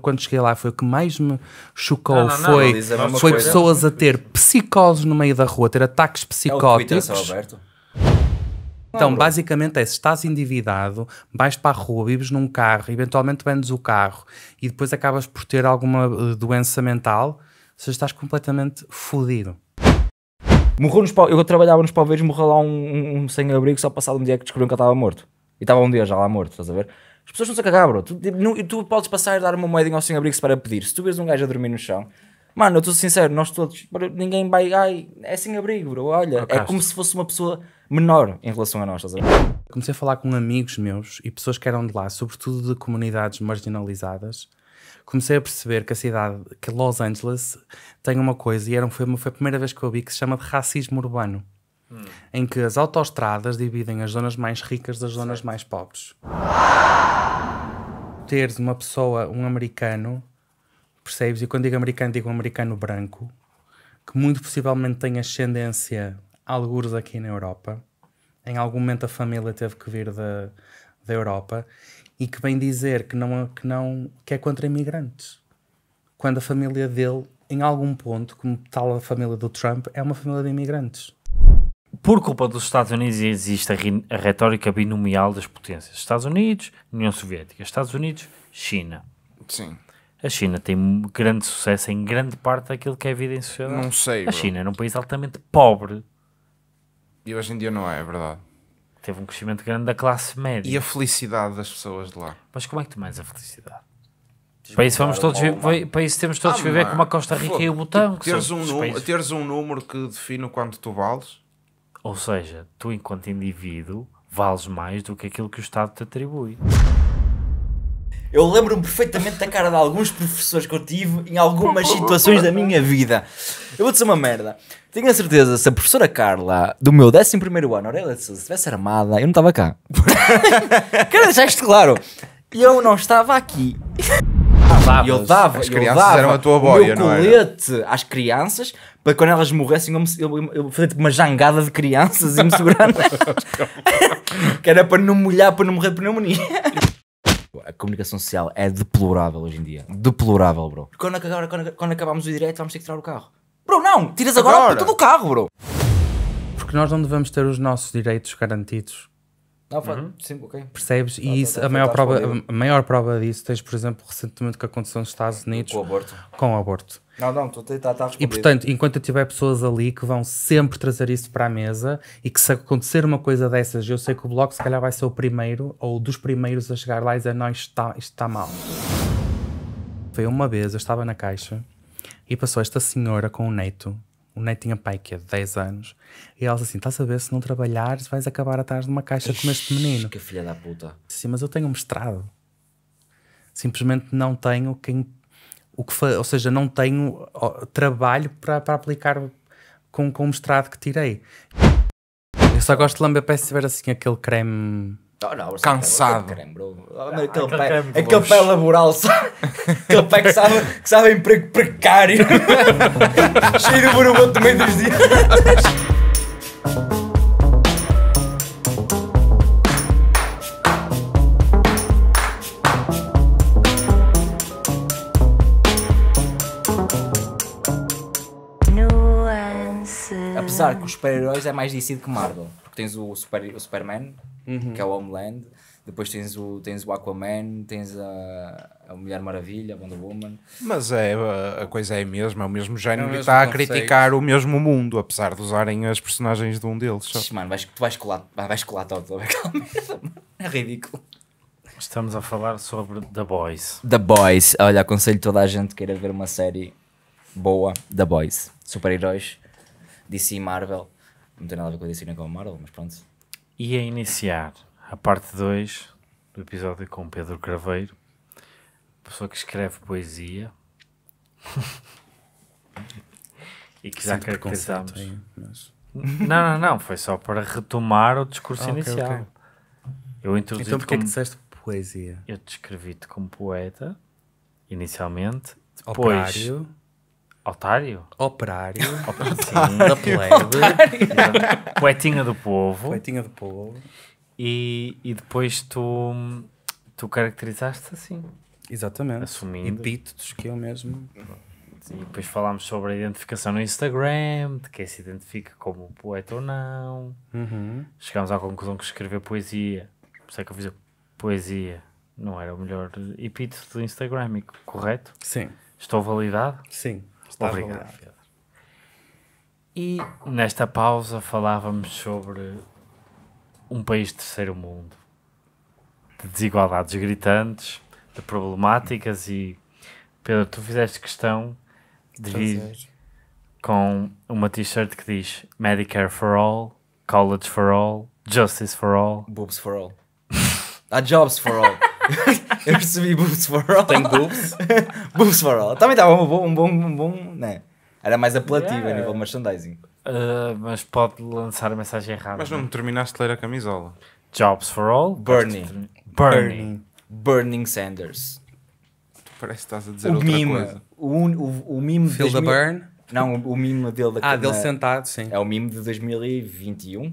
quando cheguei lá foi o que mais me chocou não, não, não, foi, Lisa, é foi pessoas a ter psicoses no meio da rua, ter ataques é psicóticos. É então, basicamente é, se estás endividado, vais para a rua, vives num carro, eventualmente vendes o carro e depois acabas por ter alguma eh, doença mental, se estás completamente fodido. Morreu nos eu trabalhava nos palveiros, morreu lá um, um, sem-abrigo só passado um dia que descobriram que eu estava morto. E estava um dia já lá morto, estás a ver? As pessoas estão-se a cagar, bro. Tu, tipo, não, tu podes passar e dar uma moedinha ao sem abrigos para pedir. Se tu vês um gajo a dormir no chão, mano, eu estou sincero, nós todos, bro, ninguém vai. Ai, é sem abrigo, bro. Olha, é como se fosse uma pessoa menor em relação a nós, estás a ver? Comecei a falar com amigos meus e pessoas que eram de lá, sobretudo de comunidades marginalizadas. Comecei a perceber que a cidade, que Los Angeles, tem uma coisa, e era, foi, foi a primeira vez que eu vi, que se chama de racismo urbano em que as autoestradas dividem as zonas mais ricas das zonas certo. mais pobres. Teres uma pessoa, um americano, percebes? E quando digo americano, digo um americano branco, que muito possivelmente tem ascendência, algures aqui na Europa. Em algum momento a família teve que vir da, da Europa e que vem dizer que não, que não que é contra imigrantes. Quando a família dele, em algum ponto, como tal a família do Trump, é uma família de imigrantes por culpa dos Estados Unidos existe a, a retórica binomial das potências. Estados Unidos, União Soviética. Estados Unidos, China. Sim. A China tem grande sucesso em grande parte daquilo que é a vida em sociedade. Não sei. A China era um país altamente pobre. E hoje em dia não é, é verdade. Teve um crescimento grande da classe média. E a felicidade das pessoas de lá. Mas como é que tu mais a felicidade? Para isso, vamos todos para isso temos todos ah, viver como é? a Costa Rica e o botão. Tipo, teres um, teres um número que define o quanto tu vales? Ou seja, tu, enquanto indivíduo, vales mais do que aquilo que o Estado te atribui. Eu lembro-me perfeitamente da cara de alguns professores que eu tive em algumas situações da minha vida. Eu vou dizer uma merda. Tenho a certeza, se a professora Carla, do meu 11 ano, Aurélia de Souza, estivesse armada, eu não estava cá. Quero deixar isto claro. Eu não estava aqui dava. Eu dava, As crianças dava eram a tua boia, o meu colete não era? às crianças para quando elas morressem eu, eu, eu fazia tipo uma jangada de crianças e me segurando. que era para não molhar, para não morrer de pneumonia. A comunicação social é deplorável hoje em dia. Deplorável, bro. Quando, agora, quando, quando acabamos o direito, vamos ter que tirar o carro. Bro, não! Tiras agora, agora. a puta do carro, bro! Porque nós não devemos ter os nossos direitos garantidos não, foi, uhum. sim, ok. Percebes? Não, e isso, a, maior prova, a maior prova disso, tens, por exemplo, recentemente que aconteceu nos Estados Unidos com o aborto. Com o aborto. Não, não, estou a tentar estar tá E portanto, enquanto eu tiver pessoas ali que vão sempre trazer isso para a mesa e que se acontecer uma coisa dessas, eu sei que o Bloco se calhar vai ser o primeiro ou dos primeiros a chegar lá e dizer: não, isto está, isto está mal. Foi uma vez, eu estava na caixa e passou esta senhora com o neto o netinha tinha pai que é 10 anos, e ela assim: estás a ver, se não trabalhares, vais acabar atrás de uma caixa Ixi, com este menino. Que filha da puta. Sim, mas eu tenho um mestrado. Simplesmente não tenho quem. O que fa... Ou seja, não tenho trabalho para, aplicar com, com o mestrado que tirei. Eu só gosto de lamber pés se tiver assim aquele creme Oh, não, cansado. Creme, ah, aquele, pé, creme aquele pé laboral, sabe? aquele pé que sabe, que sabe emprego precário. Cheio de burubão também dos dias. Apesar que os super-heróis é mais DC que Marvel tens o, super, o Superman, uhum. que é o Homeland, depois tens o, tens o Aquaman, tens a, a Mulher Maravilha, a Wonder Woman. Mas é, a coisa é a mesma, é o mesmo género é e está a criticar o mesmo mundo, apesar de usarem as personagens de um deles. Só. mano, vais, tu vais colar, vais colar todo aquela merda, É ridículo. Estamos a falar sobre The Boys. The Boys. Olha, aconselho toda a gente que queira ver uma série boa, The Boys. Super-heróis, DC Marvel não tem nada a ver com a DC nem com a Marvel, mas pronto. E a iniciar a parte 2 do episódio com Pedro Craveiro, pessoa que escreve poesia. e que já caracterizámos. Não, não, não, foi só para retomar o discurso ah, inicial. okay. Eu introduzi então, porque como... é que disseste poesia? Eu descrevi-te como poeta, inicialmente. Depois, Operário. Otário? Operário. Operário. Sim, da plebe. Poetinha do povo. Poetinha do povo. E, e depois tu, tu caracterizaste assim. Exatamente. Assumindo. E dito-te que eu mesmo. E depois falámos sobre a identificação no Instagram, de quem se identifica como poeta ou não. Uhum. Chegámos à conclusão que escrever poesia, por isso é que eu fiz a poesia, não era o melhor epíteto do Instagram, correto? Sim. Estou validado? Sim. Obrigado. E nesta pausa falávamos sobre um país terceiro mundo, de desigualdades gritantes, de problemáticas e Pedro, tu fizeste questão de vir com uma t-shirt que diz Medicare for All, College for All, Justice for All, Boobs for All, a ah, Jobs for All. eu recebi Boobs for All. Tem boobs? boobs for All. Também estava um bom, um bom, um bom, né? Era mais apelativo yeah. a nível merchandising. Uh, mas pode lançar a mensagem errada. Mas não né? terminaste de ler a camisola. Jobs for All. Burning. Burning. Burning Sanders. Tu parece que estás a dizer o outra mime. coisa. O, o, o mime Feel the mil... burn? Não, o, o mime dele da Ah, dele sentado, sim. É o mime de 2021.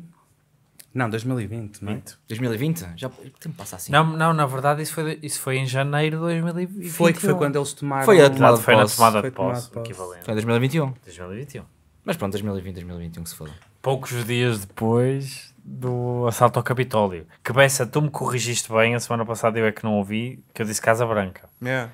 Não, 2020, não é? 2020? Já, o tempo passa assim? Não, não, na verdade isso foi, isso foi em janeiro de 2020. Foi que foi quando eles tomaram... Foi a tomada de posse. Foi na tomada de posse, o equivalente. Foi em 2021. 2021. Mas pronto, 2020, 2021 que se foda. Poucos dias depois do assalto ao Capitólio. Que Bessa, tu me corrigiste bem a semana passada, eu é que não ouvi, que eu disse Casa Branca. Yeah.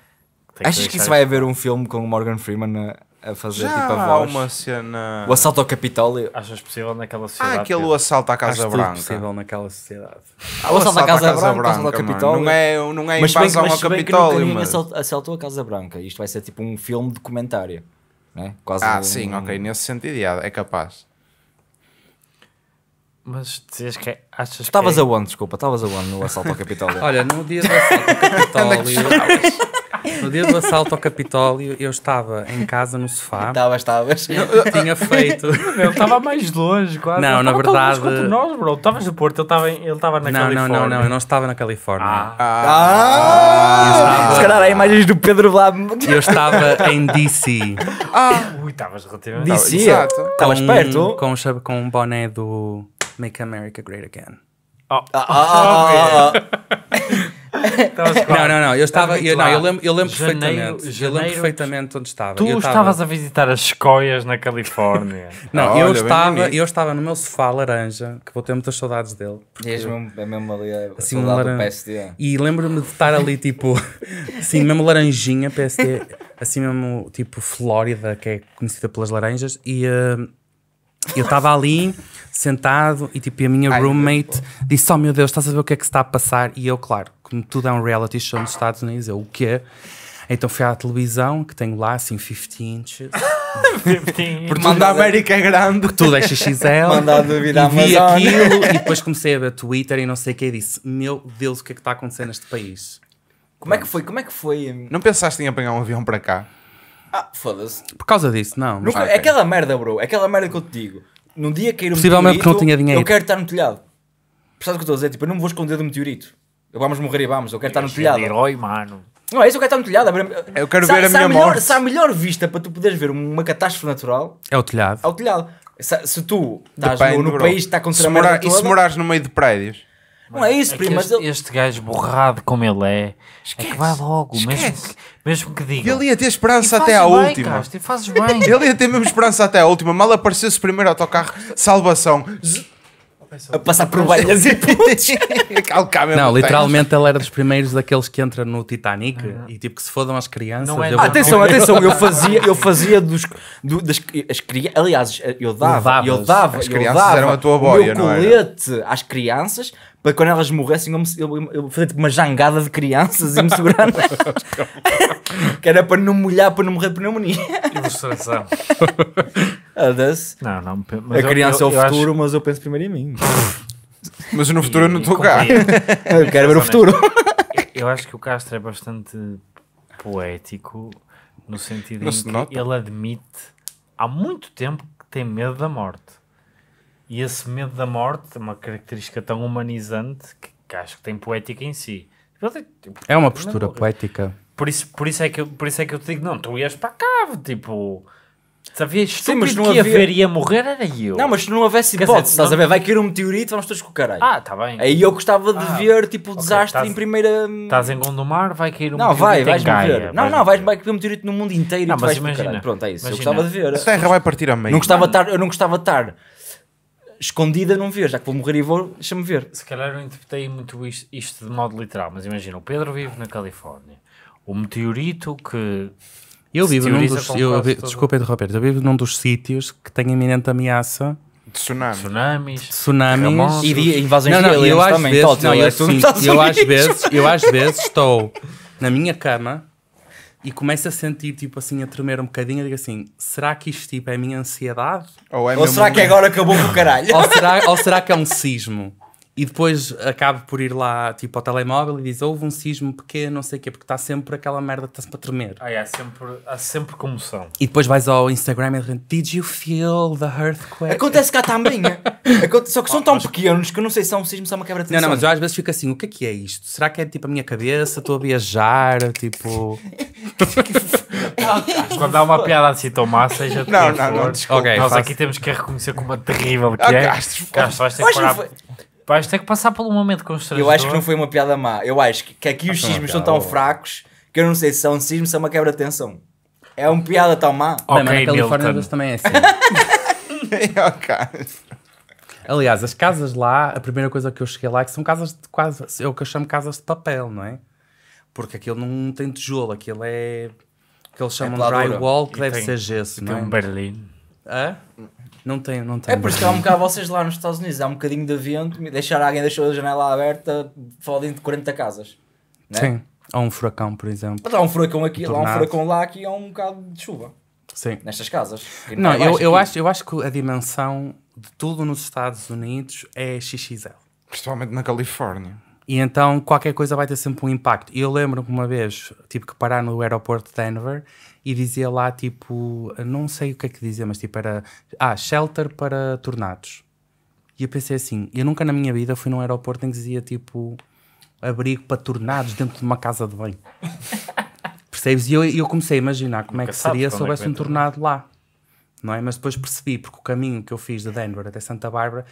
Achas que isso vai haver um filme com o Morgan Freeman na, a fazer Já tipo a há uma cena. O assalto ao Capitólio. Achas possível naquela Há ah aquele o tipo? assalto à Casa Acho Branca. possível naquela sociedade. Ah, o assalto à Casa Branca, Capitólio. Não é, não é Mas se bem, que- mas ao Capitólio, mas... assaltou a Casa Branca. Isto vai ser tipo um filme documentário. Né? Quase Ah, um- sim, ok, nesse sentido, é capaz. Mas dizes que é- achas Estavas que é... aonde, desculpa? Estavas aonde no assalto ao Capitólio? Olha, no dia do assalto ao é Capitólio, no dia do assalto ao Capitólio, eu estava em casa no sofá. Estava, estavas. Tinha feito. Ele estava mais longe, quase. Não, na verdade. nós, bro. Estavas no Porto, ele estava, ele estava na não, Califórnia. Não, não, não, eu não estava na Califórnia. Ah! ah. Estava... Se calhar há imagens do Pedro lá. Eu estava em DC. Ah! Ui, estavas relativamente. DC? Exato. Estavas perto. Com, com, com um boné do Make America Great Again. Oh. Ah, ah, ah, ah, ah. Então, não, não, não. Eu estava. Eu, não, eu lembro, eu lembro janeiro, perfeitamente. Janeiro, eu lembro perfeitamente onde estava. Tu eu estavas estava... a visitar as escoias na Califórnia. não, eu, estava, eu estava no meu sofá laranja, que vou ter muitas saudades dele. É mesmo, é mesmo ali assim, um laran... PSD. E lembro-me de estar ali, tipo, assim, mesmo laranjinha, PSD, assim mesmo, tipo, Flórida, que é conhecida pelas laranjas, e. Uh, eu estava ali sentado e tipo a minha Ai, roommate disse: Oh meu Deus, estás a ver o que é que se está a passar? E eu, claro, porque tudo é um reality show nos Estados Unidos, é o quê? Então fui à televisão, que tenho lá assim 15 inches. 15. Porque Manda a América é grande. Porque tudo é XXL. Manda a dúvida e vi aquilo e depois comecei a ver Twitter e não sei o que e disse: Meu Deus, o que é que está acontecendo neste país? Como Pronto. é que foi? Como é que foi? Hum? Não pensaste em apanhar um avião para cá? Ah, foda-se. Por causa disso, não. Nunca, ah, okay. Aquela merda, bro. Aquela merda que eu te digo. Num dia cair um Possivelmente que não tinha dinheiro. eu quero estar no telhado. Percebes o que eu estou a dizer? Tipo, eu não me vou esconder do meteorito. Vamos morrer e vamos, eu quero estar no telhado. herói, mano. Não, é isso, eu quero estar no telhado. Eu quero se, ver a minha a melhor, morte. Se há a melhor vista para tu poderes ver uma catástrofe natural... É o telhado. É o telhado. Se, se tu estás Depende, no, no país que está a a merda E se morares no meio de prédios? Não é isso, é primo. Este, ele... este gajo borrado como ele é, Esquece. é que vai logo, mesmo que, mesmo que diga. Ele ia ter esperança até à última. fazes bem. Ele ia ter mesmo esperança até à última. Mal apareceu o primeiro autocarro, salvação a passar por velhas e putos. não, literalmente ele era dos primeiros daqueles que entra no Titanic ah. e tipo que se fodam as crianças. É ah, atenção, atenção, eu fazia, eu fazia dos, do, das as crianças. Aliás, eu dava, eu dava, as crianças dava eram a tua boia, não colete às crianças para quando elas morressem eu, me, eu, eu fazia tipo uma jangada de crianças e me segurando que era para não molhar, para não morrer de pneumonia. Ilustração. Others. Ah, não, não. A criança é eu, eu, é o futuro, acho... mas eu penso primeiro em mim. mas no futuro e, eu não estou cá. Eu quero ver o futuro. Eu acho que o Castro é bastante poético no sentido não em que nota. ele admite há muito tempo que tem medo da morte. E esse medo da morte é uma característica tão humanizante que, que acho que tem poética em si. Tipo, é uma postura é poética. Por isso, por, isso é que por isso é que eu te digo, não, tu ias para a cave, tipo... Sabia Sim, mas não que havia... haver ia morrer era eu. Não, mas se não houvesse hipótese, estás não- a ver? Vai cair um meteorito, vamos todos com o caralho. Ah, está bem. Aí eu gostava de Ah, ver, tipo, o desastre em primeira... Estás em Gondomar, vai cair um não, vai, vais-me Não, não, vais vai cair um meteorito no mundo inteiro Não, e tu mas vais imagina, Pronto, é isso. imagina. Eu gostava de ver. A terra vai partir a meio. Não gostava de eu não gostava de estar escondida, não ver, já que vou morrer e vou, deixa-me ver. Se calhar eu interpretei muito isto, isto de modo literal, mas imagina, o Pedro vive na Califórnia. O meteorito que eu vivo num dos. Eu, eu, desculpa interromper, eu vivo num dos sítios que tem iminente ameaça de tsunami. Tsunamis. Tsunamis. Remotos. E invasões não, não, de eu às também. Vezes, não, eu, assim, eu, às vezes, eu às vezes estou na minha cama e começo a sentir, tipo assim, a tremer um bocadinho e digo assim, será que isto tipo, é a minha ansiedade? Ou, é ou será momento? que agora acabou com o caralho? ou, será, ou será que é um sismo? E depois acabo por ir lá, tipo, ao telemóvel e diz: houve um sismo pequeno, não sei o quê, porque está sempre aquela merda que está sempre para tremer. Ah, é, há sempre, há sempre comoção. E depois vais ao Instagram e diz: Did you feel the earthquake? Acontece cá também. Né? Aconte só que são tão pequenos que eu não sei se é um sismo, se é uma quebra de tensão. Não, não, mas eu às vezes fico assim: o que é que é isto? Será que é tipo a minha cabeça? Estou a viajar? Tipo. quando há uma piada assim tão má, seja não, não, não, desculpa. Okay, Nós faço... aqui temos que reconhecer como terrível que ah, é. Castro, Castro, Castro, Castro, vais ter que passar por um momento constrangedor. Eu acho que não foi uma piada má. Eu acho que, que aqui acho os sismos são tão boa. fracos que eu não sei se são é sismos ou se é uma quebra de tensão. É uma piada tão má. Ok, Bem, mas Califórnia também é assim. Aliás, as casas lá, a primeira coisa que eu cheguei lá é que são casas de quase. É o que eu chamo casas de papel, não é? Porque aquilo não tem tijolo, aquilo é. que eles é chamam é drywall, que e deve tem, ser gesso, não é? Tem um berlim. Hã? Não tenho, não é tenho. É por isso que há um bocado vocês lá nos Estados Unidos, há um bocadinho de vento, deixar alguém deixou a janela aberta, falem de 40 casas. Né? Sim, há um furacão, por exemplo. Mas há um furacão aqui, há um furacão lá, aqui há um bocado de chuva. Sim. Nestas casas. Não, eu, eu, acho, eu acho que a dimensão de tudo nos Estados Unidos é XXL. Principalmente na Califórnia. E então qualquer coisa vai ter sempre um impacto. E eu lembro-me uma vez, tive que parar no aeroporto de Denver e dizia lá tipo, não sei o que é que dizia, mas tipo era, ah, shelter para tornados. E eu pensei assim, eu nunca na minha vida fui num aeroporto em que dizia tipo, abrigo para tornados dentro de uma casa de banho. Percebes? E eu, eu comecei a imaginar como é nunca é que seria se houvesse é um tornado lá. Não é? Mas depois percebi, porque o caminho que eu fiz de Denver até Santa Bárbara,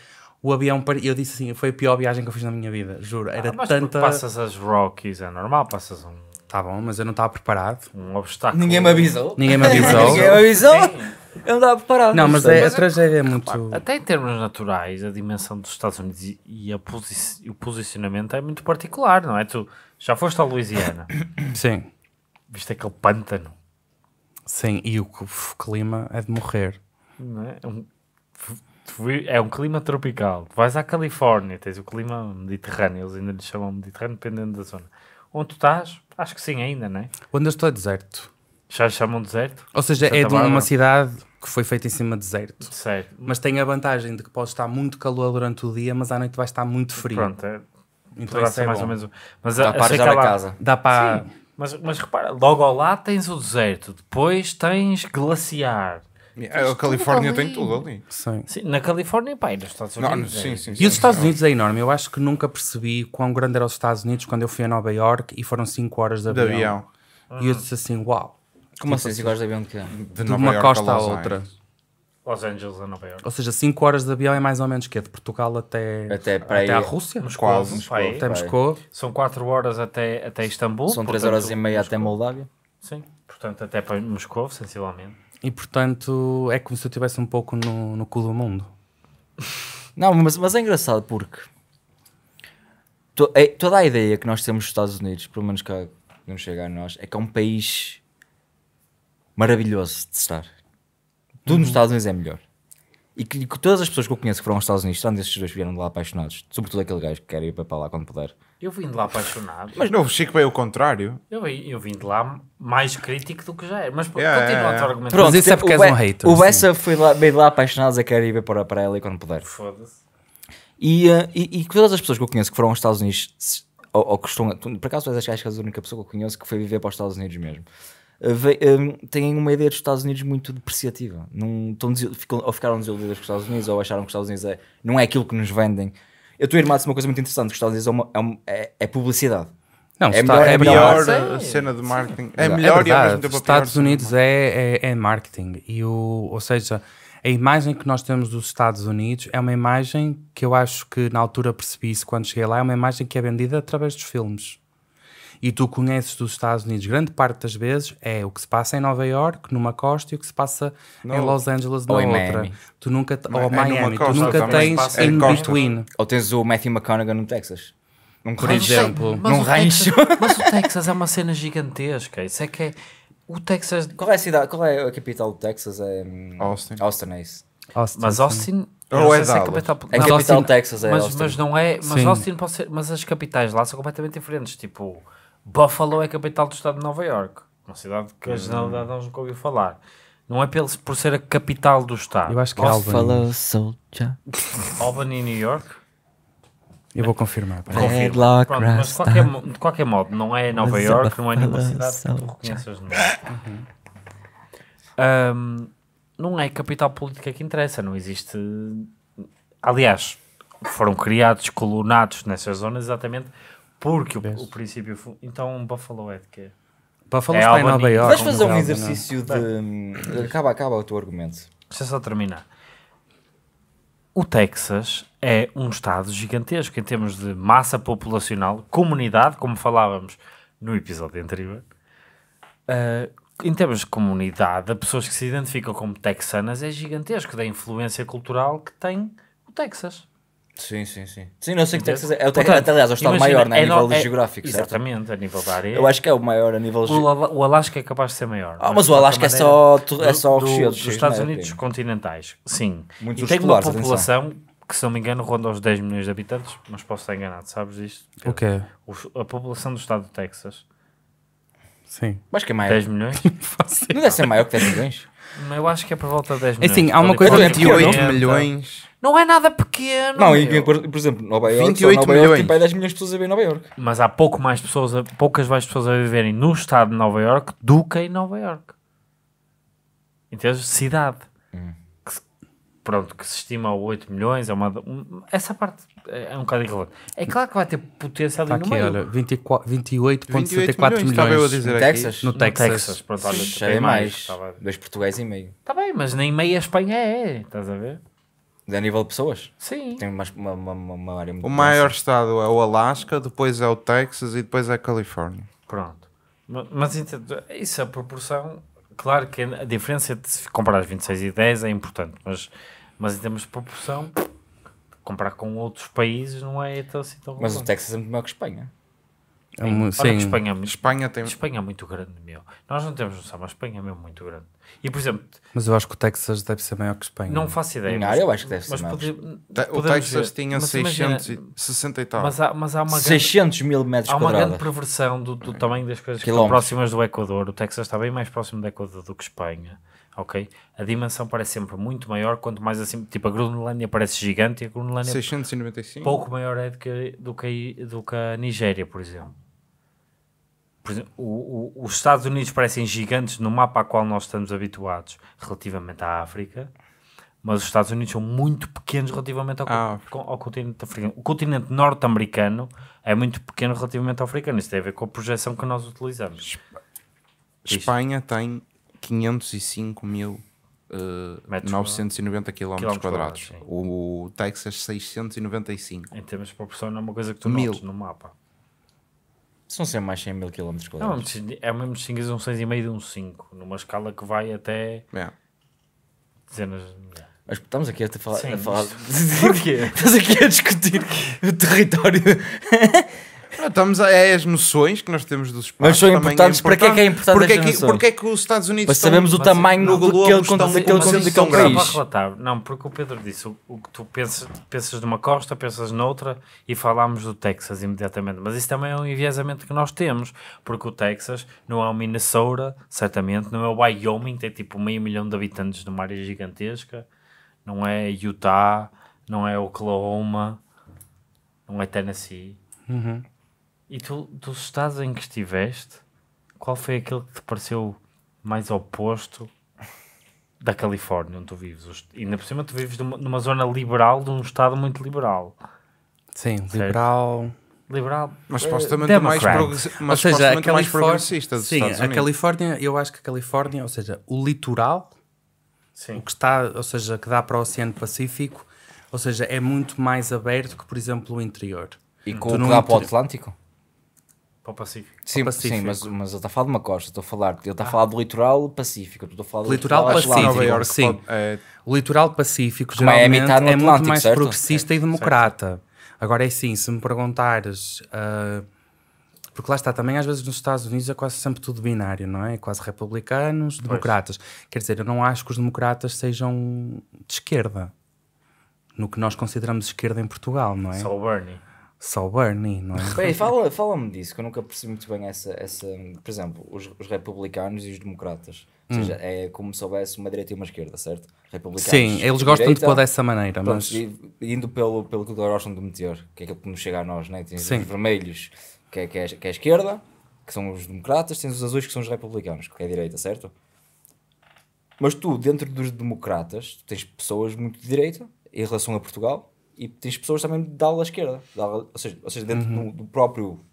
o avião para... eu disse assim, foi a pior viagem que eu fiz na minha vida, juro. Ah, era ah, mas tanta. Passas as Rockies, é normal, passas um tá bom, mas eu não estava preparado. Um obstáculo. Ninguém me avisou. Ninguém me avisou. Ninguém me avisou. Eu não estava preparado. Não, mas é, a é tragédia é muito. até em termos naturais, a dimensão dos Estados Unidos e, posi o posicionamento é muito particular, não é? Tu já foste à Louisiana. Sim. Viste aquele pântano. Sim, e o, clima é de morrer. Não é? é um, é um clima tropical. Tu vais à Califórnia, tens o clima mediterrâneo, eles ainda lhe chamam mediterrâneo, dependendo da zona. Onde tu estás, Acho que sim, ainda, não é? O Understow é deserto. Já chamam deserto? Ou seja, Santa é de uma cidade que foi feita em cima de deserto. Certo. Mas tem a vantagem de que pode estar muito calor durante o dia, mas à noite vai estar muito frio. Pronto, é, então isso é mais bom. ou menos. Mas Dá a, para sei a lá- casa. Dá para. Sim, mas, mas repara, logo ao lá tens o deserto, depois tens glaciar, é, a Califórnia tem tudo ali. Sim. Sim, na Califórnia, pá, e nos Estados Unidos. Não, sim, é- sim, e os Estados Unidos é enorme. Eu acho que nunca percebi quão grande eram os Estados Unidos quando eu fui a Nova York e foram 5 horas de avião. De avião. E eu disse assim: uau. Como tipo assim 5 assim, horas de avião de quê? De, de uma York costa à outra. Los Angeles a Nova York. Ou seja, 5 horas de avião é mais ou menos o quê? De Portugal até, até, até a Rússia? Moscou. Quase, Moscou. até Moscou. São 4 horas até, até Istambul. São 3 horas e meia Moscou. até Moldávia. Sim, portanto até para Moscou, sensivelmente. E portanto é como se eu estivesse um pouco no, no cu do mundo. Não, mas, mas é engraçado porque to, é, toda a ideia que nós temos dos Estados Unidos, pelo menos que não chega a nós, é que é um país maravilhoso de estar. Tudo uhum. nos Estados Unidos é melhor. E que, que todas as pessoas que eu conheço que foram aos Estados Unidos, tanto esses dois vieram de lá apaixonados. Sobretudo aquele gajo que quer ir para lá quando puder. Eu vim de lá apaixonado. Mas não, o Chico veio o contrário. Eu, vim- eu vim de lá mais crítico do que já era. Mas pô, Yeah, continua yeah, a tua yeah. Mas isso é porque és um hater, O sim. Bessa foi lá, veio de lá apaixonado a querer ir para, para ela quando puder. Foda-se. E, eh, e, e que todas as pessoas que eu conheço que foram aos Estados Unidos, ou, ou que estão. Por acaso, tu acho que és a única pessoa que eu conheço que foi viver para os Estados Unidos mesmo. Eh, eh, têm uma ideia dos Estados Unidos muito depreciativa. Não, estão, ficam, ou ficaram desiludidas com os Estados Unidos, ou acharam que os Estados Unidos é, não é aquilo que nos vendem. Eu tenho irmado uma coisa muito interessante: que os Estados Unidos é, uma, é, é, é publicidade. Não, é, está, melhor, é melhor, cena de marketing. Sim. É, é melhor é e ao mesmo tempo é Estados Unidos é, é, marketing. E o, ou seja, a imagem que nós temos dos Estados Unidos é uma imagem que eu acho que na altura percebi isso quando cheguei lá, é uma imagem que é vendida através dos filmes e tu conheces dos Estados Unidos, grande parte das vezes é o que se passa em Nova York, numa costa, e o que se passa no, em Los Angeles, na ou outra. Miami. Tu nunca, ou é Miami, costa, tu nunca é tens em between. Ou tens o Matthew McConaughey no Texas. Um por exemplo, sei, num rancho. Texas, mas o Texas é uma cena gigantesca. Isso é que é. O Texas. Qual é a cidade? Qual é a capital do Texas? É... Hum, Austin. Austin é isso. Austin. Mas Austin. Ou é, é, Dallas. capital, é capital Austin, Texas, é mas, Austin. Mas não é. Mas Austin pode ser. Mas as capitais lá são completamente diferentes. Tipo. Buffalo é a capital do estado de Nova York. Uma cidade que a generalidade não nunca ouviu falar. Não é pelo, por ser a capital do estado. Eu acho que é Albany. Albany, New York? Eu vou confirmar. Confirma. Pronto, mas de qualquer, de qualquer, modo, não é Nova é York, não é nenhuma cidade que tu reconheças no é? uhum. um, Não é capital política que interessa, não existe... Aliás, foram criados colonatos nessas zonas exatamente porque o, o, princípio. Então, Buffalo é de quê? Buffalo é está em Nova York. Vais fazer um exercício de. Hum, acaba, acaba o teu argumento. Deixa só terminar. O Texas é um estado gigantesco em termos de massa populacional, comunidade, como falávamos no episódio anterior. Uh, em termos de comunidade, as pessoas que se identificam como texanas é gigantesco da influência cultural que tem o Texas. Sim, sim, sim. Sim, não sei o que Texas é, é, Portanto, aliás, é o estado imagina, maior né, a nível é, geográfico, Exatamente, certo? a nível da área. Eu acho que é o maior a nível... geográfico o Alasca é capaz de ser maior. Ah, é? mas, o Alasca é só, do, é só Do, dos Estados é? Unidos continentais, sim. Muitos e tem uma população atenção. que, se não me engano, ronda os 10 milhões de habitantes, mas posso estar enganado, sabes disto? O quê? A população do estado do Texas... Sim. acho que é maior. 10 milhões? não deve ser maior que 10 milhões? Eu acho que é por volta de 10 milhões. Assim, há uma coisa... 8 milhões... Não é nada pequeno. Não, e, por, por exemplo, Nova York, 28 Nova milhões. York, tipo, é 10 milhões de pessoas a viver em Nova York. Mas há pouco mais pessoas, a, poucas mais pessoas a viverem no estado de Nova York do que em Nova York. Entendes? Cidade. Hum. Que, pronto, que se estima a 8 milhões, é uma. Um, essa parte é, é um bocado irrelevante. É claro que vai ter potencial ali maior. no aqui, meio. 28,74 28 milhões, milhões dizer no, Texas? No, no Texas. Pronto, olha, já é mais. mais. Dois portugueses e meio. Está bem, mas nem meia Espanha é, estás a ver? A nível de pessoas? Sim. Tem uma, uma, uma área muito grande. O maior estado é o Alasca, depois é o Texas e depois é a Califórnia. Pronto. Mas entendo, isso, a proporção, claro que a diferença de se comparar 26 e 10 é importante, mas, mas em termos de proporção, comparar com outros países não é tão assim tão Mas o Texas é muito maior que a Espanha. É uma, sim. Espanha, é Espanha, tem... Espanha é muito grande, meu. Nós não temos noção, mas Espanha é mesmo muito grande. E, por exemplo... Mas eu acho que o Texas deve ser maior que Espanha. Não faço ideia. Não, mas, eu acho que deve ser maior. o Texas ver. tinha 660 e tal. Mas há, mas há uma 600 mil metros quadrados. Há uma quadrada. grande perversão do, do tamanho das coisas que estão próximas do Equador. O Texas está bem mais próximo do Equador do que Espanha. Ok? A dimensão parece sempre muito maior, quanto mais assim... Tipo, a Groenlândia parece gigante e a Groenlândia... 695? Pouco maior é do que, do que, do que a Nigéria, por exemplo exemplo, o, o, os Estados Unidos parecem gigantes no mapa a qual nós estamos habituados relativamente à África, mas os Estados Unidos são muito pequenos relativamente ao, ah. co ao continente africano. O continente norte-americano é muito pequeno relativamente ao africano. Isso tem a ver com a projeção que nós utilizamos. Espanha Isto. tem 505 mil Uh, 990 km, quadrados. O Texas 695. Em termos de proporção, não é uma coisa que tu Mil. notas no mapa. São sempre mais 100 mil km é quadrados. É o mesmo de 5 um 6,5 de um 5, numa escala que vai até yeah. É. dezenas. Yeah. Mas estamos aqui a falar. Sim, a falar... Porquê? estás aqui a discutir o território. estamos a, é as noções que nós temos dos espaços. Mas são é importantes. É importante. Para que é que é importante porque é que, porque é que os Estados Unidos Mas sabemos assim, estão, o tamanho do que estão, daquele estão país. Relatar. Não, porque o Pedro disse, o, o que tu pensas, pensas numa costa, pensas noutra e falámos do Texas imediatamente. Mas isso também é um enviesamento que nós temos, porque o Texas não é o Minnesota, certamente, não é o Wyoming, tem tipo meio milhão de habitantes numa área gigantesca, não é Utah, não é Oklahoma, não é Tennessee. Uhum. E tu, dos estados em que estiveste, qual foi aquele que te pareceu mais oposto da Califórnia, onde tu vives? E ainda por cima, tu vives numa, numa zona liberal, de um estado muito liberal. Sim, certo? liberal. Liberal. Mas eh, supostamente uh, mais, progress... mas ou seja, a Califórnia, mais progressista dos Sim, Estados Unidos. a Califórnia, eu acho que a Califórnia, ou seja, o litoral, sim. o que está, ou seja, que dá para o Oceano Pacífico, ou seja, é muito mais aberto que, por exemplo, o interior. E com tu o que dá para o Atlântico? para o Pacífico. Sim, Pacífico. sim mas, mas eu estou a falar de uma costa, estou a falar, ele está a falar do litoral pacífico, estou a falar do litoral, litoral pacífico, Nova York, sim. Pode, é... O litoral pacífico Como geralmente é, é, é muito mais certo? progressista e democrata. Certo. Agora é assim, se me perguntares, uh, porque lá está também, às vezes nos Estados Unidos é quase sempre tudo binário, não é? é quase republicanos, democratas. Pois. Quer dizer, eu não acho que os democratas sejam de esquerda, no que nós consideramos esquerda em Portugal, não é? Só o Bernie. Só Bernie, não é? Bem, fala-me fala disso, que eu nunca percebi muito bem essa. essa por exemplo, os, os republicanos e os democratas. Ou seja, hum. é como se houvesse uma direita e uma esquerda, certo? Republicanos. Sim, eles gostam direita, de pôr dessa maneira, pronto, mas. Indo pelo, pelo que gostam de meter, que é aquilo que nos chega a nós, né? Tens Sim. os vermelhos, que é, que, é, que é a esquerda, que são os democratas, tens os azuis, que são os republicanos, que é a direita, certo? Mas tu, dentro dos democratas, tens pessoas muito de direita em relação a Portugal e tens pessoas também de ala esquerda, de ala, ou, seja, ou seja, dentro uhum. do, do, próprio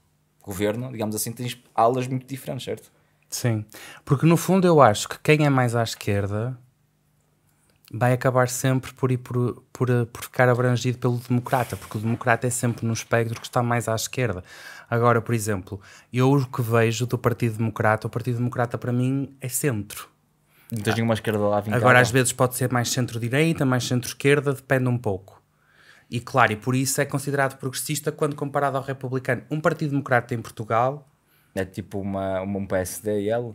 governo, digamos assim, tens alas muito diferentes, certo? Sim, porque no fundo eu acho que quem é mais à esquerda vai acabar sempre por, ir por, por, por ficar abrangido pelo democrata, porque o democrata é sempre no espectro que está mais à esquerda. Agora, por exemplo, eu o que vejo do Partido Democrata, o Partido Democrata para mim é centro. Não tens nenhuma esquerda lá vincada. Agora, às vezes pode ser mais centro-direita, mais centro-esquerda, depende um pouco. E claro, e por isso é considerado progressista quando comparado ao republicano. Um partido democrata em Portugal. É tipo uma, uma um PSD e ele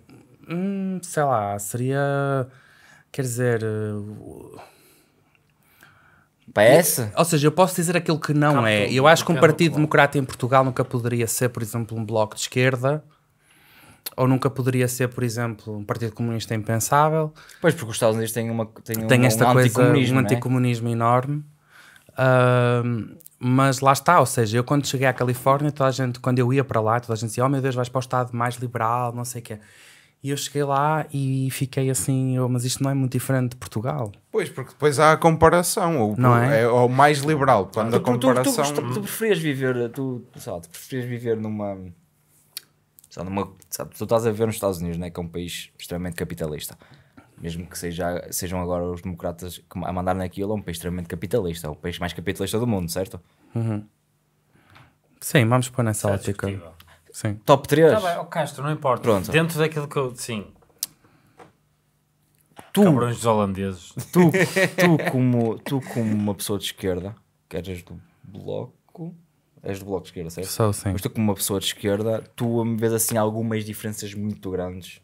Hum, sei lá, seria. Quer dizer. Uh, PS? Ou seja, eu posso dizer aquilo que não Campo, é. Eu acho que um Partido Democrata em Portugal nunca poderia ser, por exemplo, um bloco de esquerda. Ou nunca poderia ser, por exemplo, um Partido Comunista impensável. Pois, porque os Estados Unidos têm, uma, têm um, esta um coisa, anticomunismo, um anticomunismo é? enorme mas lá está, ou seja, eu quando cheguei à Califórnia, toda a gente, quando eu ia para lá, toda a gente dizia, oh meu Deus, vais para o estado mais liberal, não sei o quê. E eu cheguei lá e fiquei assim, oh, mas isto não é muito diferente de Portugal. Pois, porque depois há a comparação, ou não é? é o mais liberal, quando a comparação... Tu, tu, tu, tu preferias viver, tu, sabe, tu preferias viver numa... Sabe, numa sabe, tu estás a ver nos Estados Unidos, né, que é um país extremamente capitalista mesmo que seja, sejam agora os democratas a mandar naquilo, é um país extremamente capitalista, é o país mais capitalista do mundo, certo? Uhum. Sim, vamos pôr nessa é ótica. Sim. Top 3. Tá bem, oh, Castro, não importa. Pronto. Dentro daquilo que eu. Sim. Tu, Cabrões dos holandeses. Tu, tu, como, tu, como uma pessoa de esquerda, que eras do bloco. És do bloco de esquerda, certo? Sou, sim. Mas tu, como uma pessoa de esquerda, tu me vês assim algumas diferenças muito grandes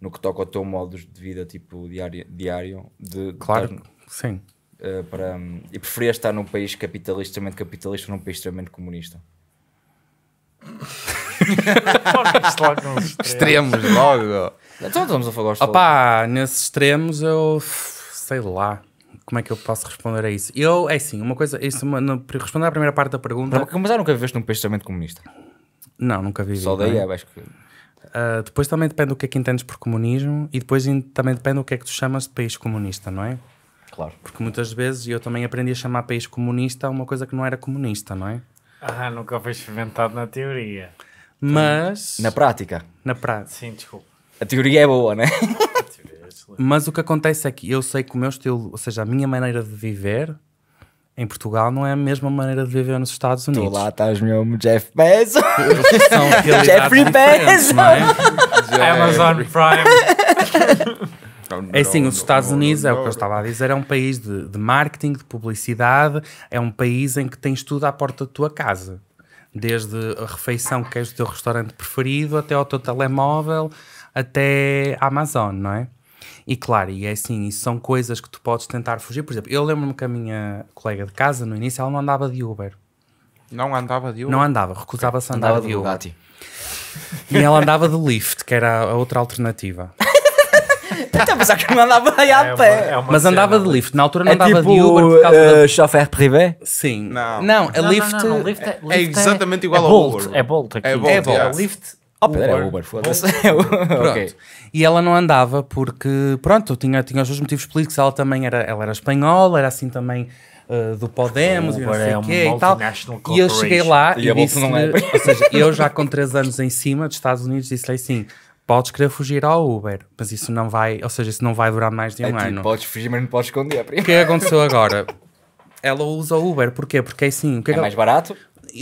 no que toca ao teu modo de vida, tipo, diário, diário de, Claro, estar, sim. Uh, para, um, e preferias estar num país capitalista, extremamente capitalista ou num país extremamente comunista? extremos logo. Então estamos a falar Opa, nesses extremos eu sei lá. Como é que eu posso responder a isso? Eu, é assim, uma coisa, isso, uma, no, responder à primeira parte da pergunta. Mas, mas nunca viveste num país extremamente comunista? Não, nunca vi Só daí é? é, acho que. Uh, depois também depende do que é que entendes por comunismo e depois também depende do que é que tu chamas de país comunista, não é? Claro. Porque muitas vezes eu também aprendi a chamar país comunista uma coisa que não era comunista, não é? Ah, nunca foi experimentado na teoria. Mas. Na prática. Na prática. Sim, desculpa. A teoria é boa, né? A teoria é excelente. Mas o que acontece é que eu sei que o meu estilo, ou seja, a minha maneira de viver, em Portugal não é a mesma maneira de viver nos Estados Unidos. Tu lá estás mesmo Jeff Bezos. Jeffrey Bezos. É? Amazon Prime. É sim, os Estados Unidos, é o que eu estava a dizer, é um país de, de, marketing, de publicidade, é um país em que tens tudo à porta da tua casa. Desde a refeição que és do teu restaurante preferido, até ao teu telemóvel, até a Amazon, não é? E claro, e é assim, isso são coisas que tu podes tentar fugir. Por exemplo, eu lembro-me que a minha colega de casa, no início, ela não andava de Uber. Não andava de Uber? Não andava, recusava-se a andar andava de, Uber. E ela andava de Lyft, que era a outra alternativa. até então, mas que não andava aí é a pé. É mas andava de lift. Na altura não é andava tipo, de Uber por causa uh, da... chofer privé? Sim. Não, não, a não, lift, não, não, é, lift é, é, exatamente igual é ao Bolt, Uber. É Bolt é aqui. É Bolt. É Bolt. Bolt. Lift Oh, é Uber. é Uber, foda-se. okay. E ela não andava porque, pronto, tinha, tinha os seus motivos políticos. Ela também era, ela era espanhola, era assim também uh, do Podemos e não sei é o quê e tal. E eu cheguei lá e, e disse não é. ou seja, eu já com 3 anos em cima dos Estados Unidos disse-lhe assim, podes querer fugir ao Uber, mas isso não vai, ou seja, isso não vai durar mais de um é, tipo, ano. podes fugir, mas não podes esconder. O que é aconteceu agora? ela usa o Uber, porquê? Porque é assim... O que é, é mais ela... barato?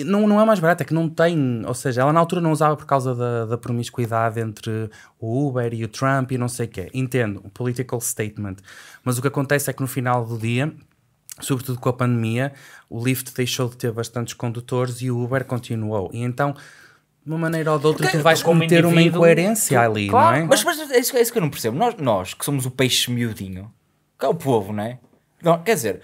não, não é mais barata, é que não tem, ou seja, ela na altura não usava por causa da, da promiscuidade entre o Uber e o Trump e não sei o quê. Entendo, um political statement. Mas o que acontece é que no final do dia, sobretudo com a pandemia, o Lyft deixou de ter bastantes condutores e o Uber continuou. E então de uma maneira ou de outra, Porque tu vais cometer uma incoerência tu, ali, claro, não é? Mas, mas é, isso, é, isso, que eu não percebo. Nós, nós que somos o peixe miudinho, que é o povo, não é? Não, quer dizer,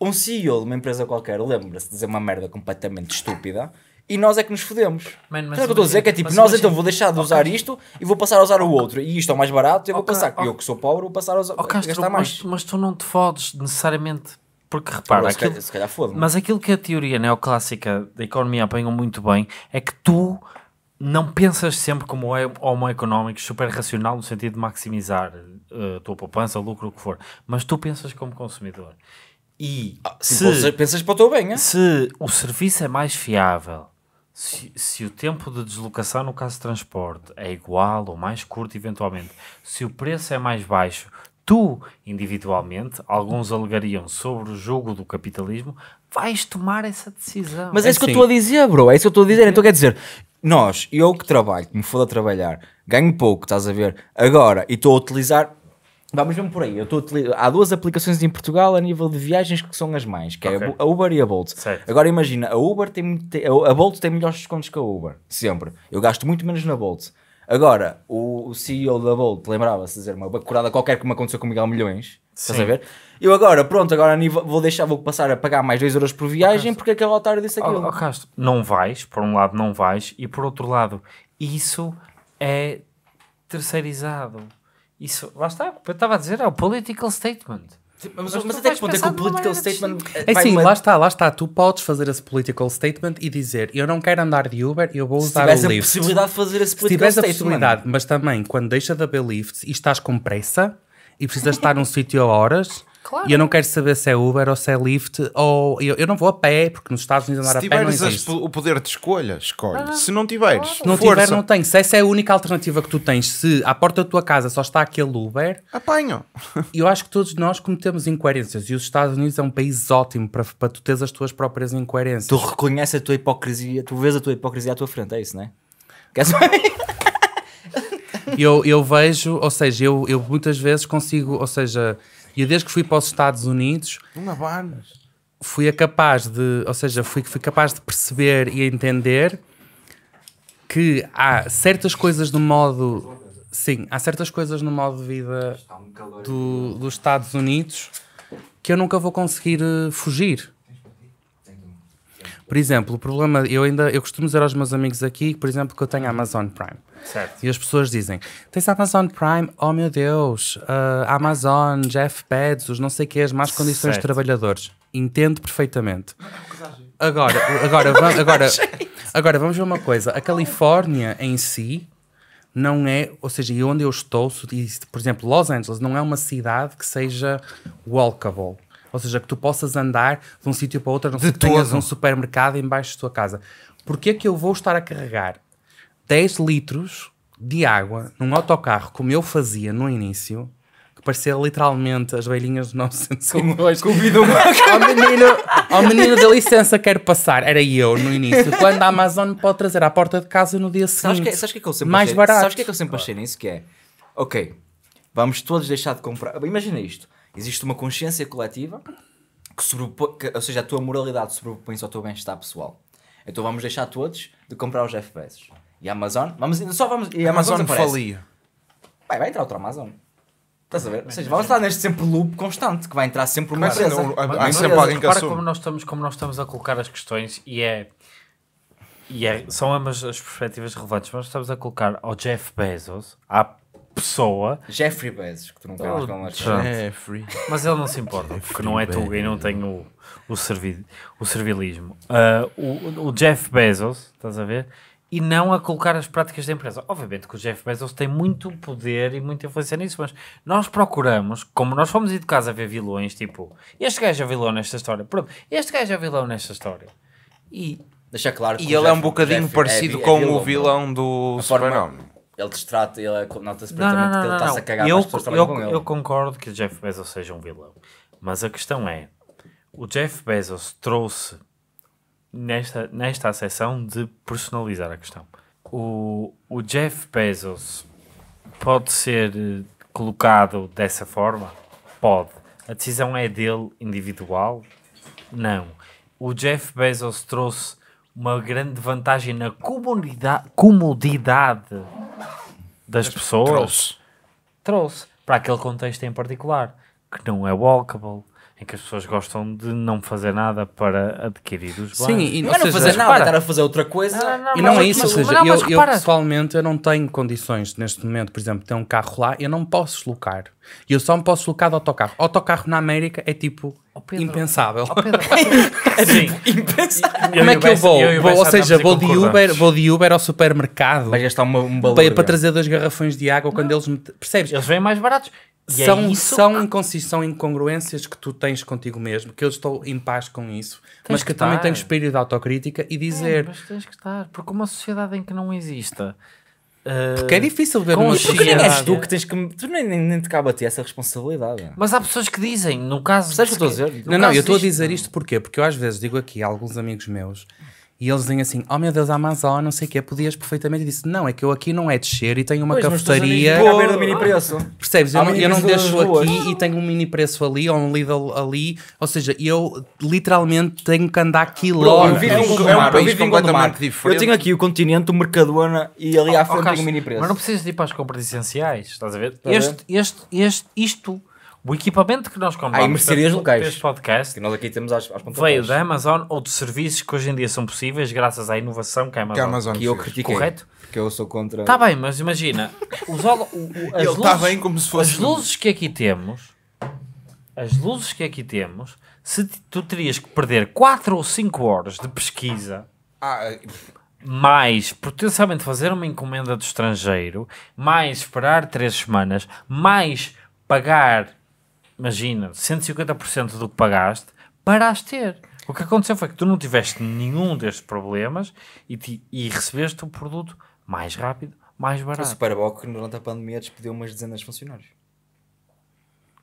um CEO de uma empresa qualquer lembra-se de dizer uma merda completamente estúpida e nós é que nos fodemos. Mano, mas, o que eu estou a dizer que é tipo, nós então vou deixar de oh, usar isto e vou passar a usar o outro. E isto é o mais barato, eu vou passar. Oh. Eu que sou pobre, vou passar a usar. Oh, o gastar mais. Mas, tu não te fodes necessariamente. Porque repara, se calhar, se mas aquilo que a teoria neoclássica da economia apanhou muito bem é que tu não pensas sempre como é homo económico super racional no sentido de maximizar eh, a tua poupança, lucro, o que for, mas tu pensas como consumidor. E ah, se, se pensas para o teu bem, é? se o serviço é mais fiável, se, se o tempo de deslocação no caso de transporte é igual ou mais curto eventualmente, se o preço é mais baixo, tu individualmente, alguns alegariam sobre o jogo do capitalismo, vais tomar essa decisão. Mas é, isso assim. que eu estou a dizer, bro. É isso que eu estou a dizer. Então quer dizer, nós, eu que trabalho, que me foda a trabalhar, ganho pouco, estás a ver? Agora, e estou a utilizar Vamos mesmo por aí. Eu estou Há duas aplicações em Portugal a nível de viagens que são as mais, que é okay. é a Uber e a Bolt. Certo. Agora imagina, a Uber tem muito... a Bolt tem melhores descontos que a Uber, sempre. Eu gasto muito menos na Bolt. Agora, o CEO da Bolt lembrava-se de dizer uma bacurada qualquer que me aconteceu com o Miguel Milhões. Sim. Estás a ver? Eu agora, pronto, agora vou deixar, vou passar a pagar mais 2 euros por viagem oh, porque aquele otário disse oh, aquilo. Oh, oh, Castro, não vais, por um lado não vais, e por outro lado, isso é terceirizado. Isso, lá está, eu estava a dizer, é o political statement. Sim, mas, mas, mas até que ponto é que o political statement. É sim, uma... lá está, lá está. Tu podes fazer esse political statement e dizer eu não quero andar de Uber, eu vou usar o Lyft. Se tivesse a possibilidade de fazer esse political statement. Se tivesse a possibilidade, mas também quando deixa de haver Lyft e estás com pressa e precisas estar num sítio a horas, Claro. E eu não quero saber se é Uber ou se é Lyft ou. Eu, eu não vou a pé, porque nos Estados Unidos andar a pé não existe. o poder de escolha, escolhe. Ah, se não tiveres, claro. não tiver, não tens. Se essa é a única alternativa que tu tens, se à porta da tua casa só está aquele Uber. Apanho. eu acho que todos nós cometemos incoerências e os Estados Unidos é um país ótimo para, para tu teres as tuas próprias incoerências. Tu reconheces a tua hipocrisia, tu vês a tua hipocrisia à tua frente, é isso, não é? Queres... eu, eu vejo, ou seja, eu, eu muitas vezes consigo, ou seja e eu, desde que fui para os Estados Unidos. Fui capaz de. Ou seja, fui, fui capaz de perceber e entender que há certas coisas no modo. Sim, há certas coisas no modo de vida do, dos Estados Unidos que eu nunca vou conseguir eh, fugir. Por exemplo, o problema, eu ainda eu costumo dizer aos meus amigos aqui, por exemplo, que eu tenho Amazon Prime. Certo. E as pessoas dizem: tens Amazon Prime? Oh meu Deus, uh, Amazon, Jeff Bezos, não sei o que, as más condições certo. de trabalhadores. Entendo perfeitamente. Agora, agora, agora, agora, agora vamos ver uma coisa. A Califórnia em si não é, ou seja, e onde eu estou, por exemplo, Los Angeles não é uma cidade que seja walkable. Ou seja, que tu possas andar de um sítio para outro, não se que tenhas um supermercado embaixo da tua casa. Porquê é que eu vou estar a carregar 10 litros de água num autocarro, como eu fazia no início, que parecia literalmente as velhinhas do 902. Convido-me. oh, menino, oh menino, de licença, quero passar. Era eu no início. Quando a Amazon me pode trazer à porta de casa no dia é- seguinte. Sabes que, que é que mais barato. Sabes que é que eu sempre achei nisso? Que é, ok, vamos todos deixar de comprar. Imagina isto. Existe uma consciência coletiva que, sobrepõe, que ou seja, a tua moralidade sobrepõe-se ao teu bem-estar pessoal. Então vamos deixar todos de comprar os Jeff Bezos. E a Amazon, vamos, só vamos. E a Amazon, Amazon falia. Vai, vai entrar outra Amazon. Estás a ver? Ou seja, vamos estar neste sempre loop constante, que vai entrar sempre uma claro, empresa. há sempre alguém que assume. como nós, estamos, como nós estamos a colocar as questões e é... E é, são ambas as perspectivas relevantes. Nós estamos a colocar ao Jeff Bezos, à pessoa. Jeffrey Bezos, que tu não falas com Jeffrey. Mas ele não se importa, porque não é tu e não tem o, o, servi, o servilismo. Uh, o, o Jeff Bezos, estás a ver? E não a colocar as práticas da empresa. Obviamente que o Jeff Bezos tem muito poder e muita influência nisso, mas nós procuramos, como nós fomos educados a ver vilões, tipo, este gajo é vilão nesta história, pronto, este gajo é vilão nesta história. E. Deixa claro que e ele é Jeff, é um bocadinho Jeff parecido é, é, é com vilão, o vilão é? do Supernome. Ele destrata, ele é nota-se perfeitamente não, que ele está-se a cagar eu, eu, com ele. Eu concordo que o Jeff Bezos seja um vilão. Mas a questão é, o Jeff Bezos trouxe nesta, nesta sessão de personalizar a questão. O, o Jeff Bezos pode ser eh, colocado dessa forma? Pode. A decisão é dele individual? Não. O Jeff Bezos trouxe uma grande vantagem na comodidade das pessoas trouxe. trouxe para aquele contexto em particular que não é walkable, em que as pessoas gostam de não fazer nada para adquirir os bens. Sim, e, não, não seja, fazer nada, para estar a fazer outra coisa. Não, não, e não é isso, mas, ou seja, eu, eu, pessoalmente eu não tenho condições neste momento, por exemplo, ter um carro lá, eu não posso deslocar. Eu só me posso deslocar de autocarro. Autocarro na América é tipo oh, impensável. Oh, é tipo impensável. Como é que eu vou? Eu, vou ou seja, vou de, Uber, vou de Uber ao supermercado uma, um para, para, trazer dois garrafões de água quando eles me. Percebes? Eles vêm mais baratos. E são, é são, inconsi- são incongruências que tu tens contigo mesmo, que eu estou em paz com isso, tens mas que, que também tenho espírito de autocrítica e é, dizer. É, mas tens que estar, porque uma sociedade em que não exista. Eh, porque é difícil ver uma sociedade. És tu que tens que. Tu nem, nem, nem te cabe a ti essa responsabilidade. Mas há pessoas que dizem, no caso. Sabes o que estou a dizer? Não, não, eu estou a dizer isto porquê? Porque eu às vezes digo aqui a alguns amigos meus e eles dizem assim: Oh meu Deus, Amazon, não sei o é podias perfeitamente. E disse: Não, é que eu aqui não é descer e tenho uma pois, cafetaria. Mas a do mini preço. Percebes? Eu, eu não deixo aqui e tenho um mini preço ali ou um Lidl ali. Ou seja, eu literalmente tenho que andar quilómetros. é um, país com país completamente diferente. Eu tenho aqui o Continente, o Mercadona e ali oh, à oh, frente tenho um mini preço. Mas não precisas ir para as compras essenciais, estás a ver? Tá este, este, este, isto o equipamento que nós compramos Há mercearias locais. este podcast que nós aqui temos às, às veio da Amazon ou de serviços que hoje em dia são possíveis graças à inovação que a Amazon, que, a Amazon que eu critiquei. Correto? porque eu sou contra... Está bem, mas imagina, os, o, as, Ele tá luzes, bem como se fosse... as luzes que aqui temos, as luzes que aqui temos, se tu terias que perder 4 ou 5 horas de pesquisa... Ah, é. mais potencialmente fazer uma encomenda do estrangeiro, mais esperar 3 semanas, mais pagar imagina, 150% do que pagaste para as ter. O que aconteceu foi que tu não tiveste nenhum destes problemas e, te, e recebeste o produto mais rápido, mais barato. O Superboc durante a pandemia despediu umas dezenas de funcionários.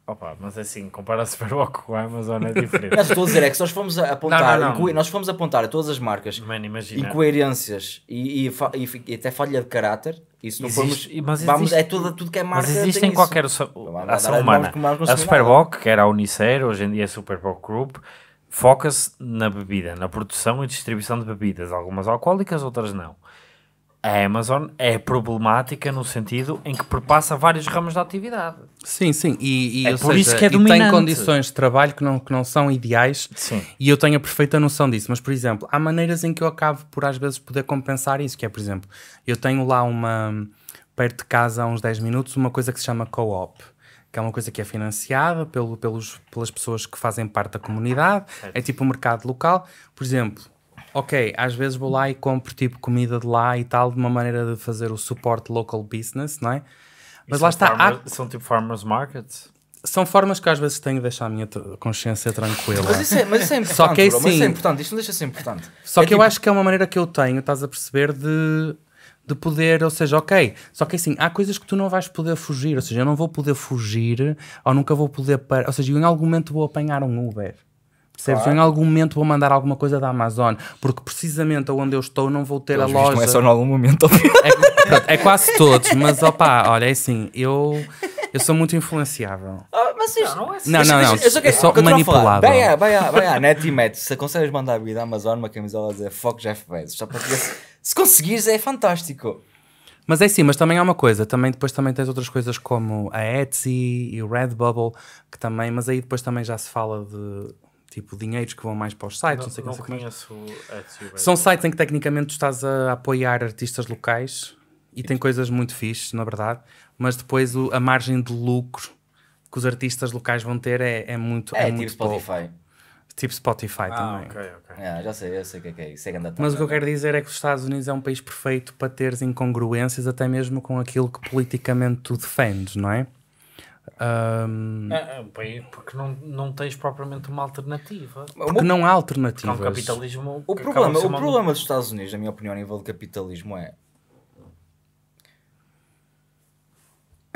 Opa, mas assim, comparar Superboc com a Amazon é diferente. Mas estou a dizer, é que se nós fomos apontar, não, não, não. nós fomos apontar a todas as marcas Man, incoerências e, e, e até falha de caráter, não existe, formos. Mas vamos, existe, é tudo, é tudo que é marca. Mas existe em qualquer ação humana. A Superboc, que era a Unicer, hoje em dia é a Superboc Group, foca-se na bebida, na produção e distribuição de bebidas, algumas alcoólicas, outras não. A Amazon é problemática no sentido em que perpassa vários ramos da atividade. Sim, sim. E, e é por seja, isso que é dominante. tem condições de trabalho que não, que não são ideais sim. e eu tenho a perfeita noção disso. Mas, por exemplo, há maneiras em que eu acabo por às vezes poder compensar isso, que é, por exemplo, eu tenho lá uma perto de casa há uns 10 minutos uma coisa que se chama co-op que é uma coisa que é financiada pelo, pelos, pelas pessoas que fazem parte da comunidade, é tipo o um mercado local. Por exemplo, ok, às vezes vou lá e compro tipo comida de lá e tal, de uma maneira de fazer o suporte local business, não é? Mas lá está. Farmers, há... São tipo farmers markets? São formas que às vezes tenho de deixar a minha consciência tranquila. Mas isso é, mas isso é importante. Só que é é assim. importante, isto não deixa ser importante. Só é que tipo... eu acho que é uma maneira que eu tenho, estás a perceber, de, de poder, ou seja, ok. Só que é assim, há coisas que tu não vais poder fugir, ou seja, eu não vou poder fugir, ou nunca vou poder parar, ou seja, eu em algum momento vou apanhar um Uber. Percebes? Claro. Em algum momento vou mandar alguma coisa da Amazon, porque precisamente onde eu estou não vou ter a é loja. começa em algum momento, é, Pronto, é quase todos, mas opa, olha, é assim, eu, eu sou muito influenciável. Ah, mas isto... Não, não é assim. Não, não, é eu, sou manipulável. Vai à, vai vai net e mete, se aconselhas mandar vida à Amazon uma camisola a dizer fuck Jeff Bezos, só para se, se conseguires é fantástico. Mas é sim, mas também há uma coisa, também depois também tens outras coisas como a Etsy e o Redbubble, que também, mas aí depois também já se fala de tipo dinheiros que vão mais para os sites, não, não sei, não sei conheço Etsy, São sites em que tecnicamente tu estás a apoiar artistas locais e tem coisas muito fixes, na verdade, mas depois o, a margem de lucro que os artistas locais vão ter é, é muito. É, é tipo Spotify. Pouco. Tipo Spotify ah, também. ok, ok. É, já sei, eu sei o que é que é isso. É mas o que eu é? quero dizer é que os Estados Unidos é um país perfeito para teres incongruências, até mesmo com aquilo que politicamente tu defendes, não é? é um... É, país porque não, não tens propriamente uma alternativa. Porque não há alternativas. Porque capitalismo o problema, o problema dos Estados Unidos, na minha opinião, a nível de capitalismo, é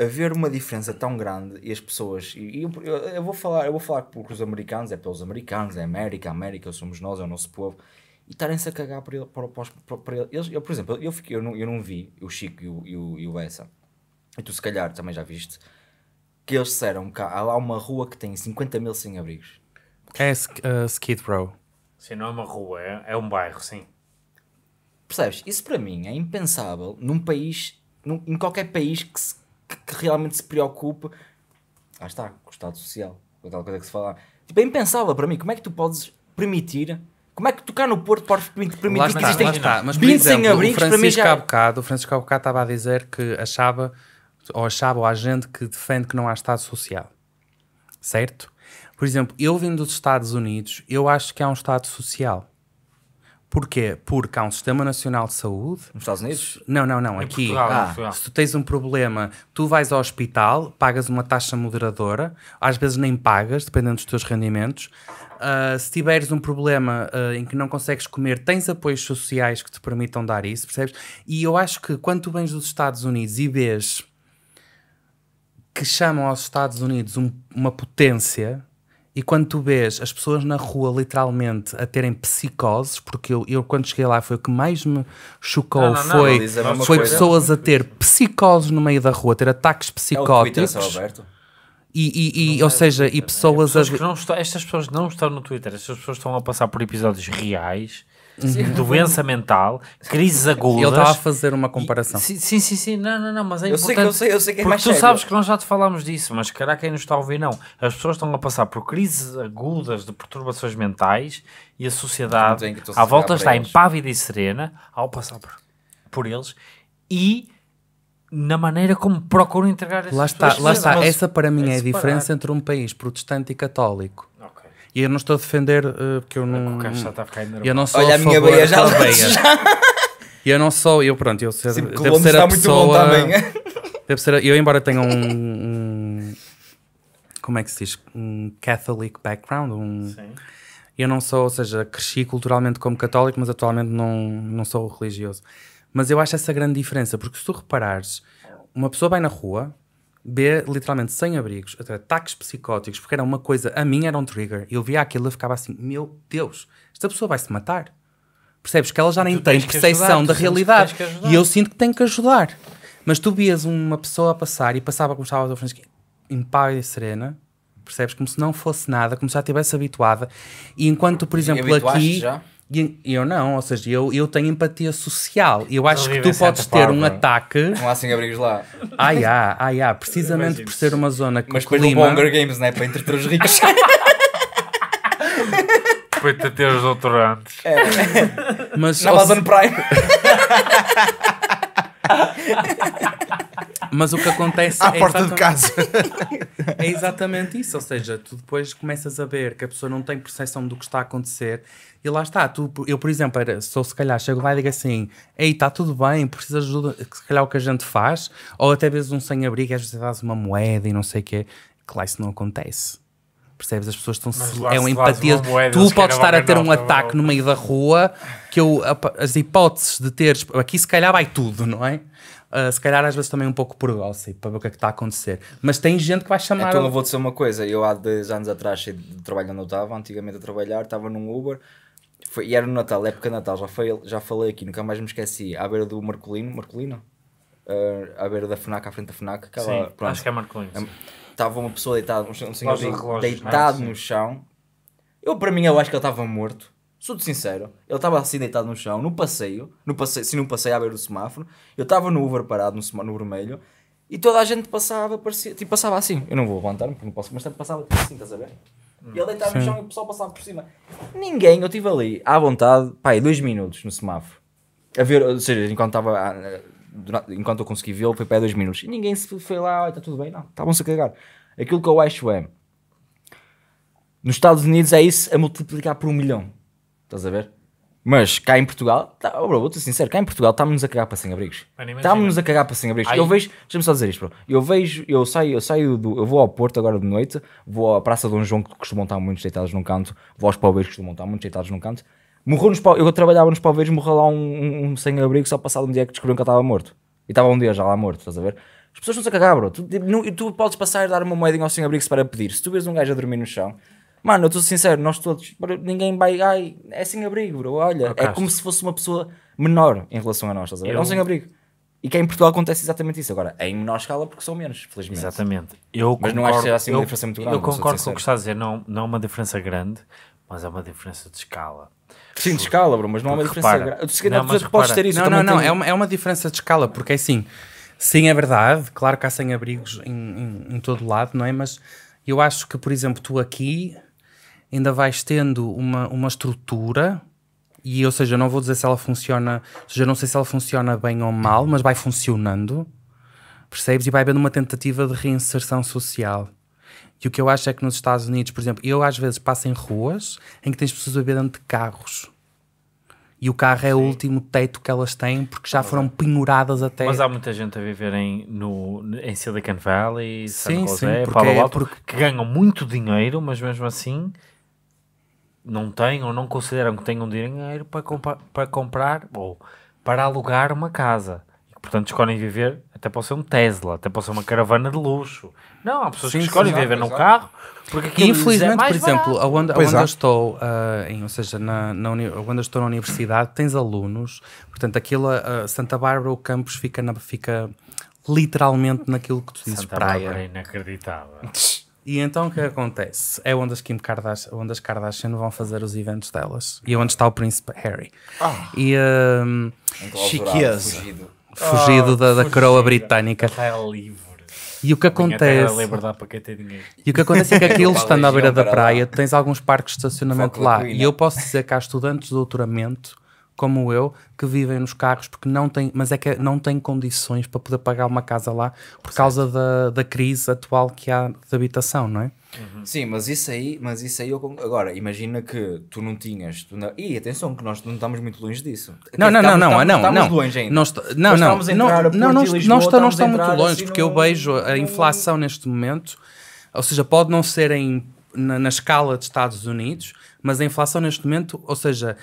haver uma diferença tão grande e as pessoas e eu, eu, eu vou falar eu vou falar porque os americanos é pelos americanos é América América somos nós é o nosso povo e estarem-se a cagar para, ele, para, para, para eles eu por exemplo eu fiquei eu não, eu não vi o Chico e o, e o, e o e tu se calhar também já viste que eles disseram que há lá uma rua que tem 50 mil sem-abrigos é uh, Skid Row sim não é uma rua é, é um bairro sim percebes isso para mim é impensável num país num, em qualquer país que se que, que realmente se preocupe. Ah está, com o Estado Social, com aquela coisa que se fala. Tipo, é impensável para mim. Como é que tu podes permitir como é que tocar no Porto pode permitir lá está, que existem lá está. Mas, por exemplo, abrigos, é o Francisco já... o Francisco Abocado estava a dizer que achava, ou achava, ou há gente que defende que não há Estado Social. Certo? Por exemplo, eu vindo dos Estados Unidos, eu acho que há um Estado Social. Porquê? Porque há um Sistema Nacional de Saúde. Nos Estados Unidos? Não, não, não. aqui. Portugal, ah, se tu tens um problema, tu vais ao hospital, pagas uma taxa moderadora, às vezes nem pagas, dependendo dos teus rendimentos. Uh, se tiveres um problema uh, em que não consegues comer, tens apoios sociais que te permitam dar isso, percebes? E eu acho que quando tu vens dos Estados Unidos e vês que chamam aos Estados Unidos um, uma potência e quando tu vês as pessoas na rua literalmente a terem psicoses, porque eu, eu quando cheguei lá foi o que mais me chocou, não, não, não, foi, Lisa, é foi pessoas a ter psicoses no meio da rua, ter ataques psicóticos. É o Twitter, e, e, e ou é, seja, e pessoas, é, pessoas a... estas pessoas não estão no Twitter, estas pessoas estão a passar por episódios reais Uhum. doença mental, crises agudas. Ele estava a fazer uma comparação. E, sim, sim, sim, não, não, não, mas é eu importante. Sei que, eu sei, eu sei que é porque tu sabes que nós já te falámos disso, mas caraca, quem nos está a ouvir não. As pessoas estão a passar por crises agudas de perturbações mentais e a sociedade à volta está impávida e serena ao passar por, por eles e na maneira como procuram entregar lá está, pessoas. Lá está, essa para mim é, é a diferença entre um país protestante e católico. E eu não estou a defender, uh, porque eu não. Tá eu não sou Olha, a, minha beia já E eu não sou, eu pronto, eu ser, Sim, devo ser a pessoa. Deve ser, eu, embora tenha um, um, Como é que se diz? Um Catholic background. Um, Sim. Eu não sou, ou seja, cresci culturalmente como católico, mas atualmente não, não sou religioso. Mas eu acho essa grande diferença, porque se tu reparares, uma pessoa vai na rua B, literalmente sem abrigos, até ataques psicóticos, porque era uma coisa, a mim era um trigger. Eu via aquilo e ficava assim: meu Deus, esta pessoa vai se matar. Percebes que ela já nem tu tem percepção da realidade. E eu sinto que tenho que ajudar. Mas tu vias uma pessoa a passar e passava como estava a Francisco em paz e serena, percebes? Como se não fosse nada, como se já estivesse habituada. E enquanto, por exemplo, aqui. Já? E eu não, ou seja, eu, eu tenho empatia social. Eu acho que tu podes ter um ataque. Não há sem assim abrigos lá. Ai, ah, ai, ah, precisamente por ser uma zona que. Mas depois clima... no Games, não é? Para entreter os ricos. para entreter os doutorantes. É. Mas, Na Amazon Prime. Mas o que acontece à é porta de casa. é exatamente isso, ou seja, tu depois começas a ver que a pessoa não tem percepção do que está a acontecer e lá está, tu, eu por exemplo, era, sou se calhar chego lá e digo assim, ei, está tudo bem, precisas de ajuda, se calhar é o que a gente faz, ou até vezes um sem-abrigo, às vezes dás uma moeda e não sei o que claro isso não acontece percebes? As pessoas estão lá, é uma empatia. Uma moeda, tu podes estar a ter um ataque no meio da rua que eu, as hipóteses de teres aqui se calhar vai tudo, não é? Uh, se calhar às vezes também um pouco por gossip, para ver o que é que está a acontecer. Mas tem gente que vai chamar. Então eu vou dizer uma coisa: eu há dois anos atrás, sei de trabalho onde eu estava, antigamente a trabalhar, estava num Uber. Foi, e era no Natal, época de Natal, já, foi, já falei aqui, nunca mais me esqueci. À beira do Marcolino, Marcolino? Uh, à beira da FNAC, à frente da FNAC. Aquela, sim, pronto, acho que é Marcolino. Estava uma pessoa deitada, um senhor Loja, é? deitado no chão. Eu, para mim, eu acho que ele estava morto sou-te sincero, ele estava assim deitado no chão, no passeio, no assim, passeio, se não passeio a beira o semáforo, eu estava no Uber parado no, semáforo, no vermelho, e toda a gente passava, parecia, tipo, passava assim, eu não vou levantar-me porque não posso, mas passava tipo assim, estás a ver? E ele deitava Sim. no chão e o pessoal passava por cima. Ninguém, eu estive ali, à vontade, pai, dois minutos no semáforo, a ver, ou seja, enquanto estava, ah, enquanto eu consegui vê-lo, foi para dois minutos, e ninguém se foi lá, está tudo bem, não, estavam-se a cagar. Aquilo que eu acho é, nos Estados Unidos é isso a multiplicar por um milhão. Estás a ver? Mas cá em Portugal, tá, oh, bro, vou ser sincero, cá em Portugal estamos a cagar para sem abrigos. Estamos a cagar para sem abrigos. Eu vejo, deixa-me só dizer isto, bro. Eu vejo, eu saio, eu saio do, eu vou ao Porto agora de noite, vou à Praça de Dom João que costumam estar muito deitados num canto, vou aos palveiros que costumam estar muito deitados num canto. Morreu nos eu trabalhava nos palveiros morreu lá um, um sem abrigo só passado um dia é que descobriram que eu estava morto. E estava um dia já lá morto, estás a ver? As pessoas estão-se a cagar, bro. Tu, tipo, não, tu podes passar e dar uma moedinha ao sem abrigo para pedir. Se tu vês um gajo a dormir no chão, Mano, eu estou sincero, nós todos, ninguém vai. Ai, é sem abrigo, bro. Olha, é como se fosse uma pessoa menor em relação a nós, estás a ver? É um sem abrigo. E que em Portugal acontece exatamente isso. Agora, é em menor escala porque são menos, felizmente. Exatamente. Eu mas concordo, não acho que seja assim uma eu, diferença muito grande. Eu concordo com o que está a dizer, não, não é uma diferença grande, mas é uma diferença de escala. Sim, de escala, bro, mas não porque é uma diferença grande. Se calhar não, é mas podes ter isso. Não, não, não, tenho... é, uma, é uma diferença de escala, porque é assim, sim, é verdade, claro que há sem-abrigos em, em, em todo lado, não é? Mas eu acho que, por exemplo, tu aqui ainda vais tendo uma, uma estrutura, e ou seja, não vou dizer se ela funciona, ou seja, não sei se ela funciona bem ou mal, mas vai funcionando, percebes? E vai havendo uma tentativa de reinserção social. E o que eu acho é que nos Estados Unidos, por exemplo, eu às vezes passo em ruas em que tens pessoas a beber dentro de carros. E o carro é Sim. o último teto que elas têm porque já foram penhoradas até. Mas há muita gente a viver em, no, em Silicon Valley, Sim, San José, sim, porque, Palo é Alto, porque... que ganham muito dinheiro, mas mesmo assim não têm ou não consideram que tenham dinheiro para, compa- para comprar ou para alugar uma casa. E, portanto, escolhem viver, até pode ser um Tesla, até pode ser uma caravana de luxo. Não, há pessoas Sim, que escolhem sim, viver num carro porque é Infelizmente, é por mais exemplo, a onde, eu estou, ah, em- ou seja, na, na uni- onde eu estou na universidade, tens alunos, portanto, aquilo, ah, Santa Bárbara, o campus fica, na- fica literalmente naquilo que tu dizes, Santa praia. Bárbara é inacreditável. E então o que acontece? É onde as Kim Kardashian, onde as Kardashian vão fazer os eventos delas. E onde está o príncipe Harry. Oh. E um, chiqueza. Fugido, fugido oh, da, da ah, coroa britânica. E o que acontece? E o que acontece é que aquilo, estando à beira é da praia, tens alguns parques de estacionamento lá. E eu posso dizer que há estudantes de doutoramento como eu, que vivem nos carros porque não têm, mas é que não têm condições para poder pagar uma casa lá por certo. causa da, da crise atual que há de habitação, não é? Uhum. Sim, mas isso aí, mas isso aí eu agora imagina que tu não tinhas tu não... e atenção que nós não estamos muito longe disso. Não, não, estamos, não, não, estamos, não, estamos longe ainda. não, nós não, estamos não, não, não, Lisboa, não, está, muito longe assim porque no... eu vejo a inflação neste momento, ou seja, pode não ser em na, na, escala dos Estados Unidos, mas a inflação neste momento, ou seja,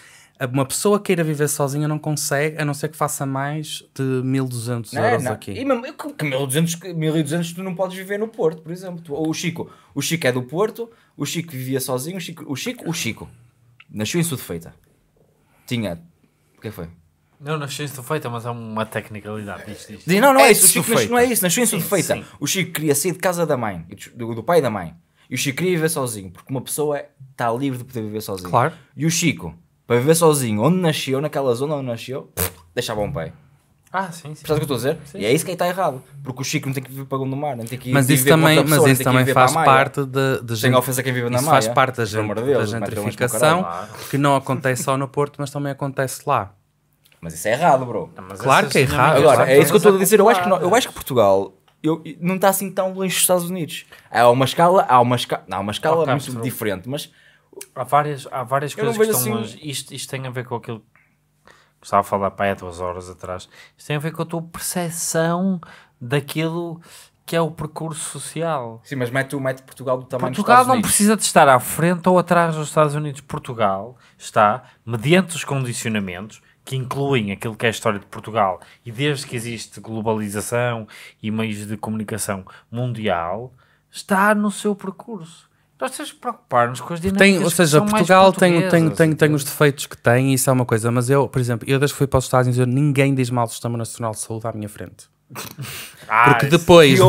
uma pessoa queira viver sozinha não consegue, a não ser que faça mais de 1200 não, é, euros não. aqui. E mesmo, que 1200, 1200 tu não podes viver no Porto, por exemplo. Tu, o Chico, o Chico é do Porto, o Chico vivia sozinho, o Chico, o Chico, o Chico. nasceu em Sudfeita. Tinha. O que é foi? Não, nasceu em Sudfeita, mas é uma tecnicalidade. Diz, Não, não é, é isso, Chico, nasceu, não é isso, nasceu em Sudfeita. O Chico queria sair de casa da mãe, do, do pai e da mãe. E o Chico queria viver sozinho, porque uma pessoa está livre de poder viver sozinho. Claro. E o Chico para viver sozinho, onde nasceu, naquela zona onde nasceu, deixava um pai. Ah, sim, sim. Percebes o que eu estou a dizer? Sim. E é isso que aí está errado. Porque o Chico não tem que viver para Gondomar, não tem que mas isso também, pessoa, Mas isso também faz parte da... De, de tem ofensa quem vive na isso faz parte da, gente, Deus, da gentrificação, que não acontece só no Porto, mas também acontece lá. Mas isso é errado, bro. Ah, claro que é errado. Agora, é isso que eu estou a é dizer. Eu acho que, não, eu acho que Portugal eu, não está assim tão longe dos Estados Unidos. Há uma escala, há uma escala, não, há uma escala okay, muito diferente, mas Há várias, há várias coisas que estão assim... longe. Isto, isto tem a ver com aquilo que estava a falar para há duas horas atrás. Isto tem a ver com a tua percepção daquilo que é o percurso social. Sim, mas mete, mete Portugal do tamanho Portugal dos Estados Unidos. Portugal não precisa de estar à frente ou atrás dos Estados Unidos. Portugal está, mediante os condicionamentos, que incluem aquilo que é a história de Portugal, e desde que existe globalização e meios de comunicação mundial, está no seu percurso. Nós temos que preocupar-nos com as dinâmicas. Tem, ou seja, Portugal tem, tem, tem, assim, tem os defeitos que tem, isso é uma coisa, mas eu, por exemplo, eu desde que fui para os Estados Unidos, ninguém diz mal do Sistema Nacional de Saúde à minha frente. Ah, Porque depois. Ah,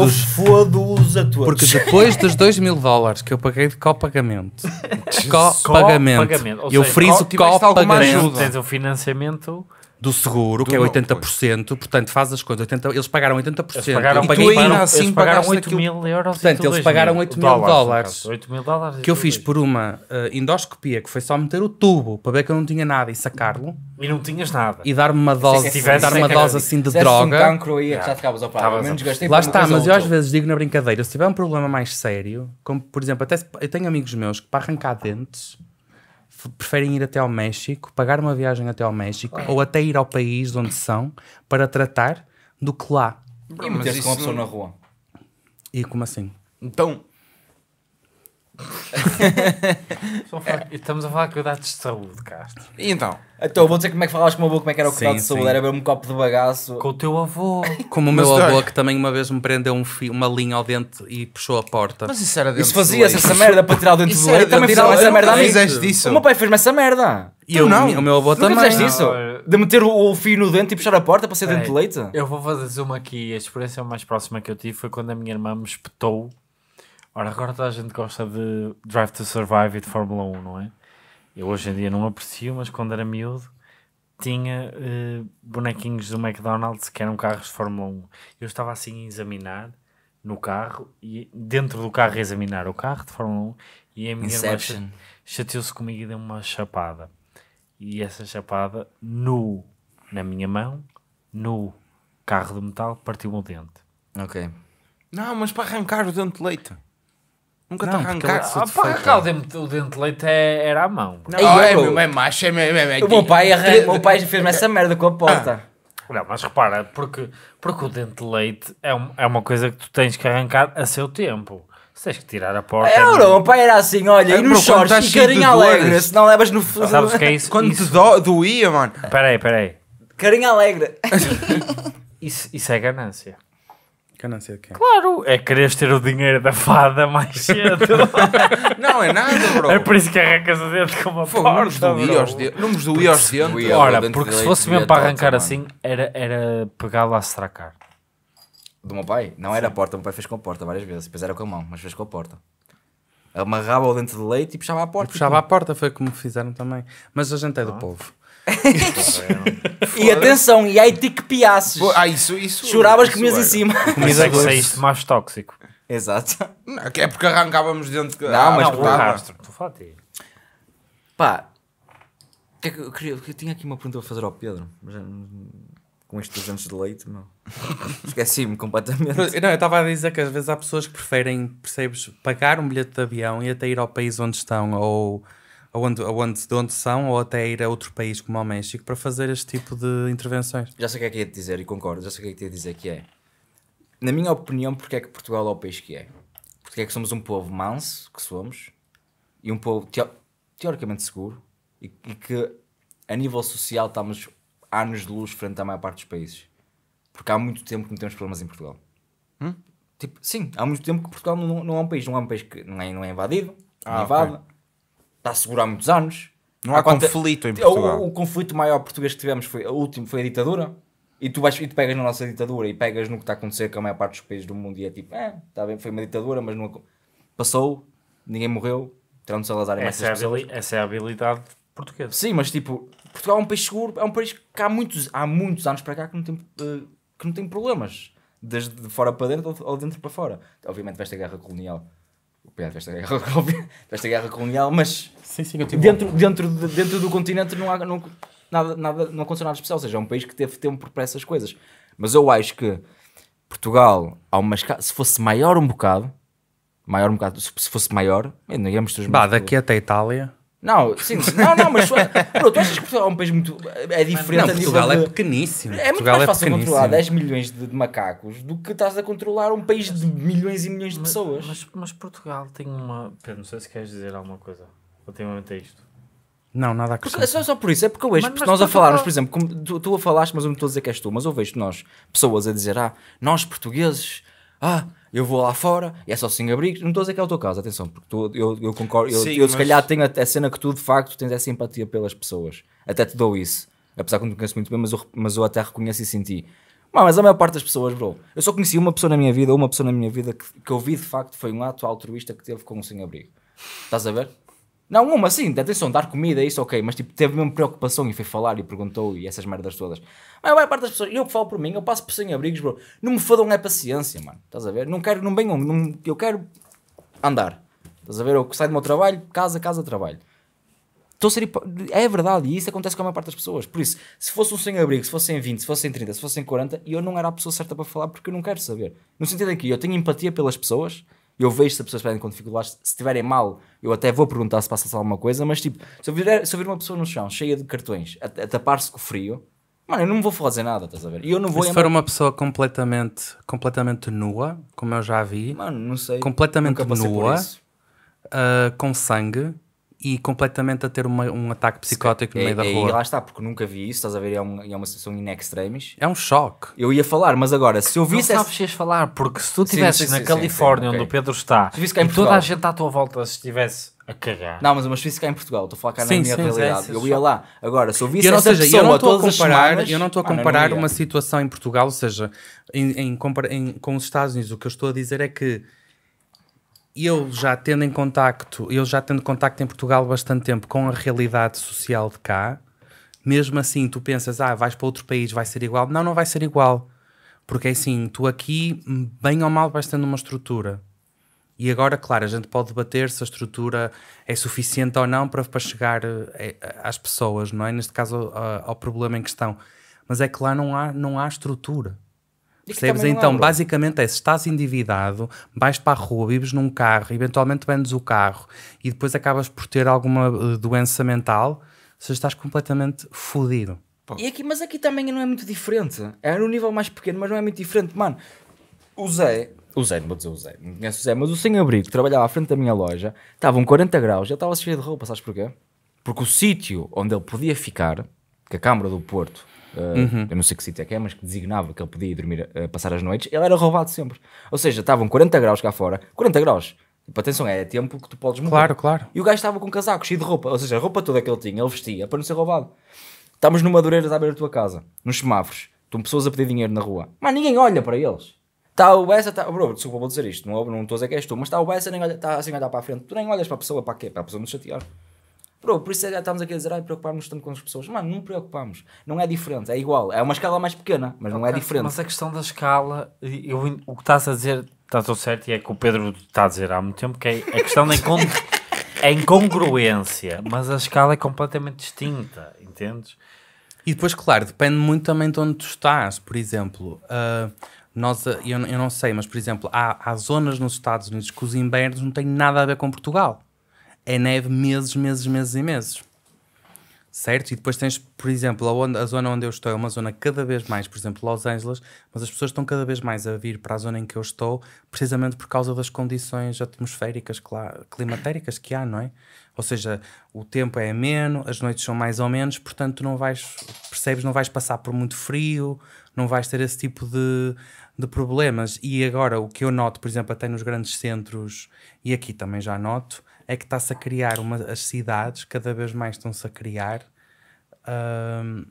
dos, a todos. Porque depois dos 2 mil dólares que eu paguei de copagamento. Copagamento. Co eu friso é copagamento. Tens um financiamento do seguro, do que é 80%, não, portanto faz as coisas, 80, eles pagaram 80%. Eles pagaram, e tu ainda pagaram, assim eles pagaram 8 mil euros. Portanto, eles pagaram 8 mil dólares. dólares, mil dólares que eu fiz por uma uh, endoscopia, que foi só meter o tubo para ver que eu não tinha nada e sacá-lo. E não tinhas nada. E dar-me uma dose, se tivesse, dar uma dose assim de droga. Um cancro aí, é já ficavas ao pá, Lá está, mas eu às vezes digo na brincadeira, se tiver um problema mais sério, como por exemplo, até eu tenho amigos meus que para arrancar dentes preferem ir até ao México, pagar uma viagem até ao México ou até ir ao país onde são para tratar do que lá. E meter-se com a pessoa na rua. E como assim? Então, estamos a falar de cuidados de saúde, Castro. E então? Então, vou dizer como é que falavas com o meu avô, como é que era o cuidado sim, de saúde. Sim. Era beber um copo de bagaço. Com o teu avô. Como o meu Mas avô, que também uma vez me prendeu um fio, uma linha ao dente e puxou a porta. Mas isso era dentro Isso fazia essa merda para tirar o dente do leite. Também tirava essa merda a mim. O meu pai fez-me essa merda. E eu, não. o meu avô também. Nunca fizeste isso? De meter o, fio no dente e puxar a porta para ser dente de leite? Eu vou fazer uma aqui. A experiência mais próxima que eu tive foi quando a minha irmã me espetou Ora, agora toda a gente gosta de Drive to Survive e de Fórmula 1, não é? Eu hoje em dia não aprecio, mas quando era miúdo tinha uh, bonequinhos do McDonald's que eram carros de Fórmula 1. Eu estava assim a examinar no carro e dentro do carro a examinar o carro de Fórmula 1 e a minha Inception. irmã chateou-se comigo e deu uma chapada. E essa chapada, nu, na minha mão, no carro de metal, partiu o dente. Ok. Não, mas para arrancar o dente de leite. Nunca te arrancaste. É ah, arrancar o dente, o dente de leite é, era à mão. Não, Ei, é, eu, meu, é macho, é, é, é, é O meu pai, meu pai fez-me essa merda com a porta. Ah. Não, mas repara, porque, porque o dente de leite é, um, é uma coisa que tu tens que arrancar a seu tempo. Se tens que tirar a porta. É, não, é meu pai era assim, olha, é, e nos shorts, e carinha alegre, se não levas no... Sabes o que é isso? Quando isso. te do, doía, mano. Espera aí, espera aí. Carinha alegre. isso, isso é ganância. Ganância de quem? Claro, é querer ter o dinheiro da fada mais cedo. não é nada, bro. É por isso que arrancas o dedo com uma porta, não nos doía aos dentes. Ora, porque se fosse mesmo para arrancar assim, era, era pegá-lo a estracar. Do meu pai? Não era a porta, o meu pai fez com a porta várias vezes. Depois era com a mão, mas fez com a porta amarrava-o dentro de leite e puxava a porta. E puxava tipo. a porta, foi como fizeram também. Mas a gente é do ah. povo. e atenção, e aí te que Ah, isso, isso. Choravas isso é comias em cima. Comias é, é que saíste mais tóxico. Exato. Não, é porque arrancávamos dentro de. Não, ah, mas não, rastro. tu a falar Pá, é que eu, queria, eu tinha aqui uma pergunta a fazer ao Pedro. com estes 200 de leite, não Esqueci-me completamente. Não, eu estava a dizer que às vezes há pessoas que preferem, percebes, pagar um bilhete de avião e até ir ao país onde estão ou aonde aonde de onde são, ou até ir a outro país como ao México para fazer este tipo de intervenções. Já sei o que é que ia te dizer, e concordo, já sei o que é que ia dizer, que é, na minha opinião, porque é que Portugal é o país que é? Porque é que somos um povo manso, que somos, e um povo teo teoricamente seguro, e, e que a nível social estamos anos de luz frente à maior parte dos países. Porque há muito tempo que não temos problemas em Portugal. Hum? Tipo, sim, há muito tempo que Portugal não, não é um país, não é um país que não é, não é invadido, ah, é okay está a há muitos anos. Não há, há quanta... conflito em Portugal. O, o, conflito maior português que tivemos foi o último foi a ditadura. E tu, vais, e tu pegas na nossa ditadura e pegas no que está a acontecer com a maior parte dos países do mundo e é tipo, é, está bem, foi uma ditadura, mas não passou, ninguém morreu, terão de Salazar e mais essa, é essa é a habilidade portuguesa. Sim, mas tipo, Portugal é um país seguro, é um país que há muitos, há muitos anos para cá que não tem, eh, que não tem problemas. Desde de fora para dentro ou de dentro para fora. Obviamente, vai ter guerra colonial Apesar desta guerra, desta guerra colonial, mas sim, sim, dentro, dentro, de, dentro do continente não, há, não, nada, nada, não aconteceu nada especial. Ou seja, é um país que teve tempo para essas coisas. Mas eu acho que Portugal, há uma se fosse maior um bocado, maior um bocado, se fosse maior, não íamos ter Bah, daqui até a Itália. Não, sim, não, não, mas bro, tu achas que Portugal é um país muito. É diferente. Não, Portugal é de, é pequeníssimo. É muito Portugal mais é fácil é controlar 10 milhões de, de, macacos do que estás a controlar um país de milhões e milhões de pessoas. Mas, mas, Portugal tem uma. Pedro, não sei se queres dizer alguma coisa relativamente a isto. Não, nada a porque, só, só por isso, é porque eu vejo mas, mas nós a falarmos, por exemplo, como tu, tu a falaste, mas eu não estou a dizer que és tu, mas eu vejo nós, pessoas a dizer, ah, nós portugueses, ah, eu vou lá fora e é só sem assim abrigo. Não estou a dizer que é o teu caso, atenção, porque tu, eu, eu concordo, eu, Sim, eu mas... se calhar tenho a, a, cena que tu de facto tens essa empatia pelas pessoas. Até te dou isso. Apesar que não te conheço muito bem, mas eu, mas eu até reconheço e senti. Mas, a maior parte das pessoas, bro, eu só conheci uma pessoa na minha vida, uma pessoa na minha vida que, que eu vi de facto foi um ato altruísta que teve com um sem-abrigo. Estás a ver? Não, uma sim, atenção, dar comida, isso ok, mas tipo, teve mesmo preocupação e foi falar e perguntou e essas merdas todas. Mas a maior parte das pessoas, eu que falo por mim, eu passo por sem abrigos, bro. Não me fodam é paciência, mano. Estás a ver? Não quero, não venham, não, eu quero andar. Estás a ver? Eu saio do meu trabalho, casa, casa, trabalho. Estou a ser É verdade, e isso acontece com a maior parte das pessoas. Por isso, se fosse um sem abrigo, se fosse em 20, se fosse em 30, se fosse em 40, eu não era a pessoa certa para falar porque eu não quero saber. No sentido em que eu tenho empatia pelas pessoas eu vejo se as pessoas pedem com dificuldades, se estiverem mal, eu até vou perguntar se passa-se alguma coisa, mas tipo, se eu, vir, se eu vir uma pessoa no chão cheia de cartões a, a tapar-se com o frio, Mano, eu não vou fazer nada, estás a ver? E eu não vou. Se for uma pessoa completamente, completamente nua, como eu já vi. Mano, não sei. Completamente nua, uh, com sangue, e completamente a ter uma, um ataque psicótico é, no meio é, da rua. E lá está, porque nunca vi isso, estás a ver? É, um, é uma situação in extremis. É um choque. Eu ia falar, mas agora, se eu visse. Não sabes se falar, porque se tu estivesses na sim, Califórnia, sim, sim, onde okay. o Pedro está, e Portugal. toda a gente à tua volta se estivesse a cagar. Não, mas, mas se cá em Portugal, estou a falar cá sim, na minha sim, realidade. É, eu ia lá. Agora, se eu visse não, essa seja, pessoa eu não estou a comparar, semanas, eu não estou a ah, comparar uma situação em Portugal, ou seja, em, em, em, com os Estados Unidos, o que eu estou a dizer é que eu já tendo em contacto, eu já tendo contacto em Portugal bastante tempo com a realidade social de cá, mesmo assim tu pensas, ah, vais para outro país, vai ser igual. Não, não vai ser igual. Porque assim, tu aqui, hum, bem ou mal, vais tendo uma estrutura. E agora, claro, a gente pode debater se a estrutura é suficiente ou não para, para chegar eh, eh, às pessoas, não é? Neste caso, ao, ao problema em questão. Mas é que lá não há, não há estrutura. Percebes? Então, basicamente é: se estás endividado, vais para a rua, vives num carro, eventualmente vendes o carro e depois acabas por ter alguma eh, doença mental, se estás completamente fodido. E aqui, mas aqui também não é muito diferente. É no nível mais pequeno, mas não é muito diferente. Mano, o Zé, o Zé, não vou dizer o Zé, não conheço o Zé, mas o sem-abrigo que trabalhava à frente da minha loja, estavam 40 graus, ele estava cheio de roupa, sabes porquê? Porque o sítio onde ele podia ficar, que é a Câmara do Porto eh, uhum. eu não sei que sítio é que é, mas que designava que ele podia ir dormir, uh, passar as noites, ele era roubado sempre. Ou seja, estavam 40 graus cá fora, 40 graus. Tipo, atenção, é tempo que tu podes morrer. Claro, claro. E o gajo estava com casaco, cheio de roupa, ou seja, a roupa toda que ele tinha, ele vestia para não ser roubado. Estamos numa Madureiras à beira da tua casa, nos semáforos, estão pessoas a pedir dinheiro na rua, mas ninguém olha para eles. Está o Bessa, tá... bro, desculpa, vou dizer isto, não estou não a dizer que és tu, mas está o Bessa, está assim a olhar para a frente, tu nem olhas para a pessoa, para quê? Para a pessoa não chatear. Bro, por isso é, estamos aqui a dizer, ai, preocupar-nos tanto com as pessoas. Mano, não preocupamos. Não é diferente, é igual. É uma escala mais pequena, mas não é diferente. Mas a questão da escala, eu, o que estás a dizer está tudo certo e é que o Pedro está a dizer há muito tempo que é a questão da incongru... é incongruência, mas a escala é completamente distinta, entendes? E depois, claro, depende muito também de onde tu estás, por exemplo. Uh, nós, eu, eu não sei, mas por exemplo, há, há zonas nos Estados Unidos que os invernos não têm nada a ver com Portugal é neve meses, meses, meses e meses. Certo? E depois tens, por exemplo, a, a zona onde eu estou é uma zona cada vez mais, por exemplo, Los Angeles, mas as pessoas estão cada vez mais a vir para a zona em que eu estou, precisamente por causa das condições atmosféricas, climatéricas que há, não é? Ou seja, o tempo é ameno, as noites são mais ou menos, portanto, não vais, percebes, não vais passar por muito frio, não vais ter esse tipo de, de problemas. E agora, o que eu noto, por exemplo, até nos grandes centros, e aqui também já noto, é que está-se a criar uma, as cidades, cada vez mais estão-se a criar uh,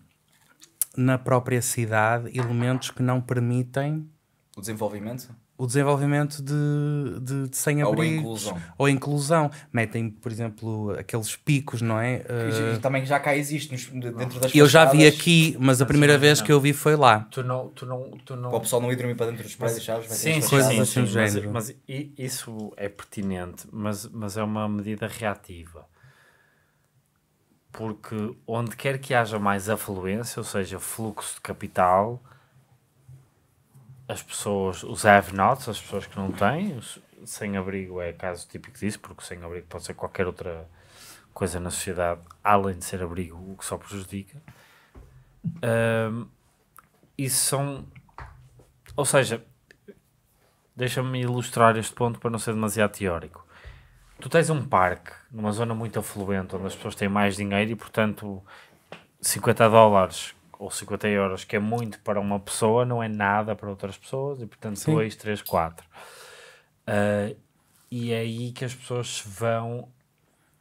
na própria cidade elementos que não permitem o desenvolvimento? o desenvolvimento de, de, de sem abrigo ou, ou, inclusão. Metem, por exemplo, aqueles picos, não é? Que, eh, também já cá existe nos, dentro das Eu já vi aqui, mas a primeira vez que eu vi foi lá. Tu não, tu não, tu não... o pessoal não ir dormir para dentro dos prédios, sabes? Sim, sim, coisas sim, assim sim, mas, mas, isso é pertinente, mas, mas é uma medida reativa. Porque onde quer que haja mais afluência, ou seja, fluxo de capital as pessoas, os have-nots, as pessoas que não têm, sem abrigo é caso típico disso, porque sem abrigo pode ser qualquer outra coisa na sociedade, além de ser abrigo, o que só prejudica. Um, são. Ou seja, deixa-me ilustrar este ponto para não ser demasiado teórico. Tu tens um parque numa zona muito afluente onde as pessoas têm mais dinheiro e, portanto, 50 dólares ou 50 euros, que é muito para uma pessoa, não é nada para outras pessoas, e portanto Sim. 2, 3, 4. Uh, e é aí que as pessoas se vão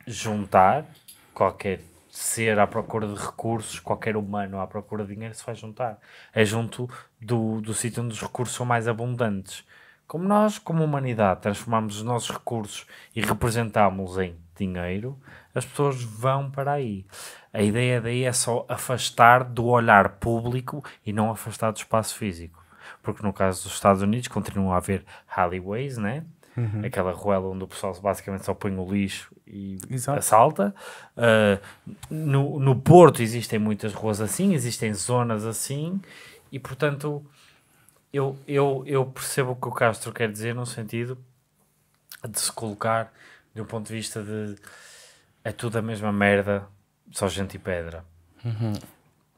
juntar, qualquer ser à procura de recursos, qualquer humano à procura de dinheiro se vai juntar. É junto do, do sítio onde os recursos são mais abundantes. Como nós, como humanidade, transformamos os nossos recursos e representámos em dinheiro, as pessoas vão para aí. A ideia daí é só afastar do olhar público e não afastar do espaço físico. Porque no caso dos Estados Unidos continua a haver alleyways né? Uhum. aquela ruela onde o pessoal basicamente só põe o lixo e Exato. assalta. Uh, no, no Porto existem muitas ruas assim, existem zonas assim, e portanto eu, eu, eu percebo o que o Castro quer dizer no sentido de se colocar de um ponto de vista de é tudo a mesma merda, só gente e pedra. Uhum.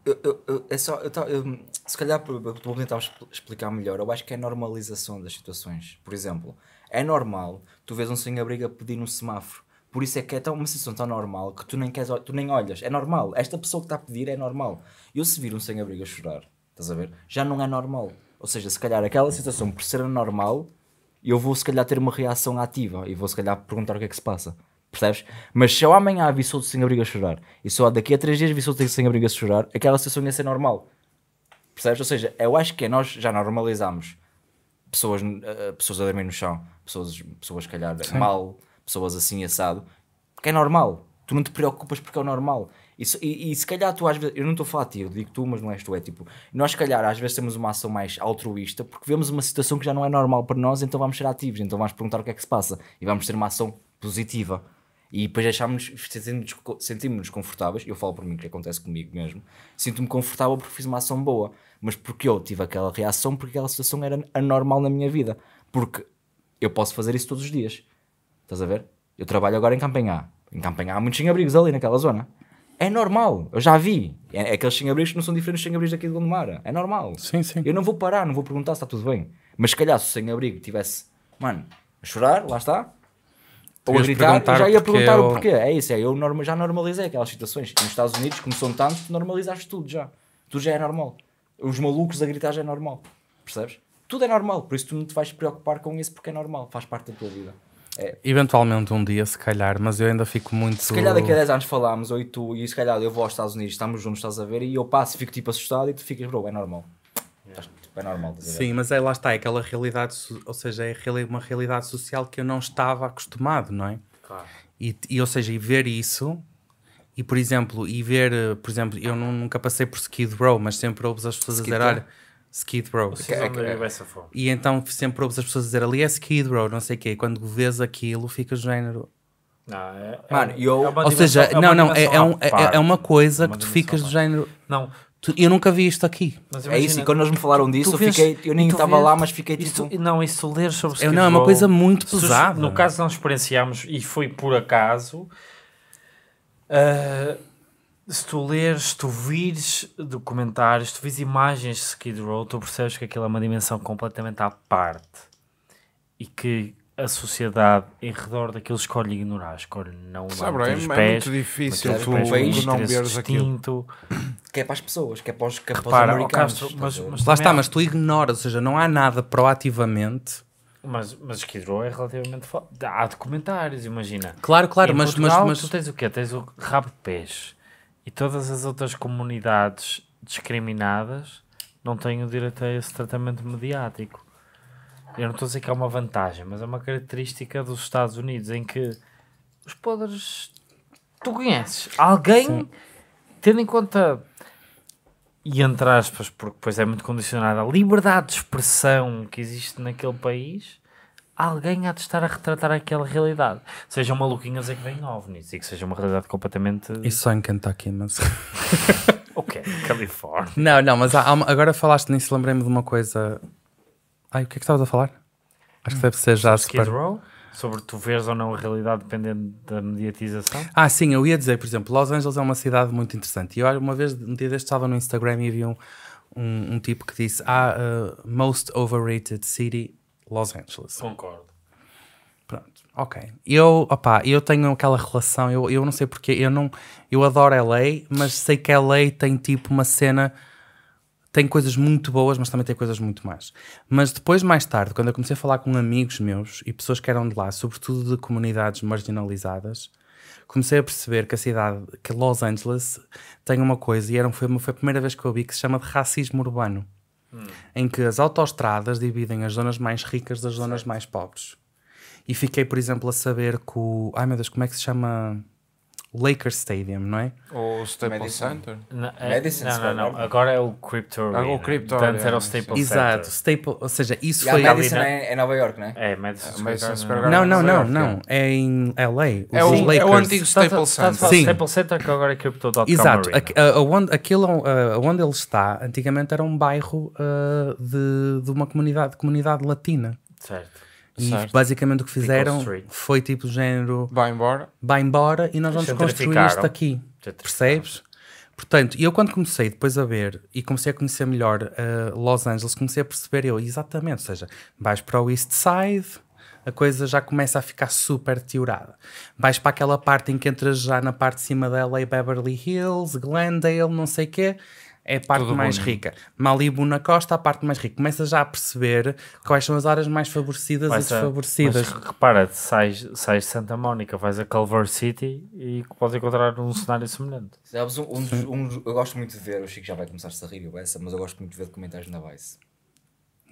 Eu, eu, eu, é só, eu, se calhar estou a tentar explicar melhor. Eu acho que é a normalização das situações. Por exemplo, é normal tu vês um sem-abrigo a pedir um semáforo. Por isso é que é tão, uma situação tão normal que tu nem, queres, tu nem olhas. É normal. Esta pessoa que está a pedir é normal. Eu se vir um sem-abrigo a chorar, estás a ver? Já não é normal. Ou seja, se calhar aquela situação por ser anormal, eu vou se calhar ter uma reação ativa e vou se calhar perguntar o que é que se passa percebes? Mas se eu amanhã vi solto sem abrigo a chorar e só daqui a 3 dias vi solto sem abrigo a chorar, aquela situação ia ser normal, percebes? Ou seja, eu acho que é nós já normalizamos pessoas, uh, pessoas a dormir no chão, pessoas, pessoas se calhar Sim. mal, pessoas assim assado, que é normal, tu não te preocupas porque é o normal. E, e, e, se calhar tu às vezes, eu não estou a falar ti, eu digo tu, mas não és tu, é tipo, nós se calhar às vezes temos uma ação mais altruísta porque vemos uma situação que já não é normal para nós, então vamos ser ativos, então vamos perguntar o que é que se passa e vamos ter uma ação positiva. E depois achámos, sentimos-nos sentimos confortáveis, eu falo por mim que acontece comigo mesmo, sinto-me confortável porque fiz uma ação boa, mas porque eu tive aquela reação, porque aquela situação era anormal na minha vida, porque eu posso fazer isso todos os dias, estás a ver? Eu trabalho agora em Campanhá, em Campanhá há muitos sem-abrigos ali naquela zona, é normal, eu já vi, é, é aqueles sem-abrigos que não são diferentes dos sem-abrigos daqui de Gondomar, é normal. Sim, sim. Eu não vou parar, não vou perguntar se está tudo bem, mas se calhar se o sem-abrigo tivesse, mano, a chorar, lá está, ou a gritar, eu já ia perguntar o porquê. É isso, é, eu norma, já normalizei aquelas situações. Nos Estados Unidos, como são tantos, normalizaste tudo já. Tudo já é normal. Os malucos a gritar já é normal. Percebes? Tudo é normal, por isso tu não te vais preocupar com isso porque é normal, faz parte da tua vida. É. Eventualmente um dia, se calhar, mas eu ainda fico muito. Se calhar daqui a 10 anos falámos, ou e tu, e se calhar eu vou aos Estados Unidos, estamos juntos, estás a ver, e eu passo e fico tipo assustado e tu ficas, bro, é normal é normal. Sim, mas aí é, lá está, é aquela realidade, ou seja, é uma realidade social que eu não estava acostumado, não é? Claro. E, e ou seja, e ver isso, e por exemplo, e ver, por exemplo, eu nunca passei por Skid Row, mas sempre ouves as pessoas Skid a dizer, olha, Skid Row. E então sempre ouves as pessoas a dizer, ali é Skid Row, não sei o quê, e quando vês aquilo, fica o género... Não, é, é Mano, é, eu, é ou seja, é não, não, é, é, um, é, uma coisa uma que tu ficas do género. Não, eu nunca vi isto aqui. Imagina, é isso, e quando eles me falaram disso, eu, fiquei, eu nem estava lá, mas fiquei tipo. Isso, não, isso ler sobre eu, Não, é uma coisa muito pesada. Se, no caso, nós experienciámos, e foi por acaso. Uh, se tu leres, tu vires documentários, tu vires imagens de Skid Row, tu percebes que aquilo é uma dimensão completamente à parte e que a sociedade em redor daquilo escolhe ignorar, escolhe não Sabe, é, pés, é muito difícil tu pés, não veres aquilo. Que é para as pessoas, que é para os, que é Repara, para os americanos. Castro, mas, mas lá está, há... mas tu ignoras, ou seja, não há nada proativamente. Mas, mas Skidrow é relativamente fo... Há documentários, imagina. Claro, claro, mas, Portugal, mas, mas tu tens o quê? Tens o rabo de pés e todas as outras comunidades discriminadas não têm o direito a esse tratamento mediático eu não estou a dizer que é uma vantagem, mas é uma característica dos Estados Unidos em que os podres tu conheces. Alguém, Sim. tendo em conta, e entre aspas, porque depois é muito condicionada, a liberdade de expressão que existe naquele país, alguém há de estar a retratar aquela realidade. Seja um maluquinho a dizer que vem OVNIs e que seja uma realidade completamente. Isso só em Kentucky, mas. ok, Califórnia. Não, não, mas há, agora falaste nisso, lembrei-me de uma coisa Ai, o que é que estavas a falar? Acho que deve ser já a super... Row? Sobre tu veres ou não a realidade dependendo da mediatização? Ah, sim, eu ia dizer, por exemplo, Los Angeles é uma cidade muito interessante. E eu uma vez, um dia deste, estava no Instagram e vi um, um, um tipo que disse Ah, uh, most overrated city, Los Angeles. Concordo. Pronto, ok. Eu, opá, eu tenho aquela relação, eu, eu não sei porque eu não... Eu adoro LA, mas sei que LA tem tipo uma cena tem coisas muito boas, mas também tem coisas muito más. Mas depois, mais tarde, quando eu comecei a falar com amigos meus e pessoas que eram de lá, sobretudo de comunidades marginalizadas, comecei a perceber que a cidade, que Los Angeles, tem uma coisa, e era, foi, foi a primeira vez que eu vi, que se chama de racismo urbano. Hum. Em que as autoestradas dividem as zonas mais ricas das zonas certo. mais pobres. E fiquei, por exemplo, a saber que o. Ai meu Deus, como é que se chama Laker Stadium, não é? Ou o Staples Center? É, não, não, não, não, agora é o Crypto Arena. Ah, o Crypto Antes era o Staples Exato, Staple, ou seja, isso e foi... Madison é, é Nova York, não é? É, Madison, ah, Madison Square Garden. Não, é não, não, não, é em LA. É, é o, Lakers. É o antigo Staples Center. Sim. Staples Center que agora é Crypto.com Exato, a, a, a onde, aquilo a, onde ele está, antigamente era um bairro uh, de, de uma comunidade, comunidade latina. Certo. E certo. basicamente o que fizeram foi tipo género. Vai embora. Vai embora e nós vamos construir isto aqui. Percebes? Portanto, eu quando comecei depois a ver e comecei a conhecer melhor uh, Los Angeles, comecei a perceber eu, exatamente, ou seja, vais para o East Side, a coisa já começa a ficar super teorada. Vais para aquela parte em que entras já na parte de cima dela e Beverly Hills, Glendale, não sei o quê, é a parte Todo mais rica. Malibu na costa, a parte mais rica. Começas já a perceber quais são as áreas mais favorecidas mas, e desfavorecidas. Mas repara, sais, sais de Santa Mónica, vais a Culver City e podes encontrar um cenário semelhante. Sabes, um, um, um, eu gosto muito de ver, o Chico já vai começar-se a rir, eu essa, mas eu gosto muito de ver documentários na Vice.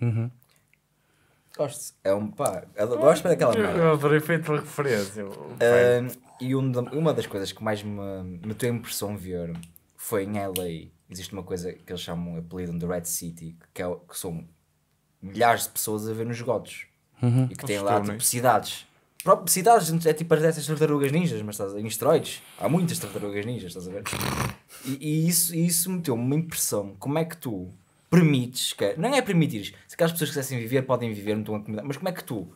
Uhum. Gosto. É um pá. Eu gosto daquela merda. Eu adorei feito referência. Um, e um, uma das coisas que mais me deu impressão ver foi em LA existe uma coisa que eles chamam, apelidam de Red City, que, é, que são milhares de pessoas a ver nos gotos uhum. e que têm lá tipo, né? cidades. Próprio, cidades é tipo as dessas tartarugas ninjas, mas estás em esteroides. Há muitas tartarugas ninjas, estás a ver? E, e isso, isso meteu-me uma impressão. Como é que tu permites que. Não é permitir. Se aquelas pessoas quisessem viver, podem viver, não estão a Mas como é que tu.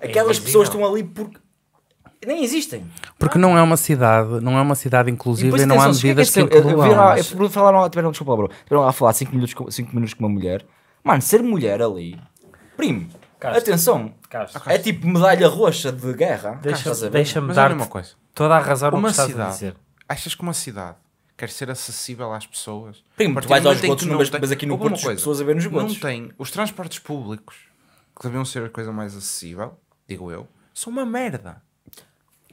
É aquelas é pessoas estão ali porque nem existem. Porque não é uma cidade, não é uma cidade inclusiva e, e não atenção, há medidas que, é que, que incluam. Viram, falaram, desculpa, bro, a falar 5 minutos, 5 minutos com uma mulher. Mano, ser mulher ali, primo, Castro. atenção, Castro. é tipo medalha roxa de guerra. Deixa-me deixa dar uma coisa. Toda a razão uma cidade. Achas que uma cidade quer ser acessível às pessoas? Primo, tu vais aos gotos, mas, mas aqui no Porto coisa, pessoas a ver nos Não tem. Os transportes públicos, que deviam ser a coisa mais acessível, digo eu, são uma merda.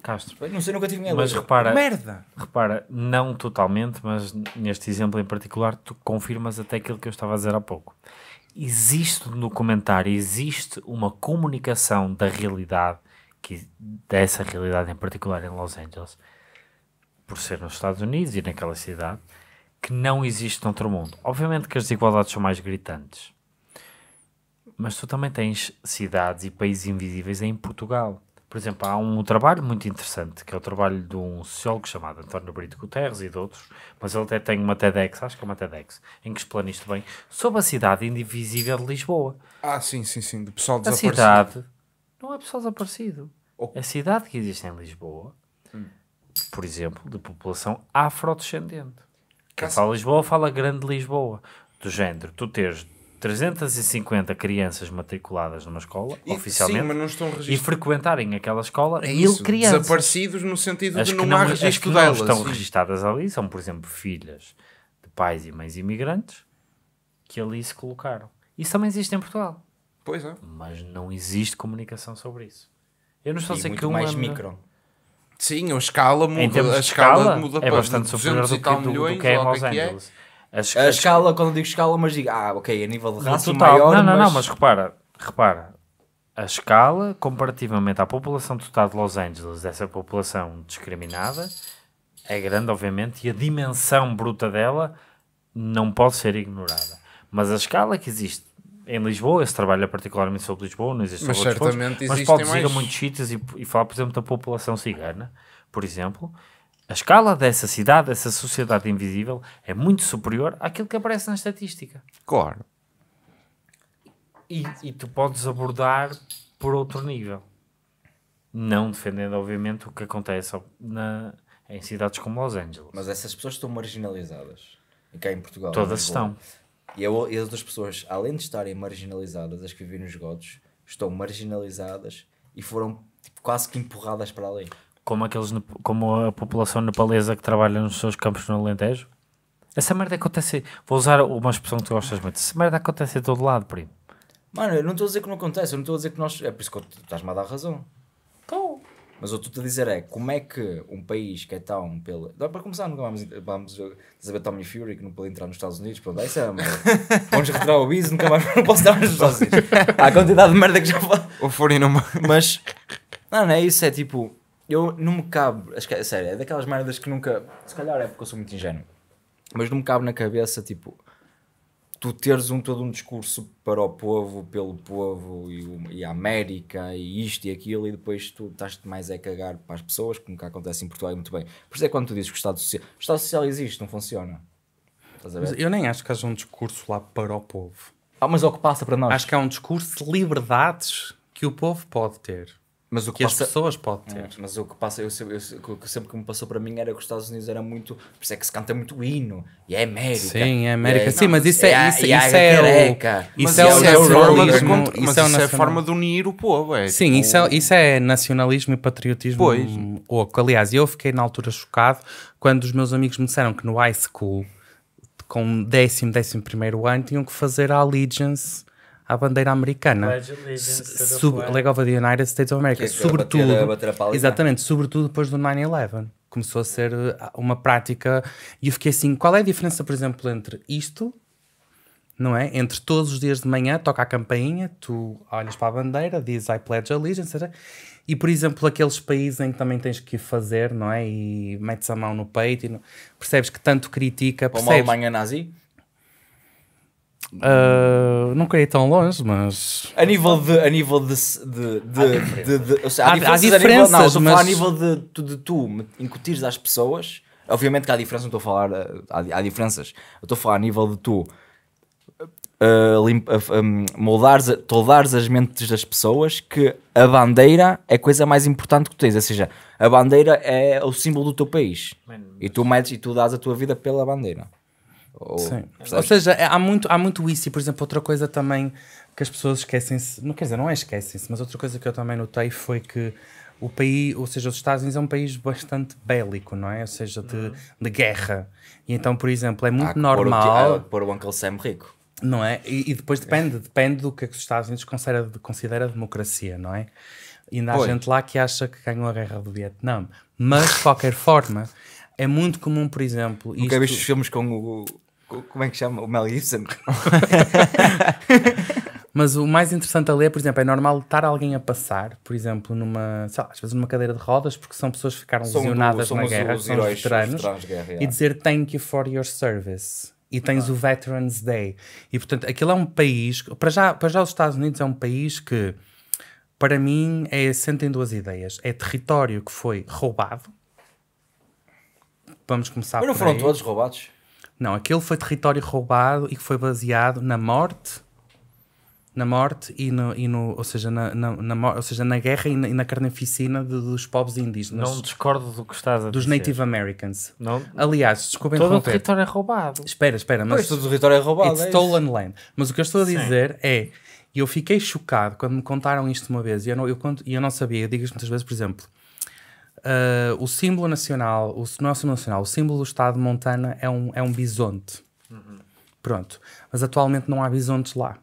Castro. Não sei, nunca tive minha Mas repara, Merda! repara, não totalmente, mas neste exemplo em particular, tu confirmas até aquilo que eu estava a dizer há pouco. Existe no comentário, existe uma comunicação da realidade, que, dessa realidade em particular em Los Angeles, por ser nos Estados Unidos e naquela cidade, que não existe no outro mundo. Obviamente que as desigualdades são mais gritantes. Mas tu também tens cidades e países invisíveis em Portugal por exemplo, há um trabalho muito interessante, que é o trabalho de um sociólogo chamado António Brito Guterres e de outros, mas ele até tem uma TEDx, acho que é uma TEDx, em que explana isto bem, sobre a cidade indivisível de Lisboa. Ah, sim, sim, sim, de pessoal desaparecido. A cidade não é pessoal desaparecido. Oh. A cidade que existe em Lisboa, hum. por exemplo, de população afrodescendente. Quem fala Lisboa fala Grande Lisboa, do género, tu tens 350 crianças matriculadas numa escola, e, oficialmente, sim, mas não estão e frequentarem aquela escola é mil é isso, crianças. Desaparecidos no sentido as de não, não há registro as que delas. Não estão registadas ali são, por exemplo, filhas de pais e mães imigrantes que ali se colocaram. Isso também existe em Portugal. Pois é. Mas não existe comunicação sobre isso. Eu não estou a dizer que um mais micro. Sim, a escala muda, a escala, escala muda é bastante superior do que, do, do que é em Los é é. Angeles. É. A, a escala, quando digo escala, mas digo, ah, ok, a nível de raça total, maior, Não, não, mas... não, mas repara, repara. A escala, comparativamente à população total de Los Angeles, dessa população discriminada, é grande, obviamente, e a dimensão bruta dela não pode ser ignorada. Mas a escala que existe em Lisboa, esse trabalho é particularmente sobre Lisboa, não existe mas sobre outros pontos, mas pode mais... ir a muitos sítios e, e falar, por exemplo, da população cigana, por exemplo, a escala dessa cidade, dessa sociedade invisível, é muito superior àquilo que aparece na estatística. Claro. E, e tu podes abordar por outro nível. Não defendendo, obviamente, o que acontece na, em cidades como Los Angeles. Mas essas pessoas estão marginalizadas. E cá em Portugal. Todas estão. E, eu, e as outras pessoas, além de estarem marginalizadas, as que vivem nos godos, estão marginalizadas e foram tipo, quase que empurradas para além como, aqueles, como a população nepalesa que trabalha nos seus campos no Alentejo. Essa merda acontece. Vou usar uma expressão que tu gostas muito. Essa merda acontece a todo lado, primo. Mano, eu não estou a dizer que não acontece, eu não estou a dizer que nós. É por isso que estás-me a dar razão. Mas o que estou a dizer é como é que um país que é tão pela. Dá para começar, nunca vamos, vamos saber Tommy Fury que não pode entrar nos Estados Unidos. Pronto, é isso Vamos retirar o viso, nunca mais não posso entrar nos Estados Unidos. Há a quantidade de merda que já falo. Ou forem numa. Mas. Não, não é isso, é tipo eu não me cabe, a é sério, é daquelas merdas que nunca, se calhar é porque eu sou muito ingênuo, mas não me cabe na cabeça, tipo, tu teres um, todo um discurso para o povo, pelo povo e, o, e a América e isto e aquilo, e depois tu estás-te mais a cagar para as pessoas, como que acontece em Portugal muito bem. Por isso é quando tu dizes que o Estado Social, o Estado Social existe, não funciona. Eu nem acho que haja um discurso lá para o povo. Ah, mas é o que passa para nós. Acho que há é um discurso de liberdades que o povo pode ter. Mas o que, que passa... as pessoas podem ter. Hum, mas o que passa, eu, eu, eu, sempre que me passou para mim era que os Estados Unidos era muito. Por isso é que se canta muito hino. E é América. Sim, é América. É, Sim, não, mas isso é, é, é isso, é a, isso é, o, isso é, o, o Isso, isso, é, a forma de unir o povo. É, Sim, tipo... isso, é, isso é nacionalismo e patriotismo pois. oco. Aliás, eu fiquei na altura chocado quando os meus amigos me disseram que no high school, com décimo, décimo primeiro ano, tinham que fazer a allegiance à bandeira americana. Sub, League of the United States of America. Que é é sobretudo, bater, exatamente, sobretudo depois do 9-11. Começou a ser ah, uma prática e eu fiquei assim, qual é a diferença, por exemplo, entre isto, não é? Entre todos os dias de manhã, toca a campainha, tu olhas para a bandeira, dizes I pledge allegiance, e por exemplo, aqueles países em que também tens que fazer, não é? E metes a mão no peito, não... percebes que tanto critica. Percebes? Como Alemanha nazi? Uh, ah, não queria ir tão longe, mas. A nível de. A nível de. de, de, de, de ou seja, há, há diferenças. Há diferenças a nível, não, mas... a nível de, tu, de tu incutires às pessoas. Obviamente que há diferenças, não estou a falar. Ah, há, há diferenças. Eu estou a falar a nível de tu. Uh, ah, limpa, uh, um, moldares, toldares as mentes das pessoas que a bandeira é a coisa mais importante que tu tens. Ou seja, a bandeira é o símbolo do teu país. Man, mas... e, tu metes, e tu dás a tua vida pela bandeira. Ou, ou seja, é, há muito, há muito isso. E, por exemplo, outra coisa também que as pessoas esquecem-se, não quer dizer, não é esquecem-se, mas outra coisa que eu também notei foi que o país, ou seja, os Estados Unidos é um país bastante bélico, não é? Ou seja, de, uhum. de guerra. E então, por exemplo, é muito ah, normal. Pôr o, o Uncle Sam rico. Não é? E, e depois depende, depende do que, é que os Estados Unidos considera, considera democracia, não é? E ainda há pois. gente lá que acha que ganhou a guerra do Vietnã. Mas, de qualquer forma, é muito comum, por exemplo. Nunca isto... viste os filmes com o, como é que chama? O Mel Gibson. Mas o mais interessante a ler, é, por exemplo, é normal estar alguém a passar, por exemplo, numa, lá, às vezes numa cadeira de rodas, porque são pessoas que ficaram somos lesionadas do, na guerra, são heróis, veteranos, guerra, é. e dizer thank you for your service. E tens ah. o Veterans Day. E portanto, aquilo é um país, para já, para já os Estados Unidos é um país que, para mim, é assente em duas ideias. É território que foi roubado. Vamos começar Mas não foram aí. todos roubados? Não, aquele foi território roubado e que foi baseado na morte na morte e no, e no ou, seja, na, na, na ou seja, na guerra e na, e na carnificina de, dos povos indígenas. Não discordo do que estás a dos dizer. Dos Native Americans. Não? Aliás, desculpem Todo o território é roubado. Espera, espera. Mas pois, todo o território é roubado. It's é stolen land. Mas o que eu estou a dizer Sim. é, e eu fiquei chocado quando me contaram isto uma vez, e eu não, eu, conto, e eu não sabia, eu digo isto muitas vezes, por exemplo, uh, o símbolo nacional, o nosso é nacional, o símbolo do estado de Montana é um, é um bisonte. Uhum. Pronto. Mas atualmente não há bisontes lá.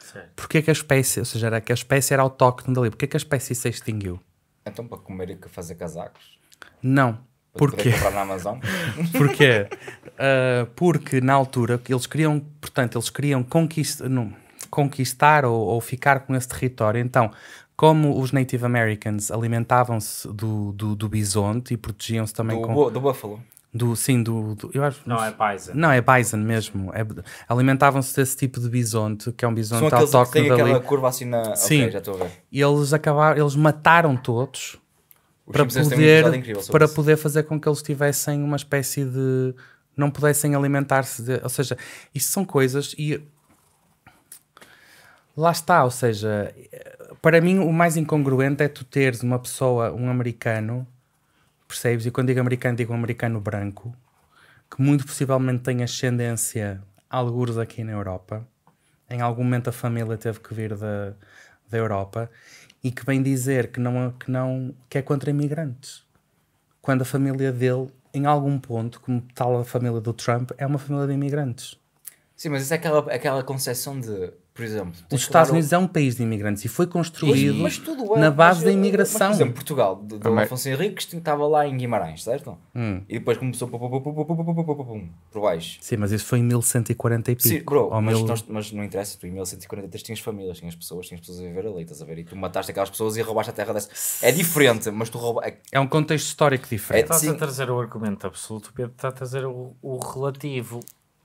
Certo. Porquê que a espécie, ou seja, era que a espécie era autóctone dali, porquê que a espécie se extinguiu? Então para comer e fazer casacos? Não. Porquê? na Amazon? Porquê? Uh, porque na altura eles queriam, portanto, eles queriam conquist, não, conquistar ou, ou, ficar com esse território. Então como os Native Americans alimentavam-se do, do, do, bisonte e protegiam-se também do, com... Do búfalo. Do, sim, do, do eu acho, não é bison. Não, é bison mesmo. É, Alimentavam-se desse tipo de bisonte, que é um bisonte São toque que tem dali. aquela curva assim na... Sim. Okay, já estou a ver. E eles, acabaram, eles mataram todos os para, poder, um para poder fazer com que eles tivessem uma espécie de... Não pudessem alimentar-se de... Ou seja, isto são coisas e... Lá está, ou seja para mim, o mais incongruente é tu teres uma pessoa, um americano, percebes? E quando digo americano, digo um americano branco, que muito possivelmente tem ascendência, algures aqui na Europa. Em algum momento a família teve que vir da, da Europa e que vem dizer que não, que não que é contra imigrantes. Quando a família dele, em algum ponto, como tal a família do Trump, é uma família de imigrantes. Sim, mas isso é aquela, aquela concepção de por exemplo. Os Estados Unidos é um país de imigrantes e foi construído é, na base da imigração. Mas, por exemplo, Portugal, de do Afonso Henriques, estava lá em Guimarães, certo? Hum. E depois começou por baixo. Sim, mas isso foi em 1140 e pico. Sim, bro, mas, mil... nós, mas, não interessa, tu em 1143 tinhas famílias, tinhas pessoas, tinhas pessoas a viver ali, estás a ver? E tu mataste aquelas pessoas e roubaste a terra dessa. É diferente, mas tu roubas É um contexto histórico diferente. É, estás sim. a trazer o argumento absoluto, Pedro, está a trazer o, o relativo.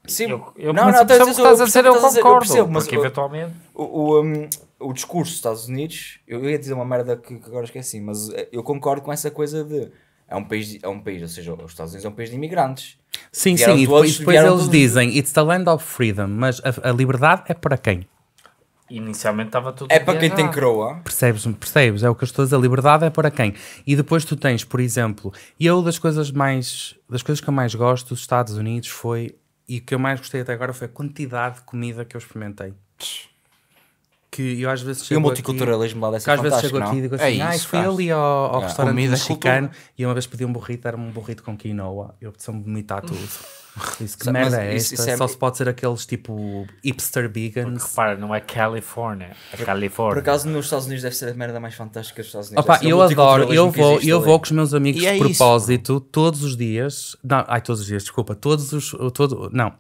Sim, eu, eu não, não, a estás a dizer, eu concordo. Percebo, mas porque eventualmente. O, o, um, o discurso dos Estados Unidos, eu ia dizer uma merda que, que agora esqueci, mas eh, eu concordo com essa coisa de. É um país, é um país ou seja, os Estados Unidos é um país de imigrantes. Sim, sim, e depois, depois eles dizem It's the land of freedom, mas a, a liberdade é para quem? Inicialmente estava tudo. É para quem tem croa. Percebes, percebes? É o que as pessoas. A liberdade é para quem? E depois tu tens, por exemplo, eu das coisas mais. das coisas que eu mais gosto dos Estados Unidos foi e o que eu mais gostei até agora foi a quantidade de comida que eu experimentei que eu às vezes chego. E o multiculturalismo aqui, lá deve às vezes chego não? aqui e digo é assim: é isso, ah, isso fui ali ao, ao é. restaurante Comida mexicano e uma vez pedi um burrito, era um burrito com quinoa. Eu preciso vomitar tudo. Isso, que merda é esta? Isso é... Só se pode ser aqueles tipo hipster vegans. Porque, repara, não é Califórnia. É Califórnia. Por acaso nos Estados Unidos deve ser a merda mais fantástica dos Estados Unidos. Opa, eu adoro, eu vou, eu vou com os meus amigos e é de propósito isso, todos os dias. Não, ai, todos os dias, desculpa. Todos os. Todo, não,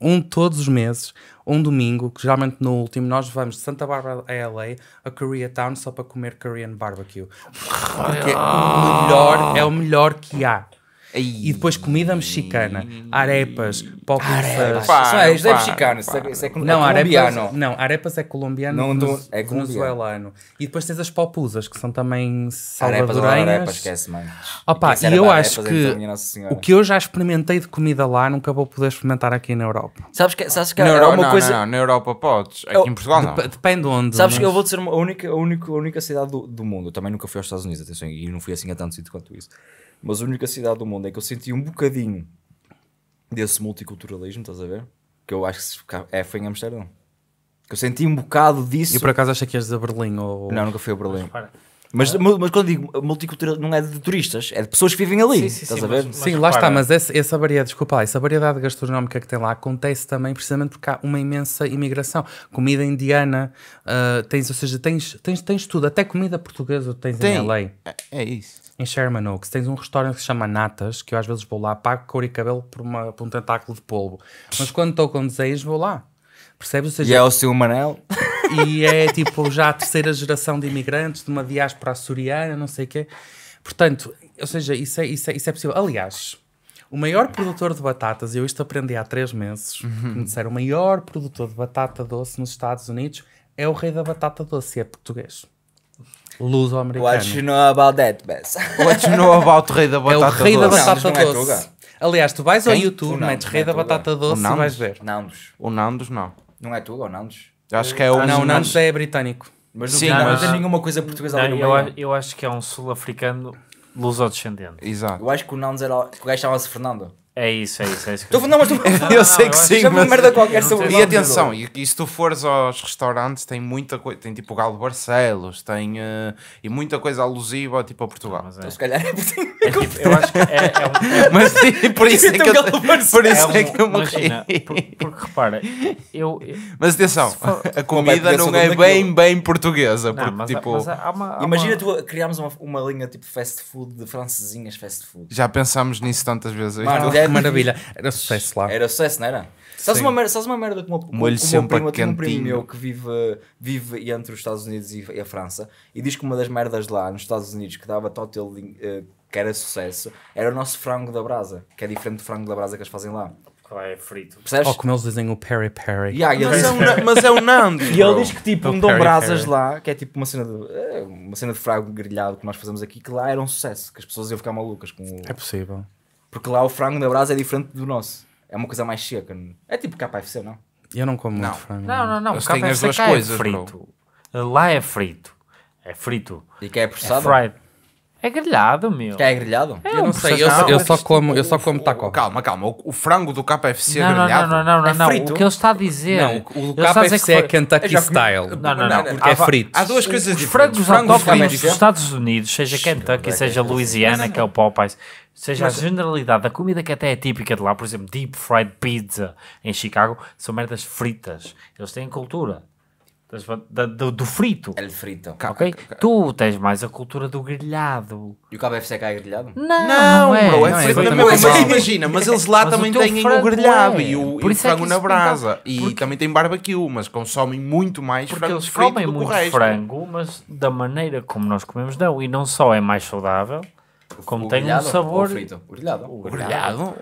um todos os meses, um domingo, que geralmente no último, nós vamos de Santa Bárbara a LA, a Koreatown, só para comer Korean barbecue. Porque é o melhor é o melhor que há. E depois comida mexicana, arepas, popuzas Ah, é, isto é mexicano, isso é, isso é, não, é colombiano. Arepas, não, arepas é colombiano não, do então, é venezuelano. E depois tens as popusas, que são também salvadorenhas. Arepas, Opa, e eu acho que então, o que eu já experimentei de comida lá, nunca vou poder experimentar aqui na Europa. Sabes que, sabes que na é Europa, uma coisa... não, na Europa podes, aqui em Portugal não. Depende onde. Sabes que eu vou dizer a única, a única, a única cidade do, do mundo, eu também nunca fui aos Estados Unidos, atenção, e não fui assim a tanto sítio quanto isso mas a única cidade do mundo em que eu senti um bocadinho desse multiculturalismo, estás a ver? Que eu acho que é, foi em Amsterdão. Que eu senti um bocado disso. E por acaso achas que és de Berlim? Ou... Não, nunca fui a Berlim. Mas, ah. mas, mas, quando digo multicultural, não é de turistas, é de pessoas que vivem ali. Sim, sim, estás sim, a ver? Mas, sim, mas lá está, mas essa, essa variedade, desculpa essa variedade gastronómica que tem lá acontece também precisamente porque há uma imensa imigração. Comida indiana, uh, tens, ou seja, tens, tens, tens tudo, até comida portuguesa tens tem. em LA. É, é isso em Sherman Oaks tens um restaurante que se chama Natas, que eu às vezes vou lá, pago cor e cabelo por, uma, por um tentáculo de polvo. Mas quando estou com desejos, vou lá. Percebes? Seja, e é o seu Manel? E é tipo já a terceira geração de imigrantes, de uma diáspora açoriana, não sei o quê. Portanto, ou seja, isso é, isso é, isso é possível. Aliás, o maior produtor de batatas, e eu isto aprendi há três meses, uhum. me disseram, o maior produtor de batata doce nos Estados Unidos é o rei da batata doce, é português luso-americano. What you know about that, Bess? What you know about o rei da batata doce? É o rei da batata não, é doce. Não Aliás, tu vais Quem? ao YouTube, metes rei é da batata doce e vais ver. Nandos. O Nandos não. Não é tu ou Nandos? Eu acho que é o... Não, o Nandos é britânico. Mas não, Sim, não, mas... tem nenhuma coisa portuguesa ali no meio. eu acho que é um sul-africano luso-descendente. Exato. Eu acho que o Nandos era... O gajo chamava-se Fernando. É isso, é isso. É isso eu... não, mas tu... eu sei que sim. É mas... merda qualquer sobre E atenção, e, e, se tu fores aos restaurantes, tem muita coisa. Tem tipo Galo Barcelos, tem. Uh, e muita coisa alusiva tipo a Portugal. Não, é. Então, se calhar é, é tipo, Eu acho que é. é um... Mas sim, por isso é que, eu, por isso é, é que eu morri. porque repara, eu. Mas atenção, a comida não, é bem, bem portuguesa. porque, tipo... imagina tu criarmos uma, uma linha tipo fast food de francesinhas fast food. Já pensámos nisso tantas vezes. Mano, então que maravilha. Era sucesso lá. Era sucesso, não era? Sabes uma, merda, sabes uma merda que uma, Molho uma, uma prima, tenho um primo meu que vive, vive entre os Estados Unidos e, e, a França e diz que uma das merdas lá nos Estados Unidos que dava total uh, que era sucesso era o nosso frango da brasa, que é diferente do frango da brasa que eles fazem lá. É frito. Percebes? Ou oh, como eles dizem o Perry Perry. Yeah, é mas, é um, mas, é um, Nando. e ele diz que tipo, um é dão brasas lá, que é tipo uma cena, de, eh, uma cena de frango grelhado que nós fazemos aqui, que lá era um sucesso, que as pessoas iam ficar malucas com o... É possível. Porque lá o frango na brasa é diferente do nosso. É uma coisa mais seca. É tipo KFC, não? Eu não como não. muito frango. Não, não, não. Eles têm as duas é coisas, é frito. Bro. Lá é frito. É frito. E que é processado? É fried. É grelhado, meu. é grelhado? É, eu não sei, eu, eu só como, eu só como taco. Calma, calma, o, o frango do KFC não, é grelhado? Não, não, não, não, é não. o que ele está a dizer... Não, o, KFC é Kentucky já... Style. Não, não, não. Porque é há, é frito. Há duas coisas diferentes. Os frangos autóctones é dos Estados Unidos, seja Kentucky, seja Louisiana, que é o Popeyes, seja a generalidade da comida que até é típica de lá, por exemplo, deep fried pizza em Chicago, são merdas fritas. Eles têm cultura da, do, do, frito. El frito. Cá, okay? tu tens mais a cultura do grelhado. E o cabo FC cá é grelhado? Não, não, é, bro, é, não é, frito é. mas imagina, mas eles lá mas também o têm o grelhado e é. o, e o é frango na brasa. E também tem barbecue, mas consomem muito mais porque frango eles comem muito frango, mas da maneira como nós comemos não. E não só é mais saudável, como o tem um sabor. frito? O grelhado.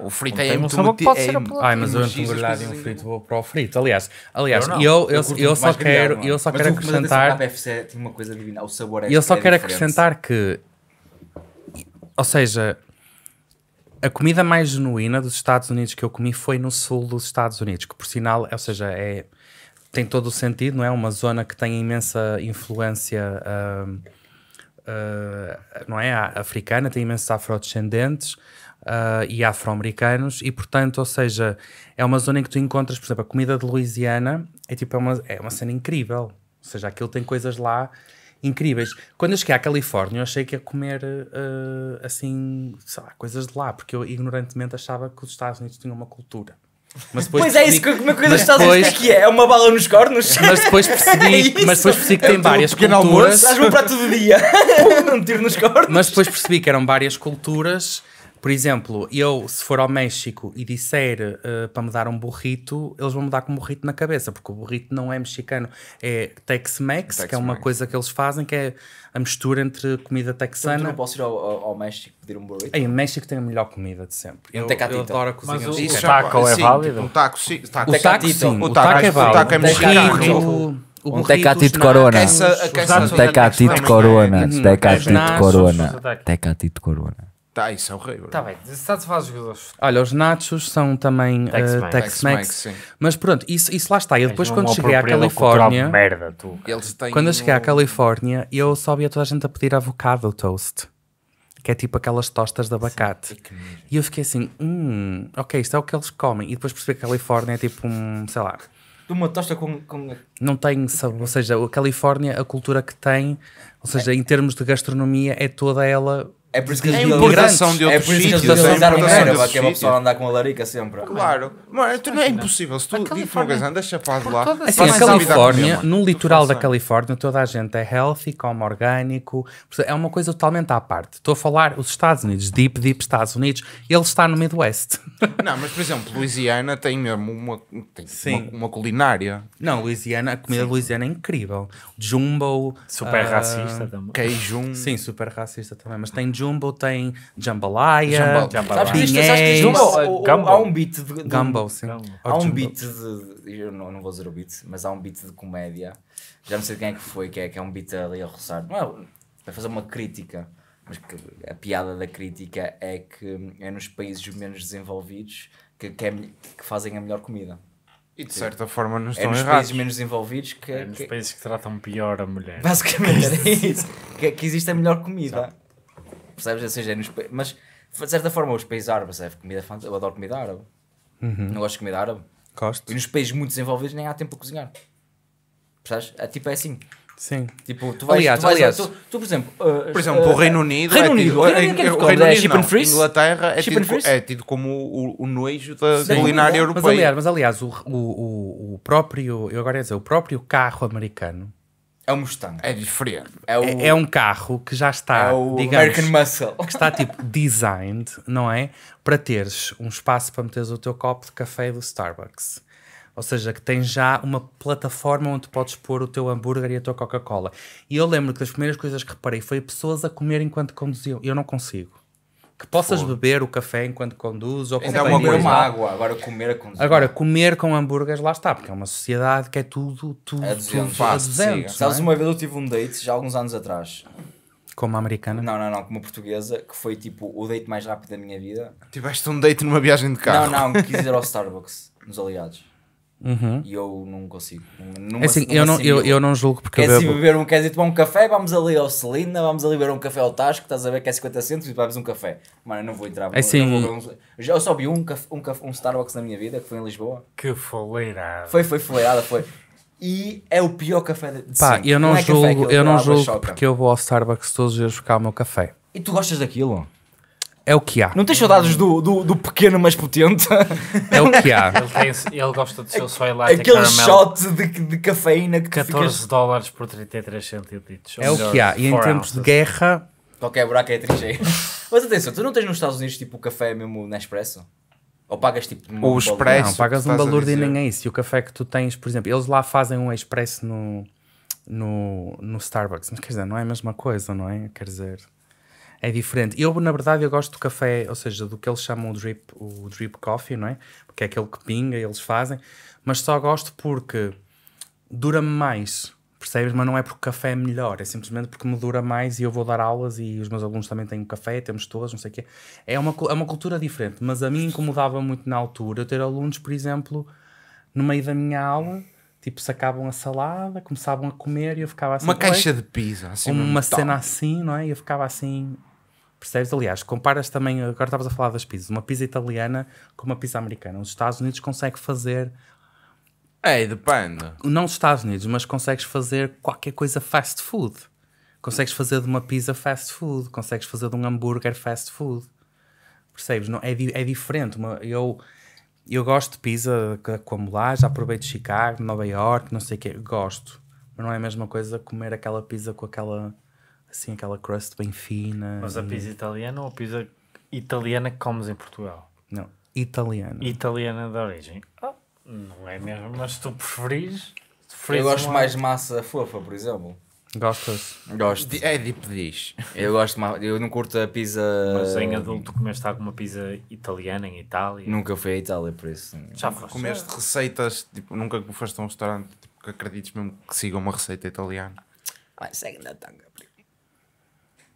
O frito é tem um sabor que pode é ser apelativo. Ai, mas eu entre um grelhado e um frito vou para o frito. Aliás, aliás eu, eu, eu, eu só quero, eu só quero acrescentar. KFC é tem tipo uma coisa divina. O sabor é Eu só quero acrescentar que. Ou seja, a comida mais genuína dos Estados Unidos que eu comi foi no sul dos Estados Unidos, que por sinal, ou seja, é, tem todo o sentido, não é? Uma zona que tem imensa influência. Uh, eh, não é? africana, tem imensos afrodescendentes uh, e afro-americanos, e portanto, ou seja, é uma zona em que tu encontras, por exemplo, a comida de Louisiana é tipo é uma, é uma cena incrível. Ou seja, aquilo tem coisas lá incríveis. Quando eu cheguei à Califórnia, eu achei que ia comer uh, assim, sei lá, coisas de lá, porque eu ignorantemente achava que os Estados Unidos tinham uma cultura. Mas depois pois é isso que uma coisa que estás a dizer que é, é uma bala nos cornos. Mas depois percebi, é mas depois percebi que tem é várias culturas. Estás-me para todo dia. um tiro nos cornos. Mas depois percebi que eram várias culturas por exemplo, eu se for ao México e disser uh, para me dar um burrito, eles vão me dar com um burrito na cabeça, porque o burrito não é mexicano, é Tex-Mex, Tex que é uma coisa que eles fazem, que é a mistura entre comida texana. Então, não posso ir ao, ao, ao, México pedir um burrito? Aí, o México tem a melhor comida de sempre. Eu, eu adoro a cozinha Mas o, o taco é válido? Tipo, um taco, sim. Taco. O taco, sim. O taco é válido. O taco é mexicano. O é um tecati é de corona. Um tecati de corona. Tecati de corona. Tecati de corona. Tá, isso é o rei, bro. Tá bem, estás a falar dos jogadores. Olha, os nachos são também Tex-Mex. Uh, Tex-Mex, Tex eh, mas pronto, isso, isso lá está. E depois quando cheguei à Califórnia... Merda, tu. Quando eu cheguei um... à Califórnia, eu só via toda a gente a pedir avocado toast. Que é tipo aquelas tostas de abacate. Sim, e eu fiquei assim, hum, ok, isto é o que eles comem. E depois percebi que a Califórnia é tipo um, sei lá... Uma tosta com... com... Não tem, sabor. ou seja, a Califórnia, a cultura que tem, ou seja, é. em termos de gastronomia, é toda ela é por isso que as é vilas grandes, de é por isso que as vilas andaram dinheiro, é uma pessoa andar com a larica sempre. Claro, mas não é impossível, se tu dizes uma coisa, andas chapado lá. Assim, a Califórnia, no litoral da Califórnia, toda a gente é healthy, come orgânico, é uma coisa totalmente à parte. Estou a falar os Estados Unidos, deep, deep Estados Unidos, ele está no Midwest. Não, mas por exemplo, Louisiana tem mesmo uma, tem Sim. uma, uma culinária. Não, Louisiana, a comida Sim. louisiana é incrível. Jumbo. Super uh, racista também. Queijo. Sim, super racista também, mas tem jumbo Jumbo tem Jambalaya, Jumbo. Sabes que isto- é- sabes que Jumbo, Há um beat de. Gumbo, sim. Há um beat de. Eu não, não vou dizer o beat, mas há um beat de comédia. Já não sei de quem é que foi, que é, que é um beat ali a roçar. Não é. fazer uma crítica. Mas que a piada da crítica é que é nos países menos desenvolvidos que, que, é que fazem a melhor comida. E de certa forma não É nos errados. países menos desenvolvidos que. É nos que- países que tratam pior a mulher. Basicamente era é isso. Que, que existe a melhor comida. Percebes? Ou seja, é nos, mas de certa forma, os países árabes, é comida fantástica. Eu adoro comida árabe. Uhum. Não gosto de comida árabe. Gosto. E nos países muito desenvolvidos nem há tempo para cozinhar. Percebes? É tipo é assim. Sim. Tipo, tu vais, aliás, tu vais, aliás. Tu, tu, por exemplo, uh, por exemplo, uh, o Reino Unido, Reino é Unido, o Reino, Unido, é é- Chip and Freeze, Inglaterra é tido, é tido como o, o nojo da culinária europeia. Mas aliás, mas, aliás o, o, o próprio, eu agora ia dizer, o próprio carro americano é um Mustang. É diferente. É, o... É, é, um carro que já está, é o digamos, American Muscle. que está tipo designed, não é? Para teres um espaço para meteres o teu copo de café do Starbucks. Ou seja, que tem já uma plataforma onde podes pôr o teu hambúrguer e a tua Coca-Cola. E eu lembro que das primeiras coisas que reparei foi pessoas a comer enquanto conduziam. Eu não consigo que possas Pô. beber o café enquanto conduz ou comer é uma água, agora comer a conduzir. Agora comer com hambúrgueres lá está, porque é uma sociedade que é tudo tudo é 200, tudo, a 200 Sabes é? uma vez eu tive um date já há alguns anos atrás. Como americana? Não, não, não, como portuguesa, que foi tipo o date mais rápido da minha vida. Tiveste um date numa viagem de carro. Não, não, quis ir ao Starbucks, nos aliados. Uhum. E eu não consigo. Numa, é assim, eu, não, eu, eu não julgo porque queres é assim, bebo. beber um, queres ir tomar um café, vamos ali ao Celina, vamos ali beber um café ao Tasco, estás a ver que é 50 centos e bebes um café. Mano, eu não vou entrar. É assim, vou eu só vi um, caf, um, caf, um Starbucks na minha vida, que foi em Lisboa. Que foleirada. Foi, foi foleirada, foi. E é o pior café de Pá, sempre. eu não, não é julgo, eu não julgo porque eu vou ao Starbucks todos os dias buscar o meu café. E tu gostas daquilo? É o que há. Não tens saudades do, do, do, pequeno mas potente? É o que há. Ele, tem, ele gosta do seu soy latte Aquele é caramel. shot de, de cafeína que 14 ficas... dólares por 33 centilitros. É o que há. E em tempos de guerra... Qualquer buraco é trincheiro. É. mas atenção, tu não tens nos Estados Unidos tipo o café mesmo na Nespresso? Ou pagas tipo um O expresso. Não, pagas um valor de nem é isso. E o café que tu tens, por exemplo, eles lá fazem um expresso no, no, no Starbucks. Mas quer dizer, não é a mesma coisa, não é? Quer dizer é diferente. Eu, na verdade, eu gosto do café, ou seja, do que eles chamam o drip, o drip coffee, não é? Porque é aquele que pinga, eles fazem, mas só gosto porque dura mais, percebes? Mas não é porque o café é melhor, é simplesmente porque me dura mais e eu vou dar aulas e os meus alunos também têm café, temos todas, não sei o quê. É uma, é uma cultura diferente, mas a mim incomodava muito na altura eu ter alunos, por exemplo, no meio da minha aula tipo, sacavam a salada, começavam a comer e eu ficava assim. Uma caixa de pizza, assim. Uma, uma cena assim, não é? E eu ficava assim, Percebes? Aliás, comparas também, agora estavas a falar das pizzas, uma pizza italiana com uma pizza americana. Os Estados Unidos consegue fazer. É, depende. Não os Estados Unidos, mas consegues fazer qualquer coisa fast food. Consegues fazer de uma pizza fast food, consegues fazer de um hambúrguer fast food. Percebes? Não, é, é diferente. Uma, eu, eu gosto de pizza como lá, já aproveito de Chicago, Nova York, não sei o quê. Gosto. Mas não é a mesma coisa comer aquela pizza com aquela assim, aquela crust bem fina. Mas a e... pizza italiana ou a pizza italiana que comes em Portugal? Não, italiana. Italiana de origem. Oh, não é mesmo, mas se tu preferires. Eu gosto mais de massa fofa, por exemplo. Gostas? Gosto. É tipo diz. Eu gosto mais. Eu não curto a pizza. Mas em adulto comeste alguma pizza italiana em Itália? Nunca fui à Itália, por isso. Já foste. Comeste receitas, tipo, nunca foste a um restaurante tipo, que acredites mesmo que siga uma receita italiana. Vai, segue na tanga.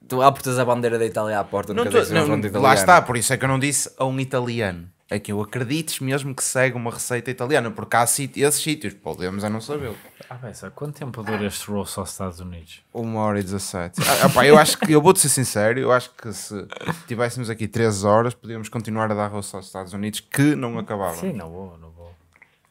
Tu aportas a bandeira da Itália à porta, não, não, Lá está, por isso é que eu não disse a um italiano. É que eu acredites mesmo que segue uma receita italiana, porque há sit esses sítios, podemos a é não sabê-lo. Ah, pensa, quanto tempo dura este roast aos Estados Unidos? Uma hora e 17. ah, opa, eu acho que, eu vou-te ser sincero, eu acho que se tivéssemos aqui 3 horas, podíamos continuar a dar roast aos Estados Unidos, que não acabava. Sim, não vou, não vou.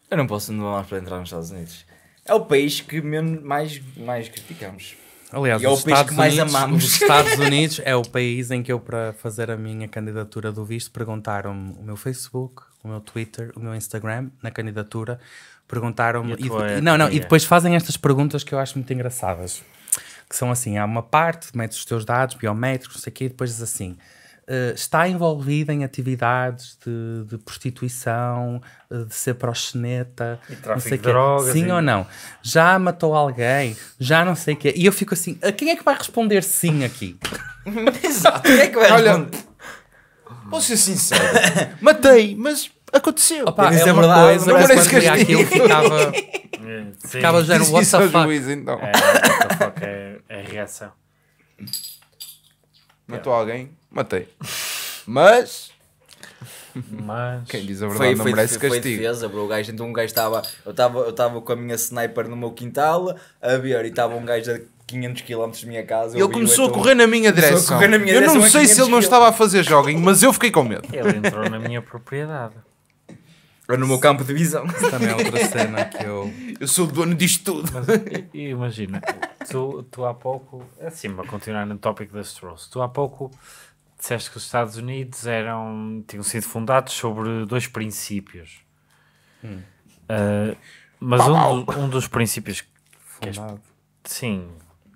Eu não posso não mais para entrar nos Estados Unidos. É o país que menos, mais, mais criticamos. Aliás, é o país Estados que mais Unidos, amamos. Os Estados Unidos é o país em que eu, para fazer a minha candidatura do visto, perguntaram-me o meu Facebook, o meu Twitter, o meu Instagram na candidatura. Perguntaram-me. É não, não, é. e depois fazem estas perguntas que eu acho muito engraçadas. Que são assim: há uma parte, metes os teus dados biométricos, não sei o quê, e depois diz assim uh, está envolvida em atividades de, de prostituição, uh, de ser proxeneta, e não sei de quê. drogas. Sim e... ou não? Já matou alguém? Já não sei o quê. E eu fico assim, a ah, quem é que vai responder sim aqui? Exato, quem é que vai Olha, vou ser sincero, matei, mas aconteceu. Opa, é, é uma verdade, coisa, mas é quando via aquilo é ficava... ficava a no é what the fuck. Juiz, então. é, é, é, reação. Matou alguém? Matei. Mas. Mas. Quem diz a verdade foi, não foi, merece foi, castigo. Foi defesa, bro. O gajo, então um gajo estava. Eu estava eu com a minha sniper no meu quintal a ver e estava um gajo a 500 km de minha casa. Ele começou a, a então correr na minha direção. Na minha eu não sei se ele não estava a fazer jogging, mas eu fiquei com medo. Ele entrou na minha propriedade. Ou no meu campo de visão. Isso também é outra cena que eu. Eu sou o dono disto tudo. Mas, e, imagina, tu, tu há pouco. É assim, para continuar no tópico das trolls, tu há pouco disseste que os Estados Unidos eram, tinham sido fundados sobre dois princípios. Hum. Uh, mas um, um, dos princípios que é, sim,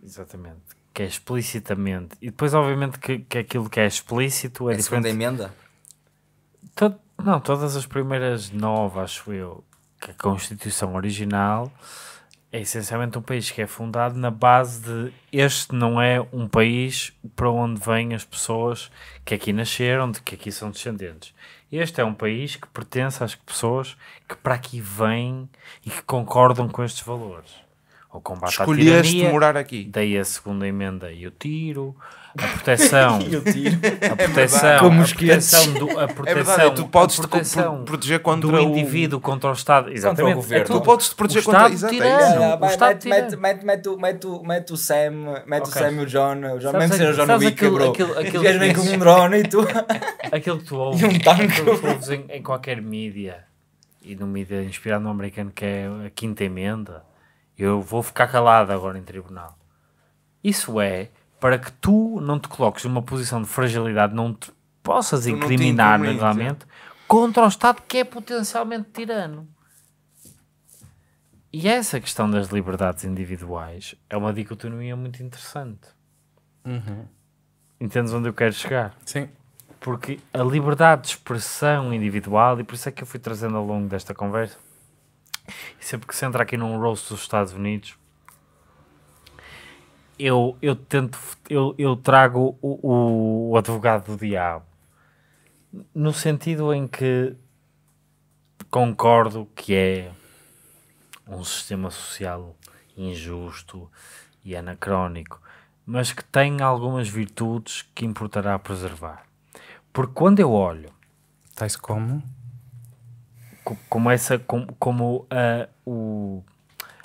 exatamente, que é explicitamente e depois obviamente que, que aquilo que é explícito é, é diferente. segunda emenda. Todo, não, todas as primeiras nove, acho eu, que a Constituição original é essencialmente um país que é fundado na base de este não é um país para onde vêm as pessoas que aqui nasceram, de que aqui são descendentes. Este é um país que pertence às pessoas que para aqui vêm e que concordam com estes valores. Ou combate Escolheste à tirania, morar aqui. Daí a segunda emenda e o tiro, a proteção, a é proteção, é como a proteção do, a proteção, é verdade, tu podes te proteger contra do indivíduo, contra o Estado, exatamente, o governo. É tu podes te proteger o contra é o Estado mete, mete o Sam, mete okay. o Sam e o John, o John mesmo seja o John Wick, aquilo, bro, aquilo, aquilo, aquilo, com um drone e tu, aquilo que tu ouves, e um tanque. que tu ouves em, em qualquer mídia e no mídia inspirado no americano que é a quinta emenda, eu vou ficar calado agora em tribunal. Isso é para que tu não te coloques numa posição de fragilidade, não te possas incriminar naturalmente é. contra o Estado que é potencialmente tirano. E essa questão das liberdades individuais é uma dicotomia muito interessante. Uhum. Entendes onde eu quero chegar? Sim. Porque a liberdade de expressão individual, e por isso é que eu fui trazendo ao longo desta conversa, e sempre que se entra aqui num roast dos Estados Unidos, eu, eu tento, eu, eu trago o, o advogado do diabo no sentido em que concordo que é um sistema social injusto e anacrónico, mas que tem algumas virtudes que importará preservar. Porque quando eu olho. Tais como? Como, essa, como, como uh, ah, o,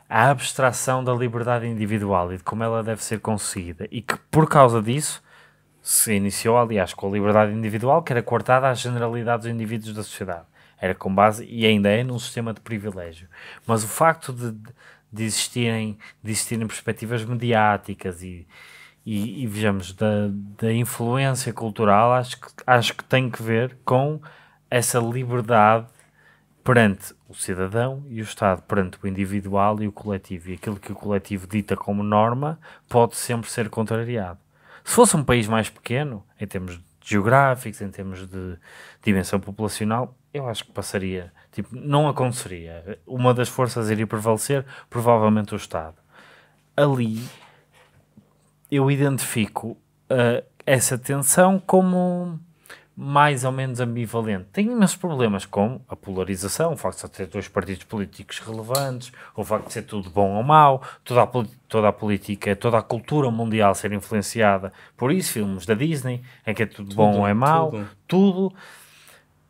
a abstração da liberdade individual e de como ela deve ser conseguida, e que por causa disso se iniciou, aliás, com a liberdade individual, que era cortada à generalidade dos indivíduos da sociedade. Era com base, e ainda é, num sistema de privilégio. Mas o facto de, de, existirem, de existirem perspectivas mediáticas e, e, e vejamos, da, da influência cultural, acho que, acho que tem que ver com essa liberdade perante o cidadão e o Estado perante o individual e o coletivo. E aquilo que o coletivo dita como norma pode sempre ser contrariado. Se fosse um país mais pequeno, em termos geográficos, em termos de dimensão populacional, eu acho que passaria. Tipo, não aconteceria. Uma das forças iria prevalecer, provavelmente o Estado. Ali, eu identifico uh, essa tensão como mais ou menos ambivalente. Tem imensos problemas, como a polarização, o facto de só ter dois partidos políticos relevantes, o facto de ser tudo bom ou mau, toda a, toda a política, toda a cultura mundial ser influenciada por isso, filmes da Disney, em que é tudo, tudo bom ou é mau, tudo. tudo.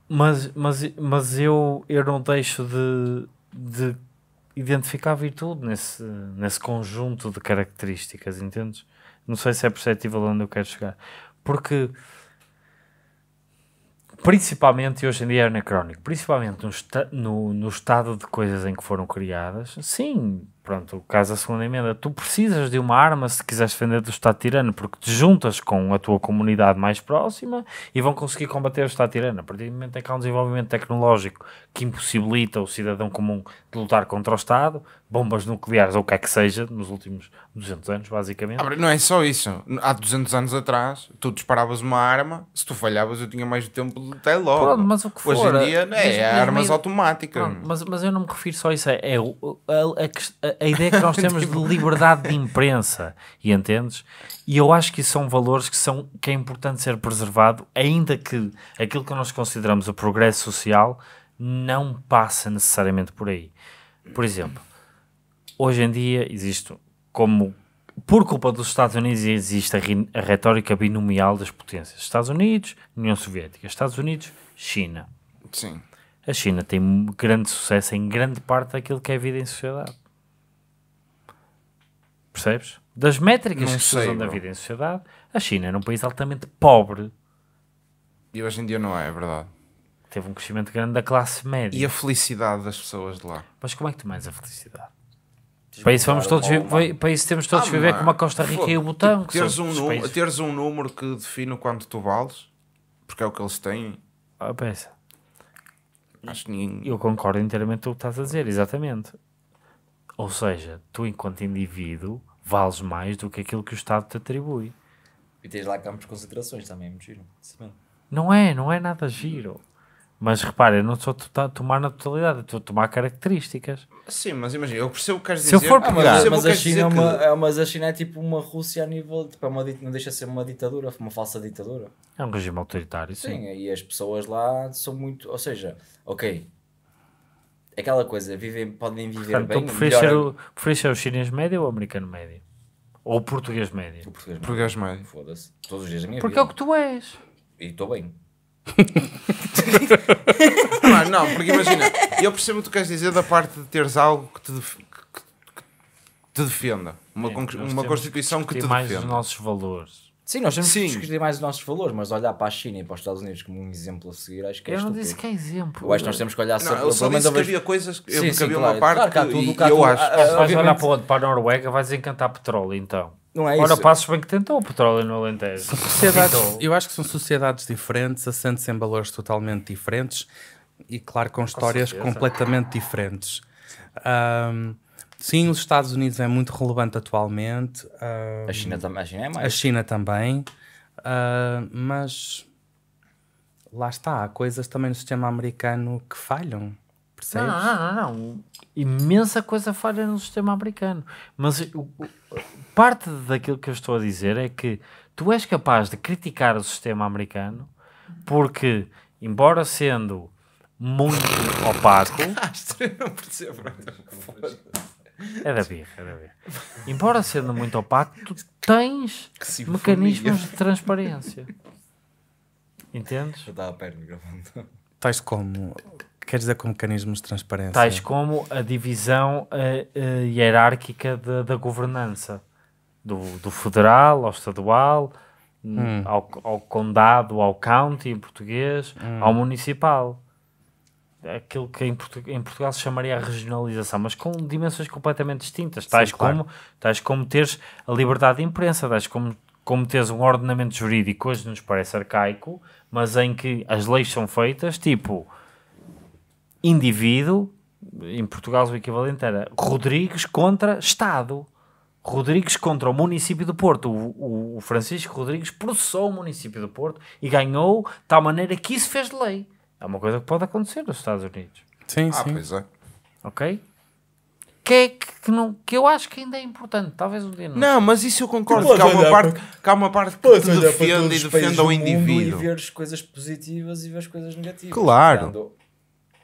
Mas, mas, mas eu, eu não deixo de, de identificar a virtude nesse, nesse conjunto de características, entendes? Não sei se é perceptível onde eu quero chegar. Porque principalmente hoje em dia é anacrónico, principalmente no, no, no estado de coisas em que foram criadas, sim, pronto, o caso da segunda emenda, tu precisas de uma arma se quiseres defender do Estado tirano, porque te juntas com a tua comunidade mais próxima e vão conseguir combater o Estado tirano. A partir do momento em que há um desenvolvimento tecnológico que impossibilita o cidadão comum de lutar contra o Estado, bombas nucleares ou o que é que seja, nos últimos 200 anos, basicamente. abre não é só isso. Há 200 anos atrás, tu disparavas uma arma, se tu falhavas, eu tinha mais tempo de até logo. Pronto, mas o que for, Hoje em dia, eh, né, é, é, é armas meio... automáticas. Pronto, mas, mas eu não me refiro só a isso, é, é a, a, a ideia que nós temos de liberdade de imprensa, e entendes? E eu acho que isso são valores que, são, que é importante ser preservado, ainda que aquilo que nós consideramos o progresso social não passa necessariamente por aí. Por exemplo, hoje em dia existe, como por culpa dos Estados Unidos, existe a, a retórica binomial das potências: Estados Unidos, União Soviética, Estados Unidos, China. Sim. A China tem grande sucesso em grande parte daquilo que é a vida em sociedade. Percebes? Das métricas não que se usam na vida em sociedade, a China era um país altamente pobre. E hoje em dia não é, é verdade. Teve um crescimento grande da classe média. E a felicidade das pessoas de lá. Mas como é que tu mais a felicidade? Para isso, vamos todos para isso temos todos ah, viver como a Costa Rica e o Botão. Tipo, teres, um número, teres um número que define o quanto tu vales, porque é o que eles têm. Ah, pensa. Acho que ninguém... Eu concordo inteiramente com o que estás a dizer, exatamente. Ou seja, tu, enquanto indivíduo, vales mais do que aquilo que o Estado te atribui. E tens lá campos de concentrações também, é giro. Não é, não é nada giro. Mas repare eu não estou a tota-, tomar na totalidade, estou a tomar características. Sim, mas imagina, eu percebo o que queres dizer. Se eu for pegar, ah, mas, mas, a China é, é uma, que... é, mas a China é tipo uma Rússia a nível. Tipo, é uma, não deixa de ser uma ditadura, uma falsa ditadura. É um regime autoritário, sim. Sim, e as pessoas lá são muito. Ou seja, ok, aquela coisa, vivem, podem viver Portanto, bem. Tu preferes, melhor... ser é o, preferes ser o chinês médio ou o americano médio? Ou o português médio? O português, português médio. médio. Foda-se. Todos os dias a minha Porque vida. é o que tu és. E estou bem. não, não, porque imagina, eu percebo o que tu queres dizer da parte de teres algo que te, def... que te defenda. Uma, é, uma constituição que, que te defenda. mais os nossos valores. Sim, nós temos Sim. que discutir mais os nossos valores, mas olhar para a China e para os Estados Unidos como um exemplo a seguir, acho que é Eu não disse que é exemplo. Eu acho que nós temos que olhar sempre... Não, eu só disse que havia coisas... Eu sim, claro, uma parte claro, há tudo, e, cá, eu acho... Se vais olhar para, onde? para a Noruega, vais encantar petróleo, então. Não é isso. Ora, Passos bem que tentou o petróleo no Alentejo. Sociedades, eu acho que são sociedades diferentes, assentes em valores totalmente diferentes e, claro, com, histórias completamente diferentes. Um, Sim, os Estados Unidos é muito relevante atualmente. Uh, a, China a China é mais. A China também. Uh, mas lá está, há coisas também no sistema americano que falham. Percebes? Não, não, não. Imensa coisa falha no sistema americano. Mas o, parte daquilo que eu estou a dizer é que tu és capaz de criticar o sistema americano porque, embora sendo muito opaco. Não percebo. É da birra, é da birra. Embora sendo muito opaco, tu tens mecanismos de transparência. Entendes? Eu estava pé no microfone. Tais como. Queres dizer com mecanismos de transparência? Tais como a divisão hierárquica de, da governança. Do, do federal ao estadual, hum. ao, ao condado, ao county em português, hum. ao municipal aquilo que em, em, Portugal se chamaria a regionalização, mas com dimensões completamente distintas, tais, Sim, claro. como, tais como teres a liberdade de imprensa, tais como, como teres um ordenamento jurídico, hoje nos parece arcaico, mas em que as leis são feitas, tipo, indivíduo, em Portugal o equivalente era Rodrigues contra Estado. Rodrigues contra o município do Porto. O, o Francisco Rodrigues processou o município do Porto e ganhou de tal maneira que isso fez lei. É uma coisa que pode acontecer nos Estados Unidos. Sim, ah, sim. Pois é. Ok? Que, é que, que, não, que eu acho que ainda é importante, talvez um dia não. Não, mas isso eu concordo. Que há, uma parte, para... que há uma parte que te defende e defende ao indivíduo. E ver as coisas positivas e ver as coisas negativas. Claro. Ando,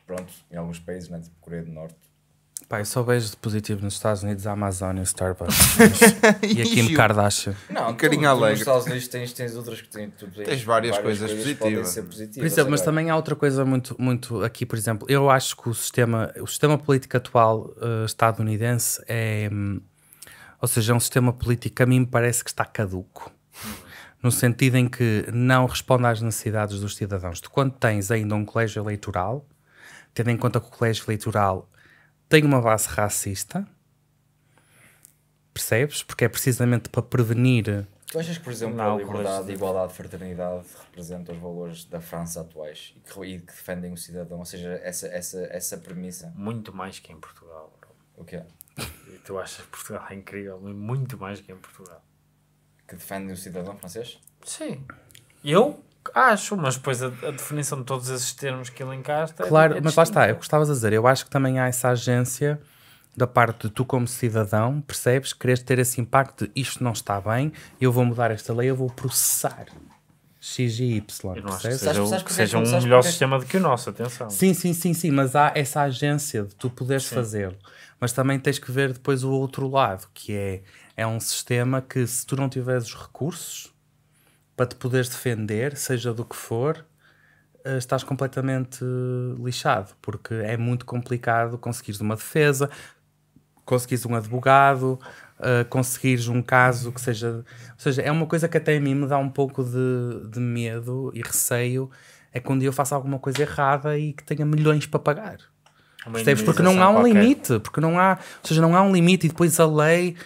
pronto, em alguns países, né, tipo Coreia do Norte, Pai, só vejo de positivo nos Estados Unidos a Amazónia, Starbucks e aqui no Kardashian. Não, um bocadinho alegre. Nos Estados Unidos tens, tens outras que tens, tu tens, tens várias, coisas, coisas positivas. positivas. Por exemplo, mas agora. também há outra coisa muito, muito aqui, por exemplo, eu acho que o sistema, o sistema político atual uh, estadunidense é, hum, ou seja, é um sistema político que a mim me parece que está caduco. No sentido em que não responde às necessidades dos cidadãos. de quando tens ainda um colégio eleitoral, tendo em conta que o colégio eleitoral tem uma base racista, percebes? Porque é precisamente para prevenir. Tu achas que, por exemplo, a liberdade, de... igualdade, fraternidade representam os valores da França atuais e que, e que, defendem o cidadão? Ou seja, essa, essa, essa premissa? Muito mais que em Portugal. O quê? E tu achas que Portugal é incrível, muito mais que em Portugal. Que defendem o cidadão francês? Sim. Eu Acho, mas depois a, a, definição de todos esses termos que elencaste. É claro, é, é mas lá está, eu gostava de dizer, eu acho que também há essa agência da parte de tu, como cidadão, percebes? Queres ter esse impacto de isto não está bem, eu vou mudar esta lei, eu vou processar. X e Y. Eu não acho que seja, que seja um melhor porque... sistema do que o nosso, atenção. Sim, sim, sim, sim, mas há essa agência de tu poderes fazê-lo. Mas também tens que ver depois o outro lado, que é, é um sistema que se tu não tiveres os recursos, para te poderes defender, seja do que for, eh, estás completamente lixado, porque é muito complicado conseguires uma defesa, conseguires um advogado, uh, conseguires um caso que seja. Ou seja, é uma coisa que até a mim me dá um pouco de, de medo e receio. É quando eu faço alguma coisa errada e que tenha milhões para pagar. Percebes? Porque não há um qualquer. limite. Porque não há, ou seja, não há um limite e depois a lei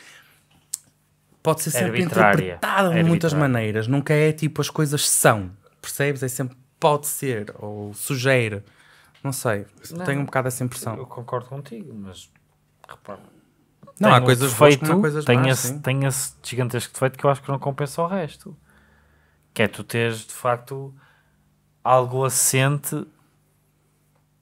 pode ser sempre interpretada de muitas maneiras, nunca é tipo as coisas são, percebes? É sempre pode ser ou sugere, não sei, não, tenho um bocado essa impressão. Eu concordo contigo, mas repara. Não, há coisas feito, há coisas tem, más, esse, tem esse gigantesco defeito que eu acho que não compensa o resto. Que é tu teres de facto algo assente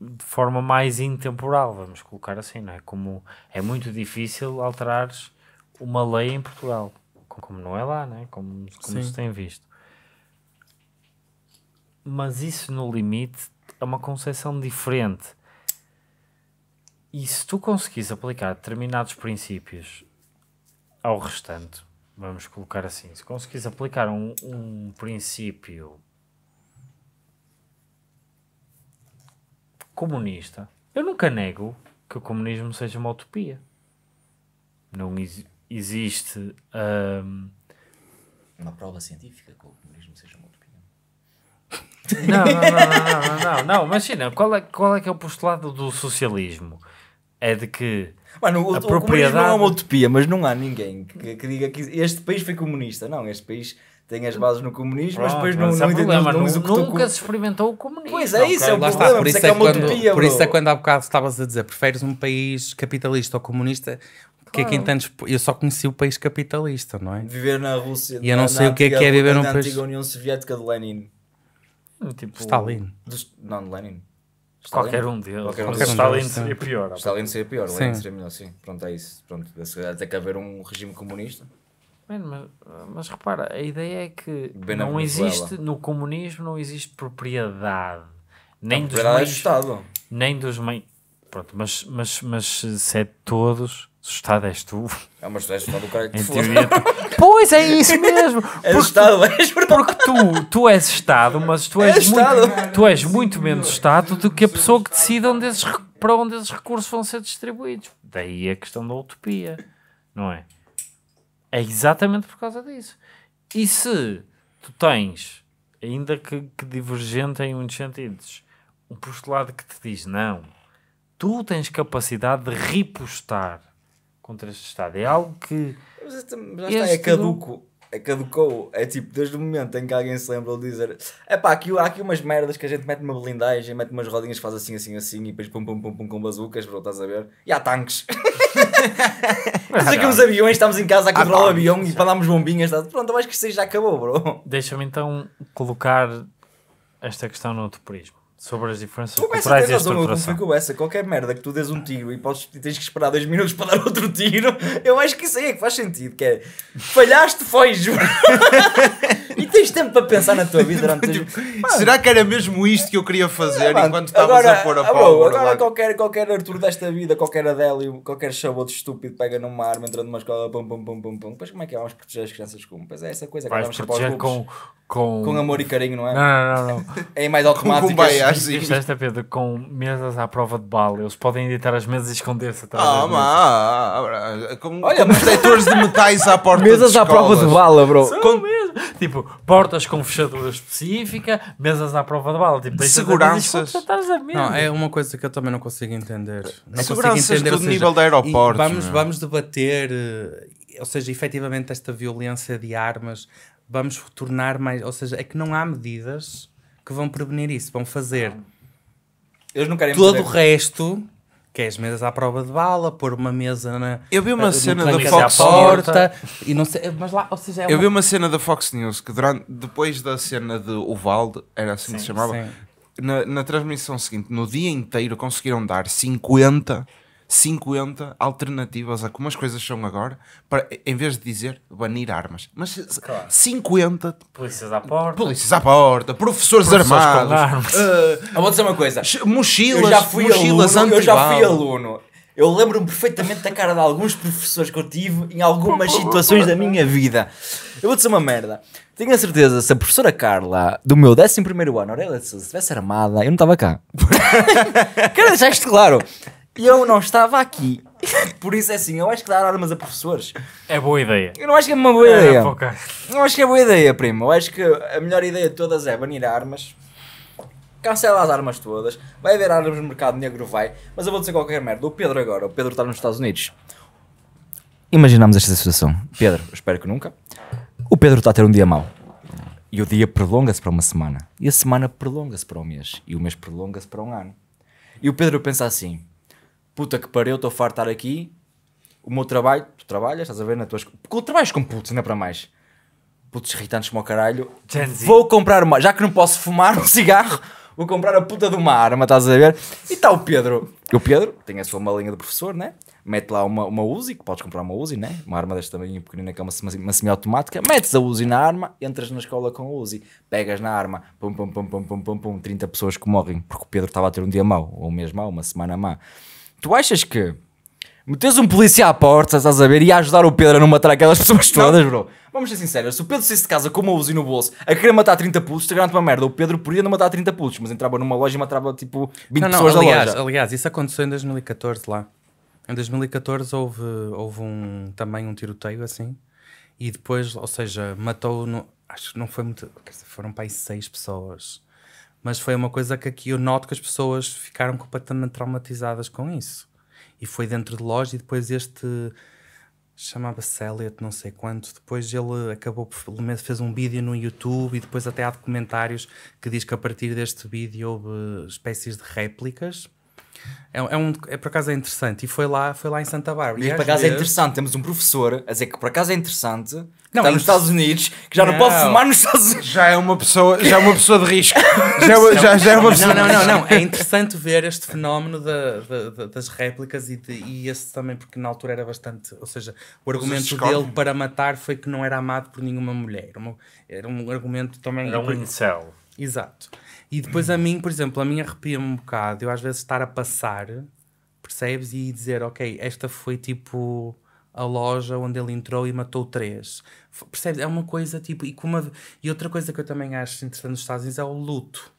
de forma mais intemporal, vamos colocar assim, não é? Como é muito difícil alterares uma lei em Portugal, como não é lá, né? como, como se tem visto. Mas isso, no limite, é uma concepção diferente. E se tu conseguis aplicar determinados princípios ao restante, vamos colocar assim, se conseguis aplicar um, um princípio comunista, eu nunca nego que o comunismo seja uma utopia. Não existe existe. Um... Uma prova científica que o comunismo seja uma utopia. Não, não, não, não, não, imagina, qual é, qual é que é o postulado do socialismo? É de que Mano, a propriedade... não é uma utopia, mas não há ninguém que, diga que este país foi comunista. Não, este país tem as bases no comunismo, mas depois não, não, é problema, não, Nunca se experimentou o comunismo. Pois é, isso é o problema. por isso é, é, é quando, por isso é quando há bocado estavas a dizer, preferes um país capitalista ou comunista que é claro. aqui Eu só conheci o país capitalista, não é? Viver na Rússia. E eu não na, sei na o que antiga, é que é viver num país. Na antiga União Soviética de Lenin. Tipo, Stalin. Dos, não, de Lenin. Stalin? Qualquer um deles. Qualquer um deles. Stalin seria pior. Stalin seria pior, sim. Lenin seria melhor, sim. Pronto, é isso. Pronto, é até que haver um regime comunista. Mano, mas, mas, repara, a ideia é que Bem não existe, no comunismo não existe propriedade. Nem a propriedade dos é meios, é do Estado. Nem dos meios. Pronto, mas, mas, mas se é de todos Assustado és tu. É uma assustado do é que Pois é isso mesmo. o é estado, és porque tu, tu és Estado, mas tu é és, é muito, tu és muito menos Estado do que a pessoa que decide onde esses, para onde esses recursos vão ser distribuídos. Daí a questão da utopia, não é? É exatamente por causa disso. E se tu tens, ainda que, que divergente em muitos sentidos, um postulado que te diz não, tu tens capacidade de repostar contra este Estado. É algo que. Mas, este, mas é este é caduco. É caducou. É tipo, desde o momento em que alguém se lembra de dizer: é pá, aqui, há aqui umas merdas que a gente mete uma blindagem, mete umas rodinhas, faz assim, assim, assim, e depois pum, pum, pum, pum, com bazucas, bro, estás a ver? E há tanques. Mas aqui uns aviões, estamos em casa a controlar ah, o avião e falámos bombinhas. Tá? Pronto, eu acho que isso aí já acabou, bro. Deixa-me então colocar esta questão no outro prisma sobre as diferenças tu culturais e a estruturação. Como essa, qualquer merda que tu dês um tiro e, podes, e tens que esperar dois minutos para dar outro tiro, eu acho que isso aí é que faz sentido, que é, falhaste, foi, juro. e tens tempo para pensar na tua vida durante tipo, os... Será que era mesmo isto que eu queria fazer mano, enquanto estavas a pôr a pau? agora qualquer, qualquer Arthur desta vida, qualquer Adélio, qualquer chabote estúpido pega numa arma, entra numa escola, pum, pum, pum, pum, pum. pois como é que é? Vamos proteger as crianças como? Pois é essa coisa que vamos proteger com, com... Com amor e carinho, não é? Não, não, não. não. é mais automático. Com, com Isto esta, Pedro, com mesas à prova de bala. Eles podem editar as mesas e esconder-se atrás ah, Ah, ah, como, Olha, detectores de metais à porta Mesas à prova de bala, bro. São mesmo tipo, portas com fechadura específica, mesas à prova de bala. Tipo, Seguranças. Não, é uma coisa que eu também não consigo entender. Não Seguranças consigo entender, do seja, nível do aeroporto. Vamos, é? vamos debater, eh, ou seja, efetivamente esta violência de armas, vamos tornar mais. Ou seja, é que não há medidas que vão prevenir isso, vão fazer. Eles não querem Todo poder. o resto que é as mesas à prova de bala, pôr uma mesa na. Eu vi uma eh, cena da Fox porta, e não sei, mas lá, ou seja, é Eu uma... vi uma cena da Fox News que durante, depois da cena de Uvalde, era assim sim, que se chamava, na, na, transmissão seguinte, no dia inteiro conseguiram dar 50 50 alternativas a como as coisas são agora, para, em vez de dizer banir armas. Mas claro. 50 polícias à porta, polícias à porta professores, professores armados. Uh, eu vou dizer uma coisa: mochilas, eu já fui mochilas aluno, Eu já fui aluno. Eu lembro-me perfeitamente da cara de alguns professores que eu tive em algumas situações da minha vida. Eu vou dizer uma merda. Tenho a certeza, se a professora Carla, do meu 11 ano, Aurélia de estivesse armada, eu não estava cá. Quero deixar isto claro. E eu não estava aqui. Por isso é assim, eu acho que dar armas a professores. É boa ideia. Eu não acho que é uma boa é, ideia. Não acho que é boa ideia, primo. Eu acho que a melhor ideia de todas é banir armas. Cancela as armas todas. Vai haver armas no mercado negro, vai. Mas eu vou dizer qualquer merda. O Pedro agora, o Pedro está nos Estados Unidos. Imaginamos esta situação. Pedro, espero que nunca. O Pedro está a ter um dia mau. E o dia prolonga-se para uma semana. E a semana prolonga-se para um mês. E o mês prolonga-se para um ano. E o Pedro pensa assim: puta que pariu, estou farto de estar aqui, o meu trabalho, tu trabalhas, estás a ver, na tuas... trabalhas com putos, é para mais. Putos irritantes como o caralho. Genzi. Vou comprar uma, já que não posso fumar um cigarro, vou comprar a puta de uma arma, estás a ver? E está o Pedro. E o Pedro tem a sua malinha de professor, né? Mete lá uma, uma Uzi, que podes comprar uma Uzi, né? Uma arma deste tamanho pequenina que é uma, uma semi-automática. Metes a Uzi na arma, entras na escola com a Uzi, pegas na arma, pum, pum, pum, pum, pum, pum, pum, 30 pessoas que morrem, porque o Pedro estava a ter um dia mau, ou um mês mau, uma semana má tu achas que metes um polícia à porta, estás a ver, e a ajudar o Pedro a não matar aquelas pessoas todas, bro? Vamos ser sinceros, se o Pedro saísse de casa com uma Uzi no bolso a querer matar 30 putos, te garanto é uma merda. O Pedro podia não matar 30 putos, mas entrava numa loja e matava tipo 20 não, não, pessoas aliás, da loja. Aliás, isso aconteceu em 2014 lá. Em 2014 houve, houve um, também um tiroteio assim, e depois, ou seja, matou, no, acho que não foi muito, dizer, foram para aí 6 pessoas mas foi uma coisa que aqui eu noto que as pessoas ficaram completamente traumatizadas com isso. E foi dentro de loja e depois este chamava se Elliot, não sei quanto. Depois ele acabou menos fez um vídeo no YouTube e depois até há documentários que diz que a partir deste vídeo houve espécies de réplicas. É, é, um, é por acaso é interessante e foi lá, foi lá em Santa Bárbara. E, e por acaso é vezes... é interessante, temos um professor a dizer que por acaso é interessante não, está nos Estados Unidos, que já não, não pode fumar nos Estados Unidos. Já é uma pessoa, já é uma pessoa de risco. já, é uma, já, já é uma pessoa não, não, não, não. É interessante ver este fenómeno da, das réplicas e, de, e esse também, porque na altura era bastante. Ou seja, o argumento dele para matar foi que não era amado por nenhuma mulher. Era um argumento também. Era um incel. Exato. E depois a mim, por exemplo, a mim arrepia-me um bocado. Eu às vezes estar a passar, percebes? E dizer, ok, esta foi tipo a loja onde ele entrou e matou três Percebes? É uma coisa tipo. E, com uma, e outra coisa que eu também acho interessante nos Estados Unidos é o luto.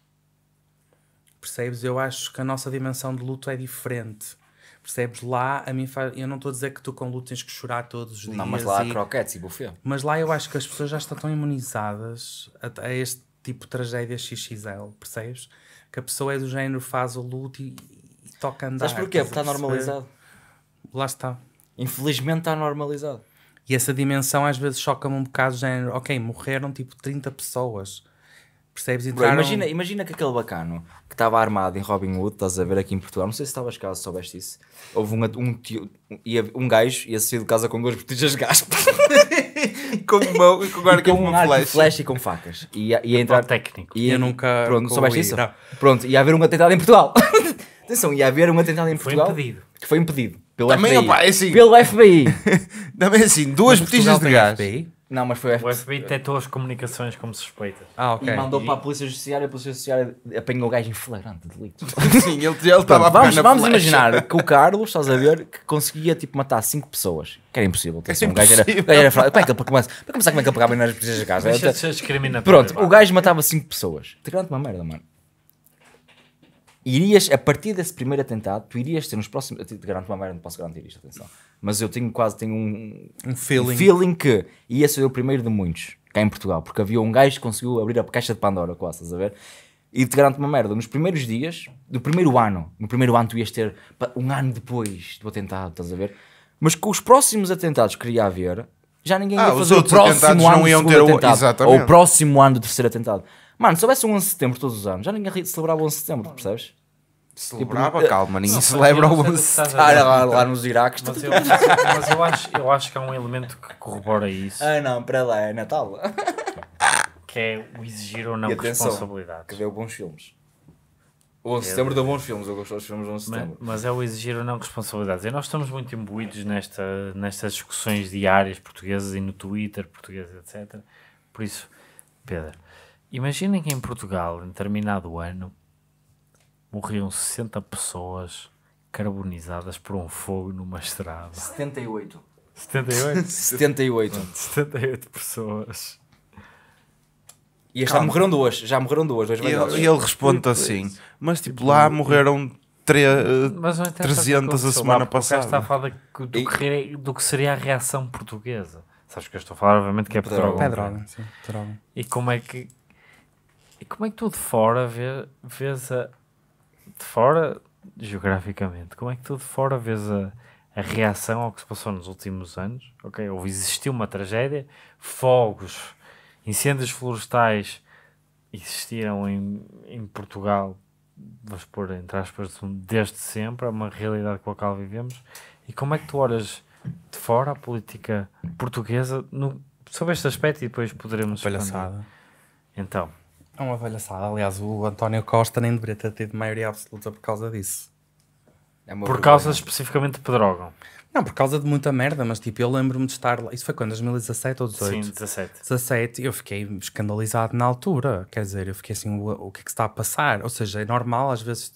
Percebes? Eu acho que a nossa dimensão de luto é diferente. Percebes? Lá, a mim faz... Eu não estou a dizer que tu com luto tens que chorar todos os dias. Não, mas lá e... há croquetes e buffet. Mas lá eu acho que as pessoas já estão tão imunizadas a, a este tipo de tragédia XXL, percebes? Que a pessoa é do género, faz o luto e, e toca andar. Sabes porquê? Porque está normalizado. Lá está. Infelizmente está normalizado. E essa dimensão às vezes choca-me um bocado, género, ok, morreram tipo 30 pessoas. Percebes? Entraram... Bro, imagina, imagina que aquele bacano que estava armado em Robin Hood, estás a ver aqui em Portugal, não sei se estavas casa, soubeste isso. Houve um, um, tio, um, um gajo ia sair de casa com duas botijas de gás. com mão e com, com, com um uma flecha. flecha. e com facas. E ia, ia entrar. técnico. E eu nunca. Pronto, soubeste isso? Não. Pronto, ia haver um atentado em Portugal. Atenção, ia haver um atentado em Portugal. Foi impedido. Que foi impedido. Pelo Também, FBI. Opa, é assim, Pelo FBI. Também é assim, duas Mas Portugal botichas de tem gás. FBI? Não, mas foi o FBI. O FBI detectou as comunicações como suspeitas. Ah, ok. E mandou E- para a Polícia Judiciária, e a Polícia Judiciária apanhou o gajo em flagrante delito. Sim, ele, ele estava a pegar vamos na vamos imaginar que o Carlos, estás a ver, que conseguia tipo, matar 5 pessoas. Que era impossível. atenção, é o gajo impossível. o gajo era fraco. Como é que ele, para começar, para começar, como é que ele pegava nas pessoas de casa? Deixa de ser discriminatório. Pronto, o gajo matava 5 pessoas. Te garanto uma merda, mano irias, a partir desse primeiro atentado, tu irias ter nos próximos. Eu te garanto uma merda, não posso garantir isto, atenção. Mas eu tenho quase tenho um, um, feeling. Um feeling que ia ser o primeiro de muitos cá em Portugal, porque havia um gajo que conseguiu abrir a caixa de Pandora, quase, estás a ver? E te garanto uma merda, nos primeiros dias, do primeiro ano, no primeiro ano tu ias ter um ano depois do atentado, estás a ver? Mas com os próximos atentados que iria haver, já ninguém ah, ia fazer o próximo ano não iam ter o, ou o próximo ano do terceiro atentado. Mano, se houvesse um 11 de setembro todos os anos, já ninguém celebrava o 11 de setembro, percebes? Celebrava, tipo, calma, ninguém não, celebra o 11 de setembro lá, lá nos Iraques. Mas, eu, mas eu, acho, eu acho que há um elemento que corrobora isso. Ah, não, para lá, é Natal. Que é o exigir ou não responsabilidade. Que deu bons filmes. O 11 de setembro deu bons filmes, eu gosto dos filmes do 11 de setembro. Mas, mas é o exigir ou não responsabilidade. E nós estamos muito imbuídos nesta, nestas discussões diárias portuguesas e no Twitter português, etc. Por isso, Pedro, Imaginem que em Portugal, em determinado ano, morriam 60 pessoas carbonizadas por um fogo numa estrada. 78. 78? 78. 78 pessoas. E já morreram duas, já morreram duas. Dois e ele, ele responde tipo, assim, mas tipo, tipo lá morreram tre, mas 300 eh, a semana lá, passada. está a falar do, que, do que seria a reação portuguesa. Sabes que eu estou a falar, obviamente, que é É Pedro, é sim, E como é que e como é que tu de fora vê, vês a. De fora, geograficamente, como é que tu de fora vês a, a reação ao que se passou nos últimos anos? Ok, houve, existiu uma tragédia, fogos, incêndios florestais existiram em, em Portugal, vamos pôr entre aspas, desde sempre, é uma realidade com a qual vivemos. E como é que tu olhas de fora a política portuguesa no, sobre este aspecto e depois poderemos. Então. É uma velha sala. Aliás, o António Costa nem deveria ter tido maioria absoluta por causa disso. É por vergonha. causa especificamente de Pedrógão? Não, por causa de muita merda, mas tipo, eu lembro-me de estar lá. Isso foi quando? 2017 ou 18? Sim, 17. 17, eu fiquei escandalizado na altura. Quer dizer, eu fiquei assim, o, o que é que está a passar? Ou seja, é normal às vezes.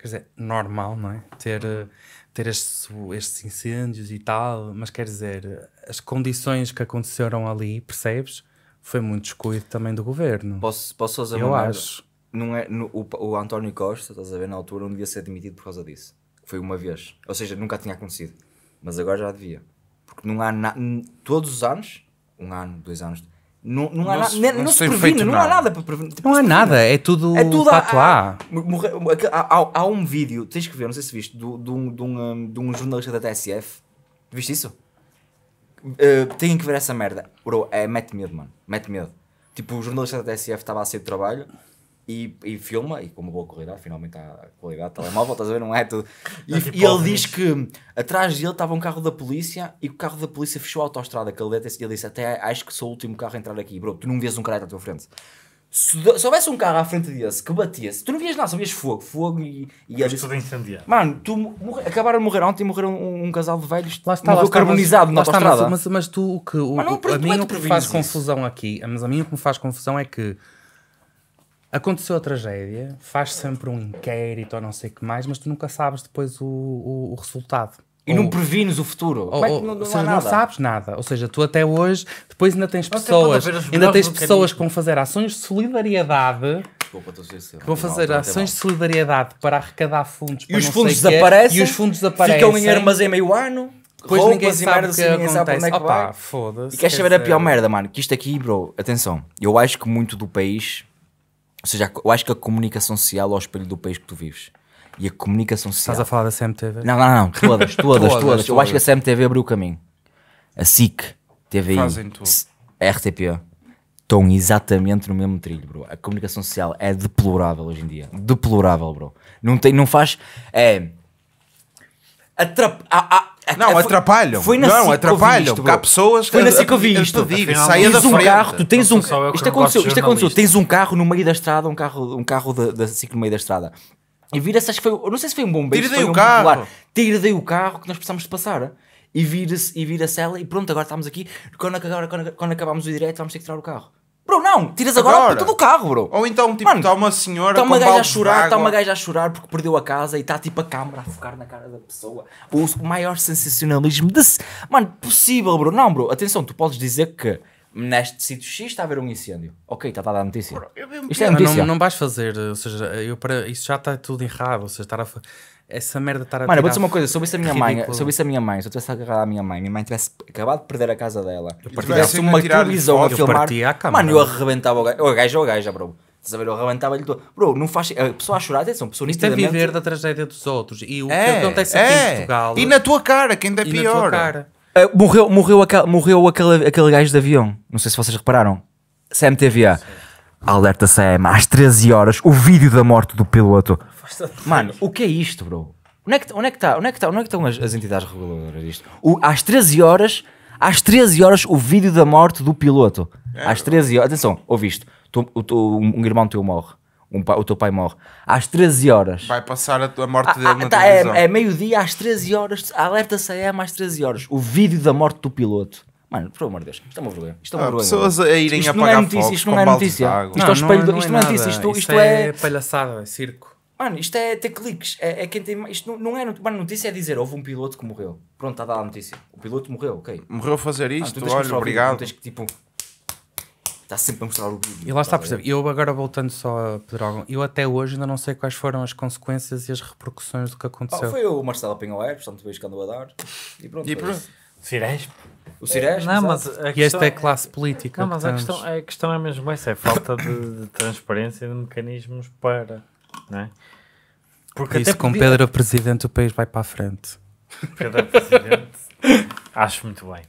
Quer dizer, normal, não é? Ter. Eh, ter estes, estes, incêndios e tal, mas quer dizer, as condições que aconteceram ali, percebes? Foi muito descuido também do governo. Posso, posso fazer Eu uma acho. Não é, no, o, o António Costa, estás a ver, na altura, não devia ser demitido por causa disso. Foi uma vez. Ou seja, nunca tinha acontecido. Mas agora já devia. Porque não há na, todos os anos, um ano, dois anos, não, não, há nada, não, não, se previne, não nada. há nada para prevenir. Tipo, não há nada, é tudo, é tudo a ah, ah, Há, há, há, um vídeo, tens que ver, não sei se viste, de, um, do um, de um jornalista da TSF. Viste isso? Uh, têm que ver essa merda. Bro, é mete medo, mano. Mete medo. Tipo, o jornalista da TSF estava a sair do trabalho e, e filma, e com uma boa qualidade, finalmente há qualidade de telemóvel, estás a ver? Não é tudo. E, é tipo e ele diz que atrás dele estava um carro da polícia e o carro da polícia fechou a autostrada. Que ele, ele disse: Até acho que sou o último carro a entrar aqui. Bro, tu não vês um caralho à tua frente. Se, se houvesse um carro à frente desse que batia-se, tu não vias nada, só vias fogo, fogo e. e Mas tudo incendiado. Mano, tu morre, acabaram de morrer ontem, morreram um, um casal de velhos lá está, lá está, carbonizado mas, na autostrada. Mas, mas, tu, o que. O, não, a mim é o que me faz isso. confusão aqui, mas a mim o que me faz confusão é que. Aconteceu a tragédia, faz sempre um inquérito ou não sei o que mais, mas tu nunca sabes depois o, o, o resultado. E ou... não prevines o futuro. É ou, não, não, ou seja, não sabes nada. Ou seja, tu até hoje, depois ainda tens pessoas, ainda tens pessoas que vão fazer ações de solidariedade. Desculpa, vão fazer mal, ações de solidariedade para arrecadar fundos. Para e, os fundos desaparecem, e os fundos desaparecem. Ficam em armazém meio ano. Depois ninguém sabe merda, que acontece é que Opa, foda-se. E queres saber a pior merda, mano? Que isto aqui, bro, atenção. Eu acho que muito do país, ou seja, eu acho que a comunicação social é o espelho do país que tu vives e a comunicação social. Estás a falar da CMTV? Não, não, não, todas, todas, todas, todas. Eu acho que a CMTV abriu o caminho. A SIC, TVI, a RTP estão exatamente no mesmo trilho, bro. A comunicação social é deplorável hoje em dia. Deplorável, bro. Não, tem, não faz. É. Atrap a, a, a, não, atrapalham. Foi na não, SIC atrapalham. Isto, Há pessoas que. Foi na SIC que eu vi isto. Saia da um carro, tu tens um. Isto aconteceu, é isto aconteceu. É tens um carro no meio da estrada, um carro, um carro da, da SIC no meio da estrada e vira-se, acho que foi. Não sei se foi um bombeiro. Tira daí o carro. Popular. Tira daí o carro que nós precisamos de passar. E vira-se e vira-se ela e pronto, agora estamos aqui. Quando, agora, quando, quando acabamos o direto, vamos ter que tirar o carro. Bro, não, tiras agora, agora. todo o carro, bro. Ou então, tipo, está uma senhora tá uma gaja a chorar, está uma gaja a chorar porque perdeu a casa e está tipo a câmara a focar na cara da pessoa. O maior sensacionalismo desse, mano, possível, bro. Não, bro, atenção, tu podes dizer que neste sítio X está a haver um incêndio. Ok, está a dar notícia. Eu, eu, Isto é notícia. Não, não vais fazer, ou seja, eu para, isso já está tudo errado, ou seja, estar a, essa merda está a Mano, vou dizer uma coisa, se eu, a minha mãe, se eu visse a minha mãe, se eu tivesse agarrado a minha mãe, minha mãe tivesse acabado de perder a casa dela, eu tivesse assim, uma televisão a filmar, a mano, eu arrebentava o gajo, é ou a gajo ou a gaja, bro. Estás a ver? Eu arrebentava-lhe tudo. Bro, não faz. A pessoa a chorar, atenção, a pessoa Isto é nitidamente... é viver da tragédia dos outros. E o é, que acontece aqui é. em Portugal. E na tua cara, que ainda é pior. Uh, morreu morreu, aquel, morreu aquele, aquele gajo de avião. Não sei se vocês repararam. CMTVA. Alerta CM, às 13 horas, o vídeo da morte do piloto. Mano, o que é isto, bro? Onde é que, onde é que, tá, é que, tá, é que estão as, as entidades reguladoras disto? O, às 13 horas, às 13 horas, o vídeo da morte do piloto. É. Às 13 horas. Atenção, ouviste. Tu, tu, um irmão teu morre um, o teu pai morre, às 13 horas. Vai passar a, tua morte ah, dele ah, na tá, é, é meio-dia, às 13 horas, alerta CM às 13 horas. O vídeo da morte do piloto. Mano, por amor de Deus, isto é uma vergonha. Isto é uma ah, vergonha. Pessoas a irem isto apagar não é notícia, fogos, isto não é notícia. Isto é não, é espelho, não, não, isto é não é notícia, isto, isto, é, é palhaçada, é circo. Mano, isto é ter cliques. É, é quem tem. Isto não, não é notícia. Mano, notícia é dizer houve um piloto que morreu. Pronto, está a dar a notícia. O piloto morreu, ok. Morreu a fazer ah, isto, ah, olha, obrigado. tens que tipo está sempre a mostrar o vídeo. E lá está, tá por exemplo, eu agora voltando só a Pedro Algon, eu até hoje ainda não sei quais foram as consequências e as repercussões do que ah, aconteceu. foi o Marcelo Pinhoeiro, portanto, vejo que andou a dar. E pronto. E pronto. Ciresp. O Cires, não, mas E esta é, é classe política. Não, mas a questão, a questão é mesmo essa: é falta de, de transparência e de mecanismos para. Não é? Porque Por isso, com podia... Pedro Presidente, o país vai para a frente. Pedro Presidente, acho muito bem.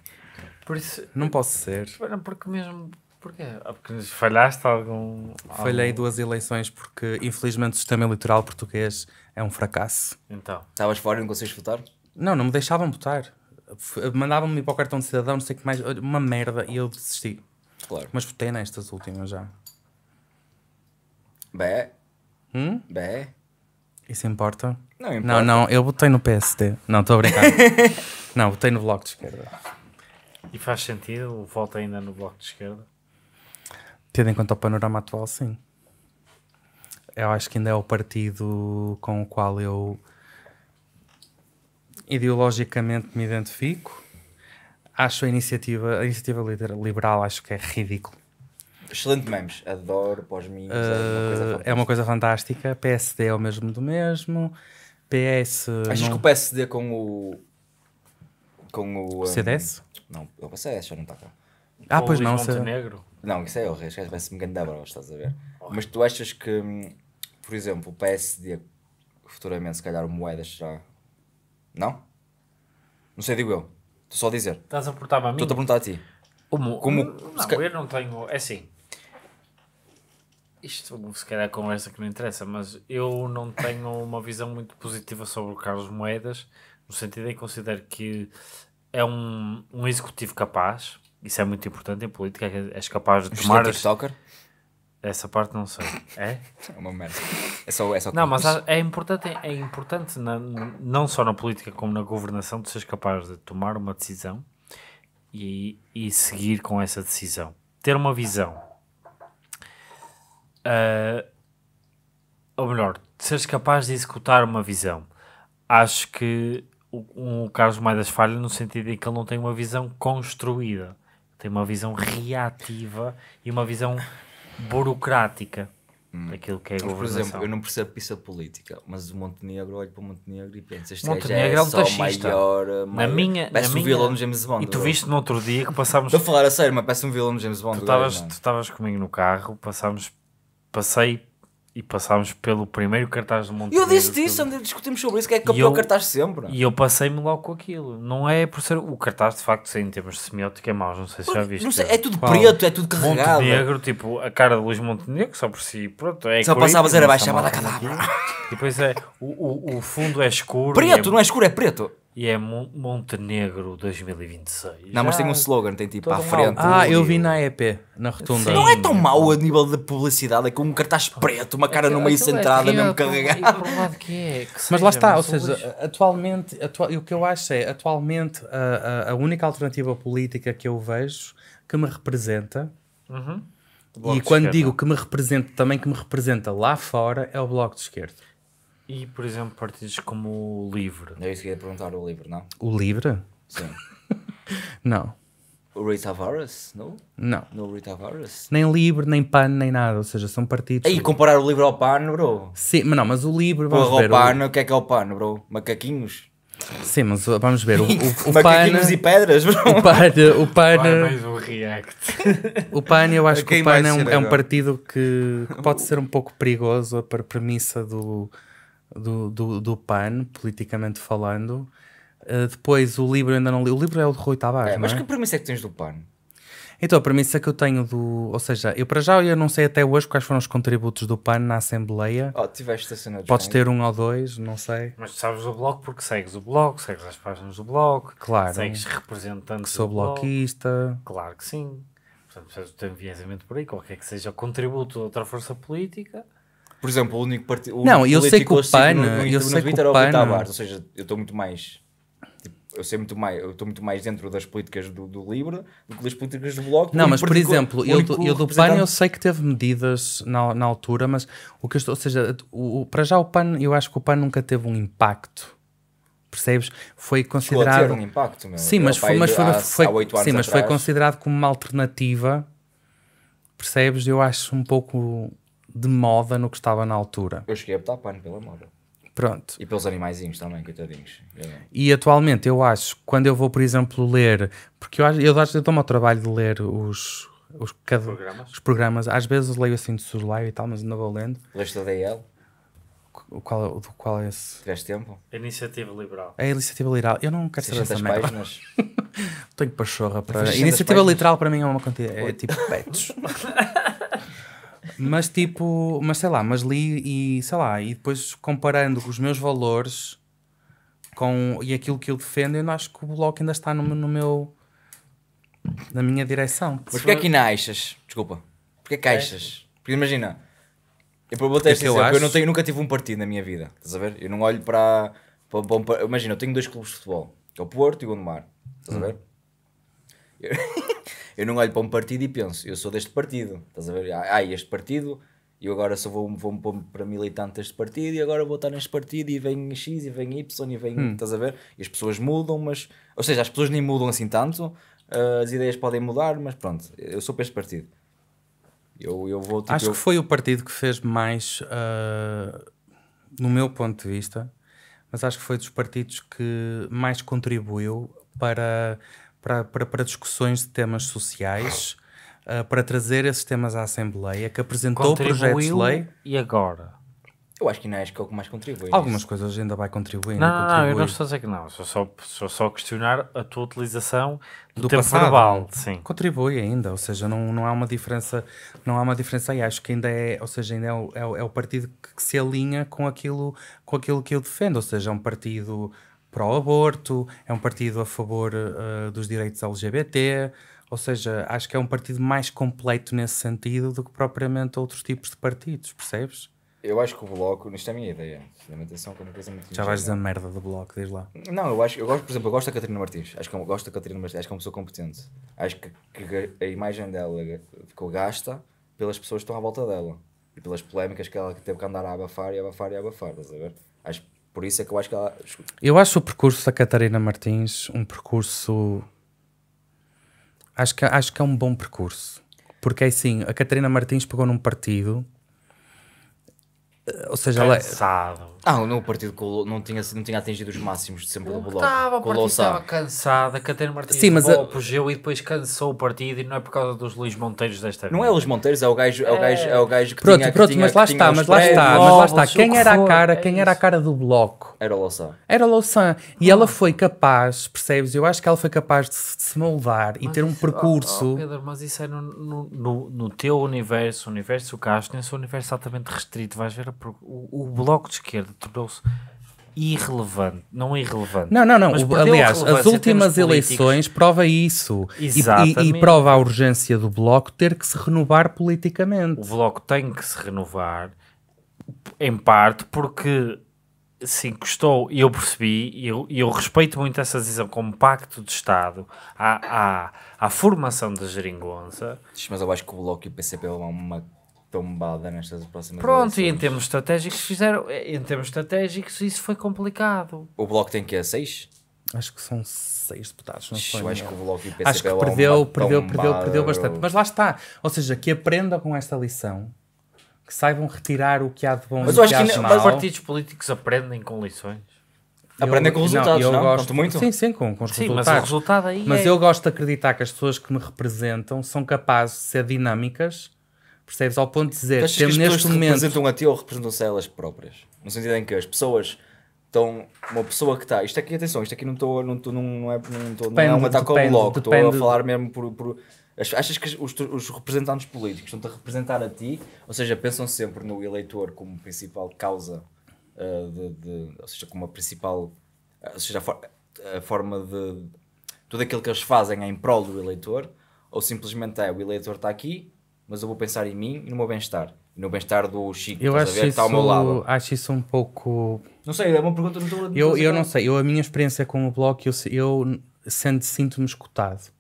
Por isso, não posso ser. Porque mesmo Porquê? Ah, porque falhaste algum. Falhei duas eleições porque, infelizmente, o sistema eleitoral português é um fracasso. Então. Estavas fora e não consegues votar? Não, não me deixavam votar. Mandavam-me para o cartão de cidadão, não sei o que mais. Uma merda e eu desisti. Claro. Mas votei nestas últimas já. Bé. Hum? Bé. Isso importa? Não importa. Não, não, eu votei no PSD. Não, estou a brincar. não, votei no Bloco de Esquerda. E faz sentido o voto ainda no Bloco de Esquerda? Tendo em conta o panorama atual, sim. Eu acho que ainda é o partido com o qual eu ideologicamente me identifico. Acho a iniciativa, a iniciativa liberal acho que é ridículo. Excelente memes, adoro pós-memes. Uh, é, eh, é, uma coisa fantástica. PSD é o mesmo do mesmo. PS. acho que o PSD com o. com o. Um... Não, o PS já não está cá. Ah, pois não, Montenegro. Não, isso é horrível, esquece, parece me gandar bros, estás a ver? Mas tu achas que, hum, por exemplo, o PSD, futuramente, se calhar Moedas será. Não? Não sei, digo eu. Estou só a dizer. Estás a perguntar-me a mim? Estou-te a perguntar a ti. Como? Como hum, não, eu não tenho. É assim. Isto, se calhar, é conversa que não interessa, mas eu não tenho uma visão muito positiva sobre o Carlos Moedas, no sentido em que considero que é um, um executivo capaz, isso é muito importante em política, és capaz de tomar... TikToker? Essa parte não sei. É? É uma merda. É só, é só não, mas é importante, é importante na, não só na política como na governação, de seres capaz de tomar uma decisão e, e seguir com essa decisão. Ter uma visão. Uh, ou melhor, seres capaz de executar uma visão. Acho que o, o Carlos Maidas falha no sentido em que ele não tem uma visão construída tem uma visão reativa e uma visão burocrática hum. daquilo que é governação Por exemplo, eu não percebo isso política, mas o Montenegro, olho para o Montenegro e penso, este Montenegro é, é um taxista. Maior, maior, na minha, parece na um minha... vilão James Bond. E tu viste no outro dia que passámos... Estou a falar a sério, mas parece um vilão de James Bond. Tu estavas comigo no carro, passámos... Passei e passámos pelo primeiro cartaz do mundo. Eu disse isso, discutimos sobre isso, que é que campeão eu, cartaz sempre. E eu passei-me logo com aquilo. Não é por ser. O cartaz, de facto, em termos de semiótico, é mau, não sei se Porque, já viste. Sei, é tudo preto, é tudo carregado. Montenegro, tipo, a cara de Luís Montenegro, só por si, pronto. É só passavas era baixava da cadabra. Depois é. O, o, o, fundo é escuro. Preto, é... não é escuro, é preto e é Montenegro 2026. Não, mas tem um slogan, tem tipo à frente. Ah, eu vi na EP, na rotunda. Não é tão mau a nível da publicidade, é com um cartaz preto, uma cara é, no meio centrada, mesmo carregada. É, mas lá está, ou seja, atualmente, atual, o que eu acho é, atualmente, a, a, única alternativa política que eu vejo que me representa. Uhum. E quando digo que me representa, também que me representa lá fora, é o Bloco de Esquerda. E, por exemplo, partidos como o Livre? Eu é isso que ia perguntar, o Livre, não? O Livre? Sim. não. O Rita Tavares, não? Não. Não Rui Tavares? Nem Livre, nem PAN, nem nada. Ou seja, são partidos... E comparar o Livre ao PAN, bro? Sim, mas não, mas o Livre... Vamos ver, o PAN, o que é que é o PAN, bro? Macaquinhos? Sim, mas vamos ver. O, o, o Macaquinhos e pedras, bro? O PAN... O PAN, mais um react. O PAN, eu acho que o PAN é um, é um partido que, que pode ser um pouco perigoso para a premissa do do, do, do PAN, politicamente falando. Uh, depois o livro eu ainda não li. O livro é o de Rui Tavares. É, mas é? que premissa é que tens do PAN? Então, a premissa que eu tenho do. Ou seja, eu para já eu não sei até hoje quais foram os contributos do PAN na Assembleia. Oh, tiveste a cena Podes ter um ou dois, não sei. Mas sabes o bloco porque segues o bloco, segues as páginas do bloco. Claro. Segues representantes. Que sou bloquista. Bloco. Claro que sim. Portanto, precisas ter enviesamento por aí, qualquer que seja o contributo de outra força política por exemplo, o único partido. Não, eu sei que o PAN. eu sei Twitter que o é PAN. ou seja, eu estou muito mais. Tipo, eu sei muito mais, eu estou muito mais dentro das políticas do, do Libra do que das políticas do Bloco. Não, mas por exemplo, eu, do, eu do PAN eu sei que teve medidas na, na altura, mas o que eu estou, ou seja, o, o, para já o PAN, eu acho que o PAN nunca teve um impacto percebes? Foi considerado. Ter um impacto, meu. Sim, mas, é foi, mas, foi, há, foi, há sim, mas atrás. foi considerado como uma alternativa, percebes? Eu acho um pouco de moda no que estava na altura. Eu cheguei a botar pano pela moda. Pronto. E pelos animaizinhos também, coitadinhos. E atualmente eu acho, quando eu vou, por exemplo, ler, porque eu acho, eu, eu tomo o trabalho de ler os, os, cada, programas. os programas, às vezes leio assim de surlaio e tal, mas ainda vou lendo. Leste da DL? O qual, o qual é esse? Tiveste tempo? Iniciativa Liberal. É a Iniciativa Liberal. Eu não quero saber essa merda. páginas. Tenho pachorra para... Iniciativa literal para mim é uma quantidade... É tipo petos. mas tipo, mas sei lá, mas li e sei lá, e depois comparando os meus valores com, e aquilo que eu defendo, eu não acho que o Bloco ainda está no, no meu. na minha direção. Mas porquê é que achas? Desculpa. Porquê que é. achas? Porque imagina, eu vou é ter eu, acho... eu não tenho, nunca tive um partido na minha vida, estás a ver? Eu não olho para. para, para, para imagina, eu tenho dois clubes de futebol, é o Porto e o Gondomar, estás a hum. ver? Eu... Eu não olho para um partido e penso, eu sou deste partido. Estás a ver? Ah, este partido, eu agora só vou, vou pôr para militante deste partido e agora vou estar neste partido e vem X e vem Y e vem. Hum. Estás a ver? E as pessoas mudam, mas. Ou seja, as pessoas nem mudam assim tanto, ah, as ideias podem mudar, mas pronto, eu sou para este partido. Eu, eu vou, tipo, Acho eu... que foi o partido que fez mais, uh, no meu ponto de vista, mas acho que foi dos partidos que mais contribuiu para para, para, para discussões de temas sociais, uh, para trazer esses temas à Assembleia, que apresentou projetos de lei. E agora? Eu acho que não, acho é que é o que mais contribui. É Algumas coisas ainda vai contribuir. Não, não, não, eu não estou a dizer que não. Estou só, só, só questionar a tua utilização do, do tempo passado, verbal. Sim. Contribui ainda, ou seja, não, não há uma diferença, não há uma diferença aí. Acho que ainda é, ou seja, ainda é o, é, o, é o partido que se alinha com aquilo, com aquilo que eu defendo, ou seja, é um partido para o aborto é um partido a favor uh, dos direitos LGBT, ou seja, acho que é um partido mais completo nesse sentido do que propriamente outros tipos de partidos, percebes? Eu acho que o Bloco, isto é a minha ideia, fundamentação como é coisa muito Já vais dizer merda do Bloco, diz lá. Não, eu acho, eu gosto, por exemplo, eu gosto da Catarina Martins, acho que eu gosto da Catarina Martins, acho que é uma pessoa competente. Acho que, que a imagem dela ficou gasta pelas pessoas que estão à volta dela e pelas polémicas que ela teve que andar a abafar e abafar e abafar, estás a ver? Acho que por isso é que eu acho que ela. Eu acho o percurso da Catarina Martins um percurso. Acho que, acho que é um bom percurso. Porque é assim, a Catarina Martins pegou num partido. Eh, ou seja, Cansado. ela. É ah, o partido não tinha, não tinha atingido os máximos de sempre o do Bloco. Estava, o partido estava cansado, a Catarina Martins Sim, mas a... e depois cansou o partido e não é por causa dos Luís Monteiros desta vez. Não é Luís Monteiros, é o gajo, é o é. gajo, é o gajo que pronto, tinha... Pronto, mas lá está, mas lá está, mas lá está. Quem era a cara, quem era a cara do Bloco? Era o Louçã. Era o Louçã. E ela ah. foi capaz, percebes? Eu acho que ela foi capaz de se moldar e ter um percurso... Oh, oh, Pedro, mas isso é no, teu universo, o universo Castro, nesse universo altamente restrito. Vais ver o Bloco de Esquerda tornou-se irrelevante, não é irrelevante. Não, não, não. aliás, as últimas eleições prova isso. E, e, e, prova a urgência do Bloco ter que se renovar politicamente. O Bloco tem que se renovar, em parte, porque se encostou, e eu percebi, e eu, eu, respeito muito essa decisão como pacto de Estado à, à, à formação da geringonça. Mas eu acho que o Bloco e o PCP vão uma tombada nestas próximas Pronto, eleições. e em termos estratégicos fizeram. Eh, em termos estratégicos, isso foi complicado. O bloco tem que é 6? Acho que são seis deputados, não Acho que o bloco e o PCP Acho que é perdeu, perdeu, perdeu, perdeu bastante. Mas lá está. Ou seja, que aprenda com esta lição que saibam retirar o que há de bom mas e o que há Mas partidos políticos aprendem com lições. Aprendem com resultados, não? não? Gosto, Conto muito? Sim, sim, com, com os sim, resultados. Mas, o resultado aí mas é... eu gosto de acreditar que as pessoas que me representam são capazes de ser dinâmicas Percebes? Ao ponto de dizer, Achas temos que as pessoas representam a ti ou representam-se a elas próprias? No sentido em que as pessoas estão. Uma pessoa que está. Isto aqui, atenção, isto aqui não estou. Não, tô, não, não, é, não, tô, não é um ataque ao bloco. Estou a falar mesmo por. por achas que os, os representantes políticos estão-te a representar a ti? Ou seja, pensam sempre no eleitor como principal causa uh, de, de, Ou seja, como a principal. ou seja, a, for, a forma de. Tudo aquilo que eles fazem é em prol do eleitor? Ou simplesmente é o eleitor está aqui, mas eu vou pensar em mim e no meu bem-estar. E no bem-estar do Chico, eu acho ver, isso, está ao meu lado. acho isso um pouco. Não sei, é uma pergunta não estou, Eu, eu não sei, eu, a minha experiência com o blog, eu, eu sinto-me escutado.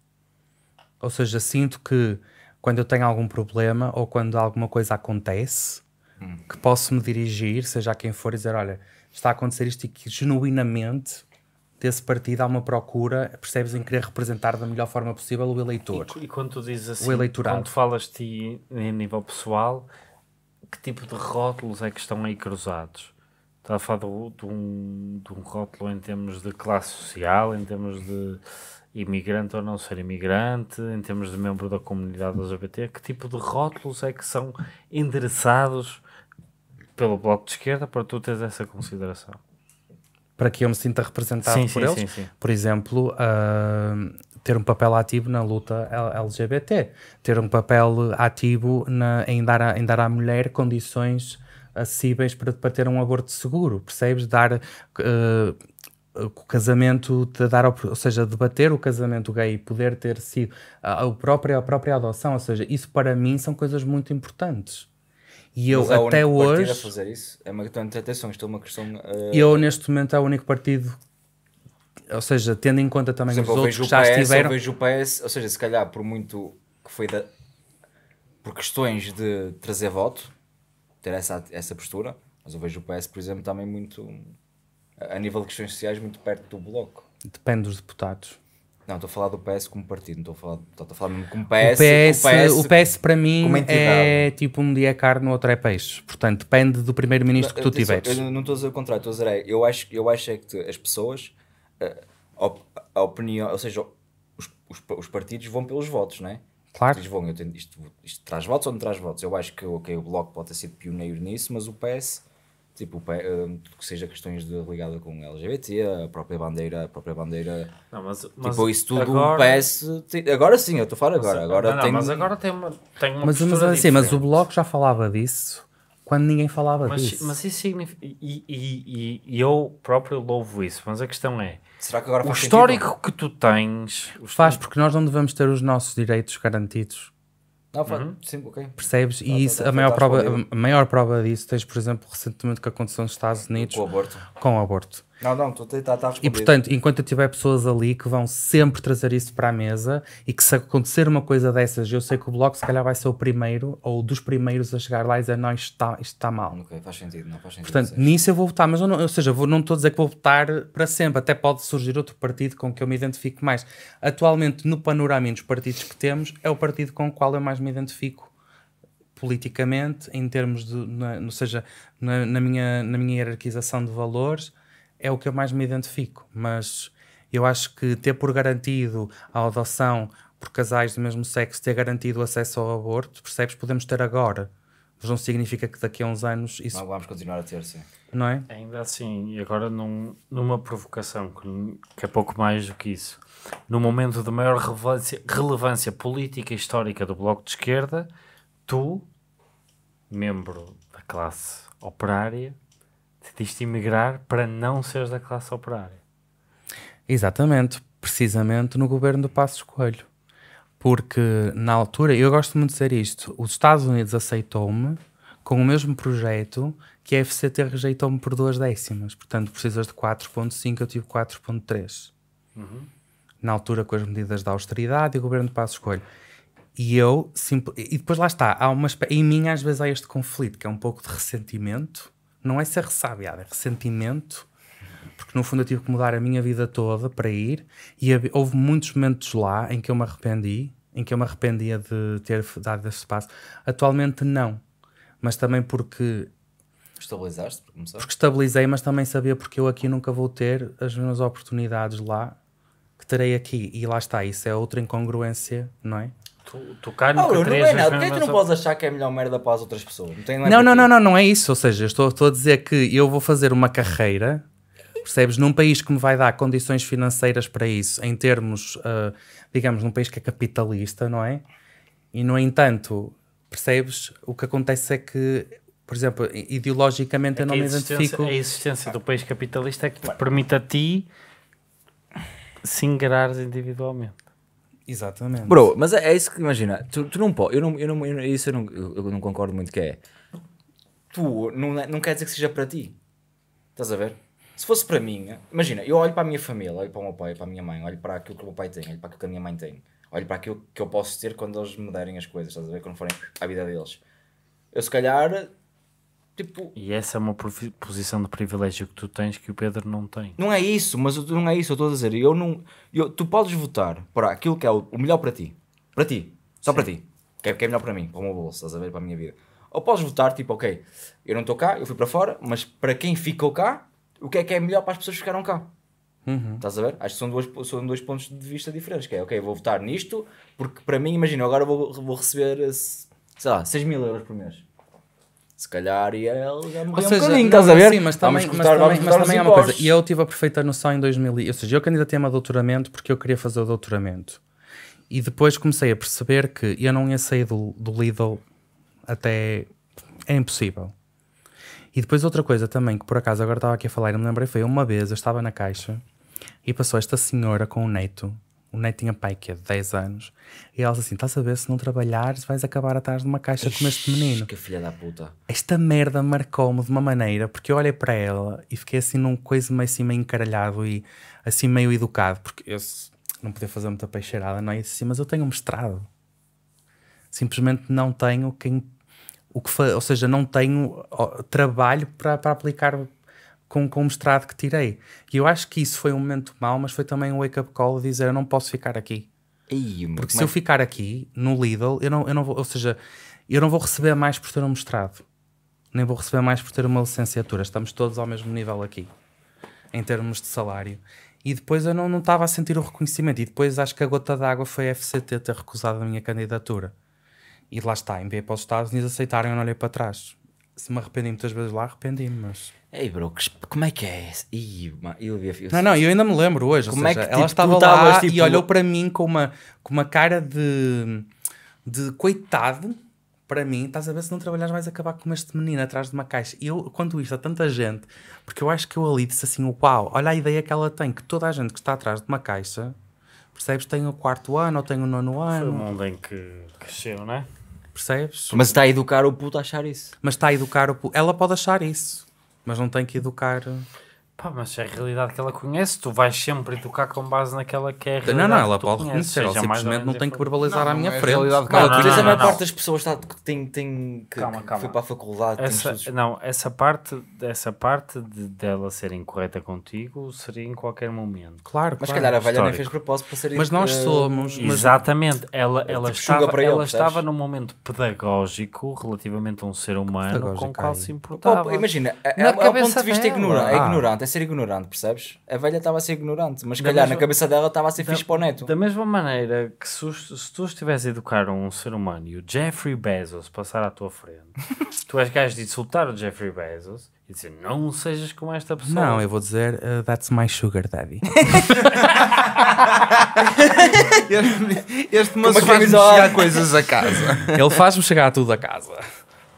Ou seja, sinto que quando eu tenho algum problema ou quando alguma coisa acontece, hum. que posso me dirigir, seja a quem for, e dizer: Olha, está a acontecer isto e que genuinamente desse partido há uma procura, percebes, em querer representar da melhor forma possível o eleitor. E, e quando tu dizes assim, o eleitorado. quando falas te em nível pessoal, que tipo de rótulos é que estão aí cruzados? Está a falar de, de, um, de um rótulo em termos de classe social, em termos de imigrante ou não ser imigrante, em termos de membro da comunidade LGBT, que tipo de rótulos é que são endereçados pelo Bloco de Esquerda para tu teres essa consideração? para que eu me sinta representado sim, por sim, eles. Sim, por exemplo, uh, ter um papel ativo na luta LGBT, ter um papel ativo na, em, dar a, em dar à mulher condições acessíveis para, para ter um aborto seguro, percebes? Dar. Uh, o casamento de dar, ou seja, debater o casamento gay e poder ter sido a, a, própria, a própria adoção, ou seja, isso para mim são coisas muito importantes. E eu Mas é até hoje. A fazer isso? É uma, atenção, isto é uma questão. Uh... Eu neste momento é o único partido ou seja, tendo em conta também exemplo, os outros que já PS, estiveram... Eu vejo o PS, ou seja, se calhar por muito que foi da... por questões de trazer voto, ter essa, essa postura, mas eu vejo o PS, por exemplo, também muito, a nível de questões sociais, muito perto do Bloco. Depende dos deputados. Não, estou a falar do PS como partido, não estou a falar, estou mesmo como PS. O PS, o PS, o PS para mim é tipo um dia é carne, outro é peixe. Portanto, depende do primeiro-ministro que tu tiveres. Eu não estou a dizer o contrário, estou a dizer é, eu acho, eu acho é que as pessoas, eh, a, opinião, ou seja, os, os, os partidos vão pelos votos, não é? Claro. Eles vão, eu tenho, isto, isto traz votos ou não traz votos? Eu acho que okay, o Bloco pode ter sido pioneiro nisso, mas o PS tipo eh, que seja questões de, ligada com LGBT a própria bandeira a própria bandeira não, mas, tipo, mas tipo isso tudo agora... parece agora sim eu estou a falar agora mas, agora não, tem... mas agora tem uma, tem uma mas, mas assim diferente. mas o bloco já falava disso quando ninguém falava mas, disso mas isso significa e, e, e, eu próprio louvo isso mas a questão é será que agora o histórico sentido? que tu tens faz porque nós não devemos ter os nossos direitos garantidos não, foi, uhum. sim, ok. Percebes? e tá, tá, isso, tá, a, maior prova, a maior prova disso tens, por exemplo, recentemente que aconteceu nos Estados Unidos. Com o aborto. Com o aborto. Não, não, estou a tentar a tá responder. E portanto, enquanto eu tiver pessoas ali que vão sempre trazer isso para a mesa e que se acontecer uma coisa dessas, eu sei que o Bloco se calhar vai ser o primeiro ou dos primeiros a chegar lá e dizer não, isto está, isto está mal. Ok, faz sentido, não faz sentido. Portanto, nisso eu vou votar, mas eu não, ou seja, vou, não estou a dizer que vou votar para sempre, até pode surgir outro partido com que eu me identifique mais. Atualmente, no panorama dos partidos que temos, é o partido com o qual eu mais me identifico politicamente, em termos de, na, ou seja, na, na minha, na minha hierarquização de valores é o que eu mais me identifico, mas eu acho que ter por garantido a adoção por casais do mesmo sexo, ter garantido o acesso ao aborto, percebes? Podemos ter agora, mas não significa que daqui a uns anos isso. Não, vamos continuar a ter, sim. Não é? Ainda assim, e agora num, numa provocação, que é pouco mais do que isso. No momento de maior relevância, relevância política e histórica do Bloco de Esquerda, tu, membro da classe operária, decidiste emigrar para não seres da classe operária. Exatamente, precisamente no governo do Passo escolho Porque na altura, eu gosto muito de dizer isto, os Estados Unidos aceitou-me com o mesmo projeto que a FCT rejeitou-me por duas décimas. Portanto, precisas de 4.5, eu tive 4.3. Uhum. Na altura, com as medidas da austeridade e o governo do Passo Escolho. E eu, simp... e depois lá está, há uma, em mim às vezes há este conflito, que é um pouco de ressentimento, não é ser ressabiado, é ressentimento, porque no fundo eu tive que mudar a minha vida toda para ir e houve muitos momentos lá em que eu me arrependi, em que eu me arrependia de ter dado esse passo. Atualmente não, mas também porque Estabilizaste por Porque estabilizei, mas também sabia porque eu aqui nunca vou ter as mesmas oportunidades lá que terei aqui. E lá está, isso é outra incongruência, não é? tocar no oh, não é nada. É tu não podes achar que é melhor merda para as outras pessoas? Não, não, não, não, não, é isso. Ou seja, estou, estou a dizer que eu vou fazer uma carreira, percebes, num país que me vai dar condições financeiras para isso, em termos, ah, digamos, num país que é capitalista, não é? E, no entanto, percebes, o que acontece é que por exemplo, ideologicamente é eu não me identifico. A existência do país capitalista é que te permite a ti se individualmente. Exatamente. Bro, mas é, é isso que imagina, tu, tu não podes, eu não, eu não, eu isso eu não, eu não concordo muito que é. Tu não, é, não quer dizer que seja para ti. Estás a ver? Se fosse para mim, imagina, eu olho para a minha família, olho para o meu pai, para a minha mãe, olho para aquilo que o meu pai tem, olho para aquilo que a minha mãe tem, olho para aquilo que eu posso ter quando eles me derem as coisas, estás a ver? Quando forem à vida deles. Eu se calhar Tipo... E essa é uma posição de privilégio que tu tens que o Pedro não tem. Não é isso, mas eu, não é isso, eu estou a dizer. Eu não, eu, tu podes votar para aquilo que é o, o melhor para ti. Para ti. Só Sim. para ti. Que é, que é melhor para mim, para o meu bolso, estás a ver, para a minha vida. Ou podes votar, tipo, ok, eu não estou cá, eu fui para fora, mas para quem ficou cá, o que é que é melhor para as pessoas que ficaram cá? Uhum. Estás a ver? Acho que são dois, são dois pontos de vista diferentes. Que é, ok, vou votar nisto, porque para mim, imagina, agora vou, vou receber, sei lá, 6 mil euros por mês se calhar ia ele seja, um bocadinho, estás a ver? Sim, mas também, mas, também, mas, também é assim uma coisa. E eu tive a aproveitar noção em 2000, ou seja, eu candidatei-me a doutoramento porque eu queria fazer o doutoramento. E depois comecei a perceber que eu não ia sair do, do Lidl até... é impossível. E depois outra coisa também, que por acaso agora estava aqui a falar e me lembrei, foi uma vez eu estava na caixa e passou esta senhora com o neto o netinho tinha pai que é 10 anos, e ela assim: estás a ver, se não trabalhares, vais acabar atrás de uma caixa Ixi, com este menino. Que filha da puta. Esta merda marcou-me de uma maneira, porque eu olhei para ela e fiquei assim num coisa meio assim meio encaralhado e assim meio educado, porque eu não podia fazer muita peixeirada, não é isso assim, mas eu tenho um mestrado. Simplesmente não tenho quem. O que ou seja, não tenho trabalho para, para aplicar com, com o mestrado que tirei. E eu acho que isso foi um momento mau, mas foi também um wake-up call de dizer eu não posso ficar aqui. Porque é se eu ficar aqui no Lidl, eu não, eu não vou, ou seja, eu não vou receber mais por ter um mestrado, nem vou receber mais por ter uma licenciatura. Estamos todos ao mesmo nível aqui, em termos de salário. E depois eu não, não estava a sentir o reconhecimento. E depois acho que a gota d'água foi a FCT ter recusado a minha candidatura. E lá está, em para os Estados Unidos, aceitaram, eu não olhei para trás. Se me arrependi muitas vezes lá, arrependi-me, mas. Ei, bro, como é que é? Ih, eu, eu, eu, não, não, eu ainda me lembro hoje. Como é seja, é que, ela estava lá tipo... e olhou para mim com uma, com uma cara de, de coitado para mim, estás a ver se não trabalhas mais acabar com este menino atrás de uma caixa. E eu conto isto a tanta gente, porque eu acho que eu ali disse assim: uau, olha a ideia que ela tem, que toda a gente que está atrás de uma caixa, percebes? Tem o quarto ano ou tem o nono ano. Foi o mundo em que cresceu, não é? Percebes? Mas está a educar o puto a achar isso. Mas está a educar o puto. Ela pode achar isso. Mas não tem que educar. Eh, Pá, mas é a realidade que ela conhece, tu vais sempre tocar com base naquela que é a realidade. Então, não, não, ela pode reconhecer, ela simplesmente não tem que verbalizar à minha não, é frente. Não, não, não, tu tens a maior parte das pessoas está, tem, tem, que, calma, calma. foi para a faculdade. Essa, Não, essa parte, essa parte de, dela ser incorreta contigo seria em qualquer momento. Claro, Mas claro, calhar a velha histórico. nem fez propósito para ser Mas nós somos. Mas... Eh, Exatamente, ela, ela, tipo, estava, ela, ele, ela estava num momento pedagógico relativamente a um ser humano com o qual se importava. Imagina, é, é, é o ponto de vista ignorante ah é ser ignorante, percebes? A velha estava a ser ignorante, mas se calhar mesma... na cabeça dela estava a ser da, fixe para o neto. Da mesma maneira que se, se tu estivesse a educar um ser humano e o Jeffrey Bezos passar à tua frente, tu és gajo de insultar o Jeffrey Bezos e dizer não sejas como esta pessoa. Não, eu vou dizer uh, that's my sugar daddy. este este moço faz-me chegar coisas a casa. Ele faz-me chegar tudo a casa.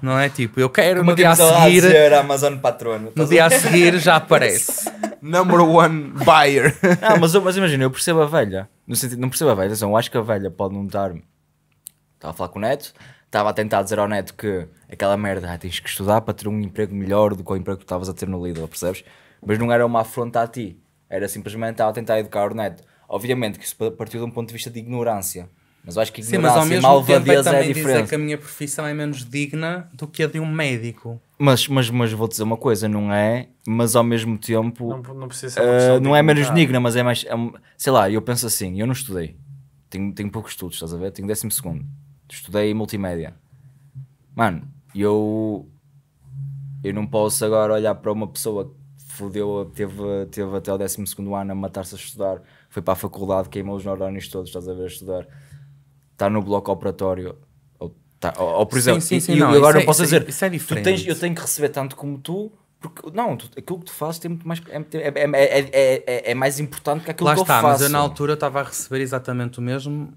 Não é tipo, eu quero Como no dia a seguir. Dizer, Amazon patrono. No dia a seguir já aparece. Number one buyer. Não, ah, mas, mas imagina, eu percebo a velha. No sentido, não percebo a velha, eu acho que a velha pode não estar. Estava a falar com o neto, estava a tentar dizer ao neto que aquela merda, ah, tens que estudar para ter um emprego melhor do que o emprego que estavas a ter no Lidl, percebes? Mas não era uma afronta a ti, era simplesmente estava a tentar educar o neto. Obviamente que isso partiu de um ponto de vista de ignorância. Mas eu acho que Sim, mas ao assim, mesmo tempo é, é também é dizer que a minha profissão é menos digna do que a de um médico. Mas, mas, mas vou dizer uma coisa, não é, mas ao mesmo tempo não, não, precisa uh, não é menos digna, mas é mais, é, sei lá, eu penso assim, eu não estudei, tenho, tenho poucos estudos, estás a ver? Tenho 12 segundo, estudei multimédia. Mano, eu, eu não posso agora olhar para uma pessoa que fodeu, teve, teve até o 12 segundo ano a matar-se a estudar, foi para a faculdade, queimou os neurónios todos, estás a ver, a estudar está no bloco operatório. Ou, tá, ou, ou por exemplo, sim, sim, sim, e, não, eu agora eu posso dizer, isso é diferente. Tens, eu tenho que receber tanto como tu, porque, não, tu, aquilo que tu fazes tem muito mais, é, é, é, é mais importante que aquilo Lá que está, eu faço. Mas eu na altura estava a receber exatamente o mesmo,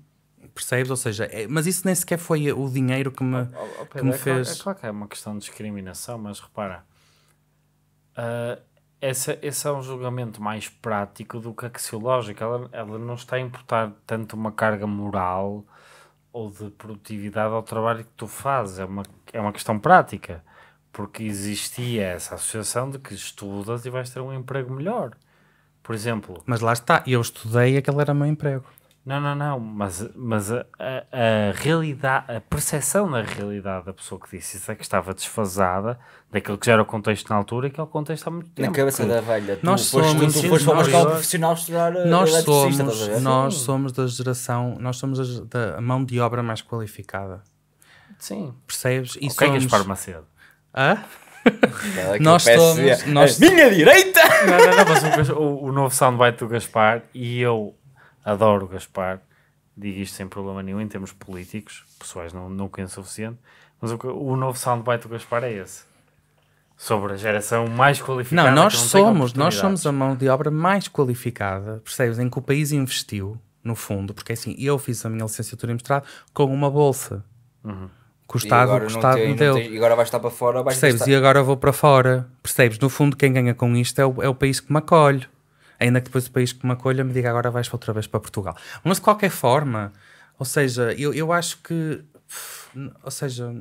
percebes? Ou seja, mas isso nem sequer foi o dinheiro que me, oh, oh, Pedro, que me fez. Claro, é claro que é uma questão de discriminação, mas repara, uh, essa, esse é um julgamento mais prático do que axiológico. Ela, ela não está a importar tanto uma carga moral ou de produtividade ao trabalho que tu fazes. É uma, é uma questão prática. Porque existia essa associação de que estudas e vais ter um emprego melhor. Por exemplo. Mas lá está, eu estudei e aquele era o meu emprego. Não, não, não, mas, mas a, a, a realidade, a percepção da realidade da pessoa que disse isso é que estava desfasada daquilo que já era o contexto na altura e que é o contexto há muito tempo. Na cabeça da velha, tu nós foste, somos, tu, tu foste para uma profissional estudar eh, nós somos, nós somos da geração, nós somos da, da mão de obra mais qualificada. Sim. Percebes? E o que é Gaspar Macedo? Hã? Não, é nós é somos... Nós... Minha direita! Não, não, não, mas o, o novo soundbite do Gaspar e eu adoro Gaspar, digo isto sem problema nenhum, em termos políticos, pessoais não, não conheço o suficiente, mas o, o novo soundbite do Gaspar é esse. Sobre a geração mais qualificada. Não, nós não somos, nós somos a mão de obra mais qualificada, percebes? Em que o país investiu, no fundo, porque é assim, eu fiz a minha licenciatura em mestrado com uma bolsa. Uhum. Custado, agora custado tem, deu. Tem, agora vais estar para fora, vais Percebes? E agora vou para fora. Percebes? No fundo, quem ganha com isto é o, é o país que me acolhe ainda que depois o país que me acolha me diga agora vais outra vez para Portugal. Mas de qualquer forma, ou seja, eu, eu acho que. Ou seja,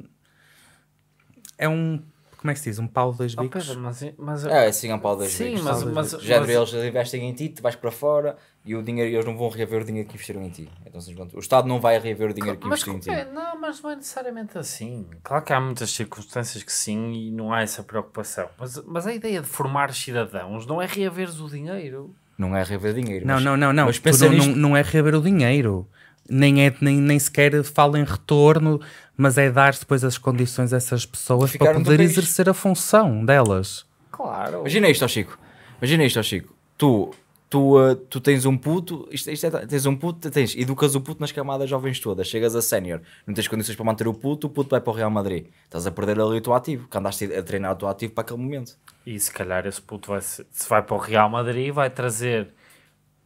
é um como é que se diz? Um pau dois oh, bicos? Pedro, mas, mas, ah, é, sim, um pau dois sim, bicos. Mas, mas, Já mas, eles investem em ti, tu vais para fora e o dinheiro, eles não vão reaver o dinheiro que investiram em ti. Então, o Estado não vai reaver o dinheiro que investiu em ti. É, não, mas não é necessariamente assim. Claro que há muitas circunstâncias que sim e não há essa preocupação. Mas, mas a ideia de formar cidadãos não é reaveres o dinheiro. Não é reaver dinheiro. Não, mas, não, não, não. Mas pensa não, não, não é reaver o dinheiro nem, é, nem, nem sequer fala em retorno mas é dar depois as condições a essas pessoas para poder exercer a função delas. Claro. Imagina isto, ó Chico. Imagina isto, ó Chico. Tu, tu, uh, tu tens um puto, isto, isto é, tens um puto, tens, educas o puto nas camadas jovens todas, chegas a sénior, não tens condições para manter o puto, o puto vai para o Real Madrid. Estás a perder ali o teu ativo, que andaste a treinar o teu ativo para aquele momento. E se calhar esse puto vai, se vai para o Real Madrid, vai trazer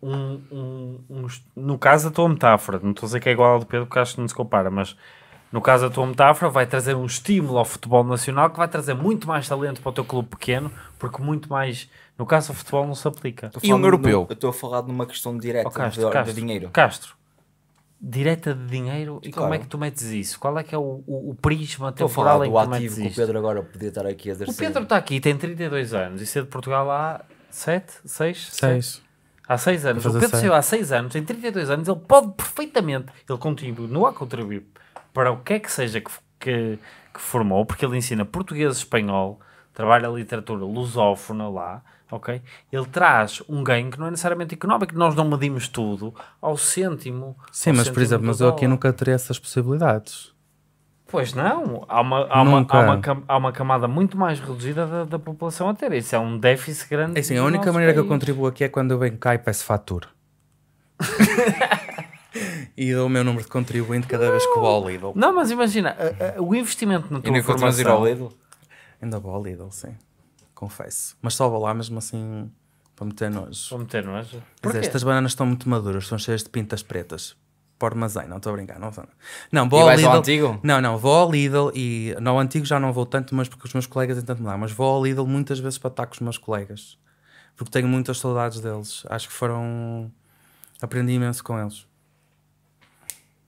um, um, um, no caso da tua metáfora, não estou a dizer que é igual ao do Pedro porque acho que não se compara, mas no caso da tua metáfora, vai trazer um estímulo ao futebol nacional que vai trazer muito mais talento para o teu clube pequeno, porque muito mais. No caso, o futebol não se aplica. E um europeu? eu estou a falar de uma questão direta oh, Castro, de, Castro, de dinheiro. Castro, direta de dinheiro e claro. como é que tu metes isso? Qual é que é o, o, o prisma temporal em que tu metes que o Pedro agora podia estar aqui a exercer. O Pedro está aqui, tem 32 anos e saiu de Portugal há 7, 6? 6. Há 6 anos. O Pedro saiu há 6 anos, tem 32 anos, ele pode perfeitamente, ele continua a contribuir para o que é que seja que, que, que formou, porque ele ensina português e espanhol, trabalha a literatura lusófona lá, ok? Ele traz um ganho que não é necessariamente económico, nós não medimos tudo ao cêntimo. Sim, ao mas por exemplo, mas eu aqui nunca teria essas possibilidades. Pois não, há uma, há uma, há uma, há uma, camada muito mais reduzida da, da, população a ter. Isso é um déficit grande. É assim, a única maneira país. que eu contribuo aqui é quando eu venho cá e peço fatura. e dou o meu número de contribuinte cada não. vez que vou ao Lidl. Não, mas imagina, o investimento na tua ainda formação... ir ao Lidl? Ainda vou ao Lidl, sim. Confesso. Mas só vou lá mesmo assim para meter nojo. Para meter nojo? porquê estas bananas estão muito maduras, estão cheias de pintas pretas. Por armazém, não estou a brincar, não vou. Não, vou e ao Lidl. Ao antigo? Não, não, vou ao Lidl e no antigo já não vou tanto, mas porque os meus colegas entanto tanto mudar. mas vou ao Lidl muitas vezes para estar com os meus colegas, porque tenho muitas saudades deles. Acho que foram aprendi imenso com eles.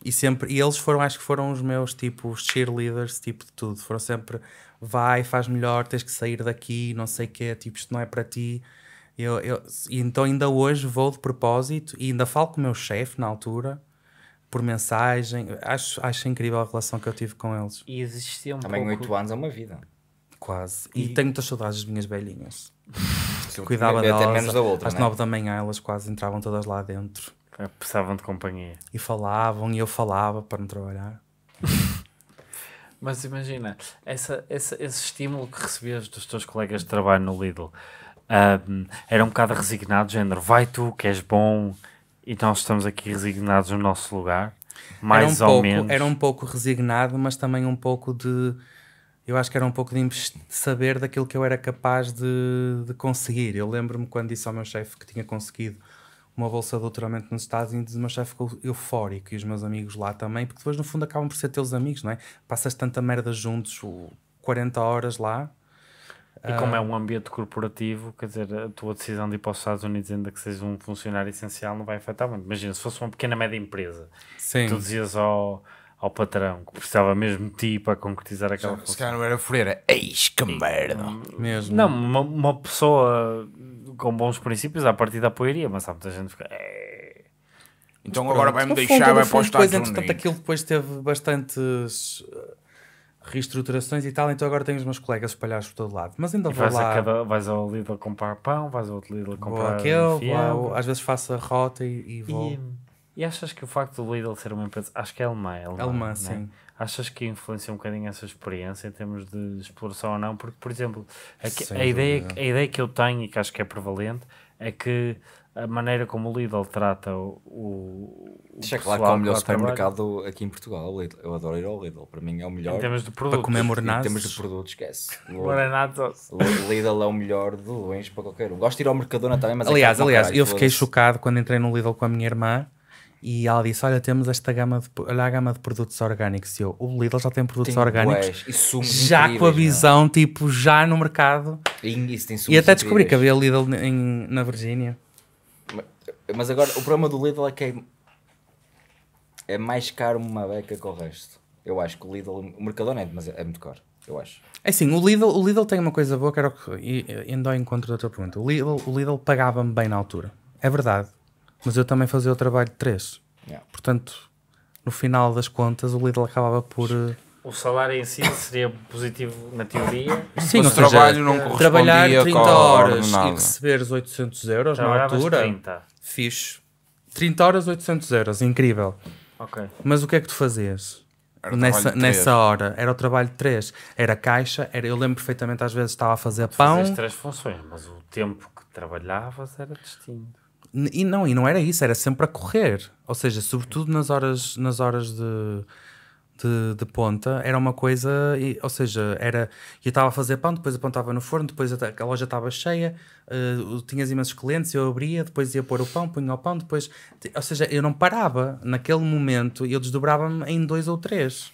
E, sempre, e eles foram, acho que foram os meus tipo cheerleaders, tipo de tudo. Foram sempre vai, faz melhor, tens que sair daqui, não sei o quê, tipo isto não é para ti. Eu, eu, então ainda hoje vou de propósito e ainda falo com o meu chefe na altura por mensagem. Acho, acho incrível a relação que eu tive com eles. E existiam um Também pouco... 8 anos é uma vida. Quase. E, e tenho muitas saudades das minhas velhinhas. cuidava delas. Até menos da outra, às né? 9 da manhã elas quase entravam todas lá dentro. Precisavam de companhia. E falavam, e eu falava para não trabalhar. Mas imagina, essa, essa, esse estímulo que recebias dos teus colegas de trabalho no Lidl um, era um bocado resignado, género, vai tu que és bom e então nós estamos aqui resignados no nosso lugar, mais um ou pouco, menos. Era um pouco resignado, mas também um pouco de... Eu acho que era um pouco de saber daquilo que eu era capaz de, de conseguir. Eu lembro-me quando disse ao meu chefe que tinha conseguido uma bolsa de doutoramento nos Estados Unidos, mas já ficou eufórico e os meus amigos lá também, porque depois no fundo acabam por ser teus amigos, não é? Passas tanta merda juntos, 40 horas lá. E como ah, é um ambiente corporativo, quer dizer, a tua decisão de ir para os Estados Unidos, ainda que sejas um funcionário essencial, não vai afetar muito. Imagina, se fosse uma pequena média empresa, Sim. tu dizias ao, ao patrão que precisava mesmo de ti para concretizar aquela coisa. Se calhar não era Freira, eis que merda! Hum, mesmo. Não, uma, uma pessoa com bons princípios, à partida apoiaria, mas há muita gente que é... Então agora vai-me deixar, fundo, vai para depois, Entretanto, aquilo depois teve bastantes eh, reestruturações e tal, então agora tenho os meus colegas espalhados por todo lado. Mas ainda e vou vais lá. Cada, vais ao Lidl comprar pão, vais ao outro Lidl comprar. Vou aquele, vou às vezes faço a rota e, e vou. E, e, achas que o facto do Lidl ser uma empresa. Acho que é alemã, é alemã. Alemã, né? sim achas que influencia um bocadinho essa experiência em termos de exploração ou não? Porque, por exemplo, a, a ideia, a ideia que eu tenho e que acho que é prevalente é que a maneira como o Lidl trata o, o Deixa pessoal claro que é o melhor supermercado trabalho. aqui em Portugal. Eu adoro ir ao Lidl. Para mim é o melhor. Em termos de produtos. Para comer mornados. Em termos de produtos, esquece. Mornados. Lidl é o melhor de longe para qualquer um. Gosto de ir ao Mercadona também, mas... É aliás, é aliás, eu fiquei chocado quando entrei no Lidl com a minha irmã e ela disse: Olha, temos esta gama de, olha a gama de produtos orgânicos. E eu, o Lidl já tem produtos tem orgânicos. já com a é? visão, não? tipo, já no mercado. E, e até descobri incríveis. que havia Lidl em, na Virgínia. Mas agora, o problema do Lidl é que é, é mais caro uma beca que o resto. Eu acho que o Lidl, o Mercadona é, mas é muito caro, eu acho. É assim, o Lidl, o Lidl tem uma coisa boa que era o que. Indo ao encontro da tua pergunta. O Lidl, o Lidl pagava-me bem na altura. É verdade. Mas eu também fazia o trabalho de três. Yeah. Portanto, no final das contas, o Lidl acabava por. Eh, o salário em si seria positivo na teoria. Sim, mas o seja, trabalho não correspondia Trabalhar 30 horas e receber os 800 euros na altura. 30. Fixe. 30 horas, 800 euros. Incrível. Ok. Mas o que é que tu fazias? Nessa, nessa hora, era o trabalho de três, era caixa, era, eu lembro perfeitamente às vezes estava a fazer tu pão. Fazias três funções, mas o tempo que trabalhavas era distinto. E não, e não era isso, era sempre a correr. Ou seja, sobretudo nas horas, nas horas de, de, de ponta, era uma coisa. E, ou seja, era. Eu estava a fazer pão, depois apontava no forno, depois a, a loja estava cheia, uh, tinhas imensos clientes, eu abria, depois ia pôr o pão, punha o pão, depois. Ou seja, eu não parava naquele momento e eu desdobrava-me em dois ou três.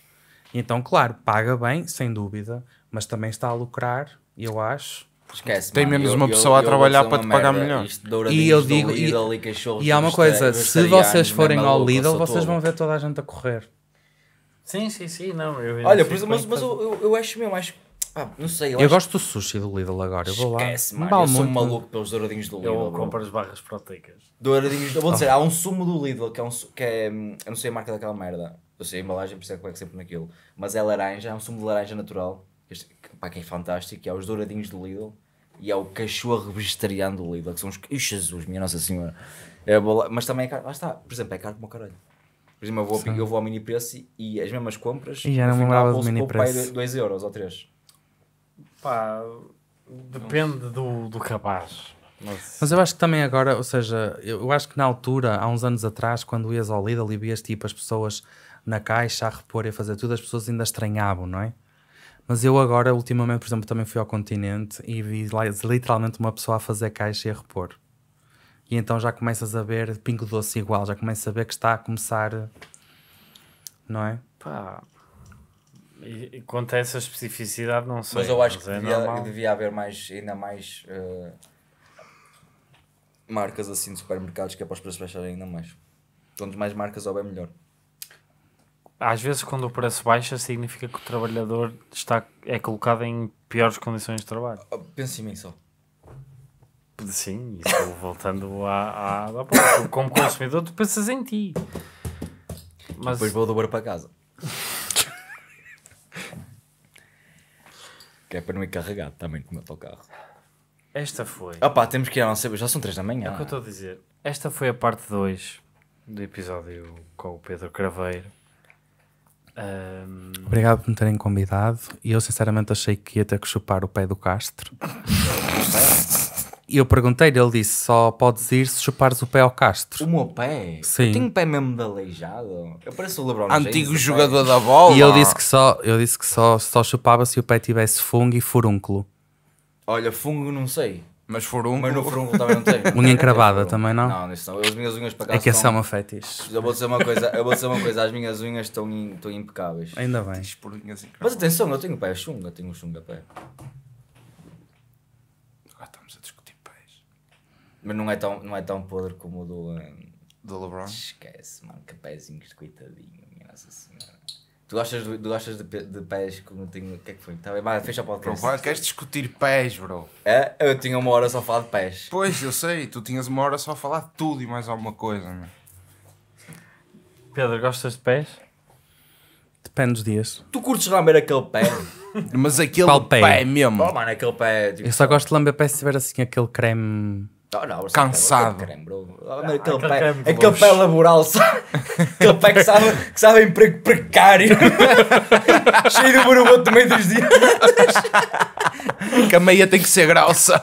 Então, claro, paga bem, sem dúvida, mas também está a lucrar, eu acho. Esquece, tem menos eu, uma pessoa eu, a trabalhar para te pagar melhor. E eu digo, Lidl, e, e, e há uma é coisa: se vocês forem ao Lidl, vocês vão ver toda a gente a correr. Sim, sim, sim. Não, eu Olha, mas, mas, mas eu, eu, acho mesmo, acho. Ah, não sei. Eu, eu gosto do sushi do Lidl agora. Eu vou lá. Esquece, mano. Eu sou muito. maluco pelos douradinhos do Lidl. Eu compro as barras proteicas. Douradinhos. Vou dizer, ah. há um sumo do Lidl que é, um, que é. Eu não sei a marca daquela merda. Eu sei a embalagem, por isso é que é sempre naquilo. Mas é laranja, é um sumo de laranja natural este, que, pá, que é fantástico, que é os douradinhos do Lidl e é o cachorro vegetariano do Lidl, que são os. Jesus, minha Nossa Senhora! É bola, mas também é caro, lá está, por exemplo, é caro como o caralho. Por exemplo, eu vou, eu vou ao mini preço e as mesmas compras, e já não final, bolso, mini preço. 2 euros ou 3. Pá, depende do, do cabaz. Mas... Mas... eu acho que também agora, ou seja, eu acho que na altura, há uns anos atrás, quando ias ao Lidl e vias tipo as pessoas na caixa a repor e a fazer tudo, as pessoas ainda estranhavam, não é? Mas eu agora, ultimamente, por exemplo, também fui ao continente e vi lá, literalmente uma pessoa a fazer caixa e a repor. E então já começas a ver pingo doce igual, já começas a ver que está a começar, não é? Pá. E, quanto a essa especificidade, não sei. Mas eu acho mas que, é devia, devia, haver mais, ainda mais uh, marcas assim de supermercados que é para os preços baixarem ainda mais. Quanto mais marcas houver, melhor às vezes quando o preço baixa significa que o trabalhador está, é colocado em piores condições de trabalho. Ah, pensa em mim só. Sim, estou voltando à, à, à como consumidor tu pensas em ti. Mas... Depois vou dobrar para casa. que é para não ir carregado também com o meu carro. Esta foi. Ah pá, temos que ir, não nossa... já são 3 da manhã. É o que eu estou a dizer. Esta foi a parte 2 do episódio com o Pedro Craveiro. Um... Obrigado por me terem convidado. E eu sinceramente achei que ia ter que chupar o pé do Castro. E eu perguntei-lhe, ele disse: só podes ir se chupares o pé ao Castro. O meu pé? Sim. Eu tenho pé mesmo de aleijado. Eu pareço o LeBron Antigo jogador da bola. E eu disse que só, eu disse que só, só chupava se o pé tivesse fungo e furúnculo. Olha, fungo não sei. Mas furúnculo. Mas no furúnculo também não tenho. Unha encravada também não? Não, isso não. As minhas unhas para cá É que estão... é só uma fetiche. Eu vou dizer uma coisa, eu vou dizer uma coisa, as minhas unhas estão, in... estão impecáveis. Ainda bem. Mas atenção, eu tenho pé chunga, tenho um chunga pé. Agora ah, estamos a discutir pés. Mas não é tão, não é tão podre como o do. Um... Eh, do LeBron? Esquece, mano, que pezinhos de coitadinho, minha nossa Tu gostas de, tu gostas de, de pés como tenho. O que é que foi? Tá bem, fecha o podcast. Não queres discutir pés, bro? É? Eu tinha uma hora só a falar de pés. Pois, eu sei, tu tinhas uma hora só a falar de tudo e mais alguma coisa, meu. Pedro, gostas de pés? Depende dos dias. Tu curtes lamber aquele pé? Mas aquele pé? pé mesmo. Oh, mano, aquele pé. É tipo, eu só gosto de lamber pé se tiver assim aquele creme Oh, não, cansado. é oh, aquele, ah, pé, laboral, sabe? aquele pé que sabe, que sabe emprego precário, cheio de buruba meio dos dias. que a meia tem que ser grossa.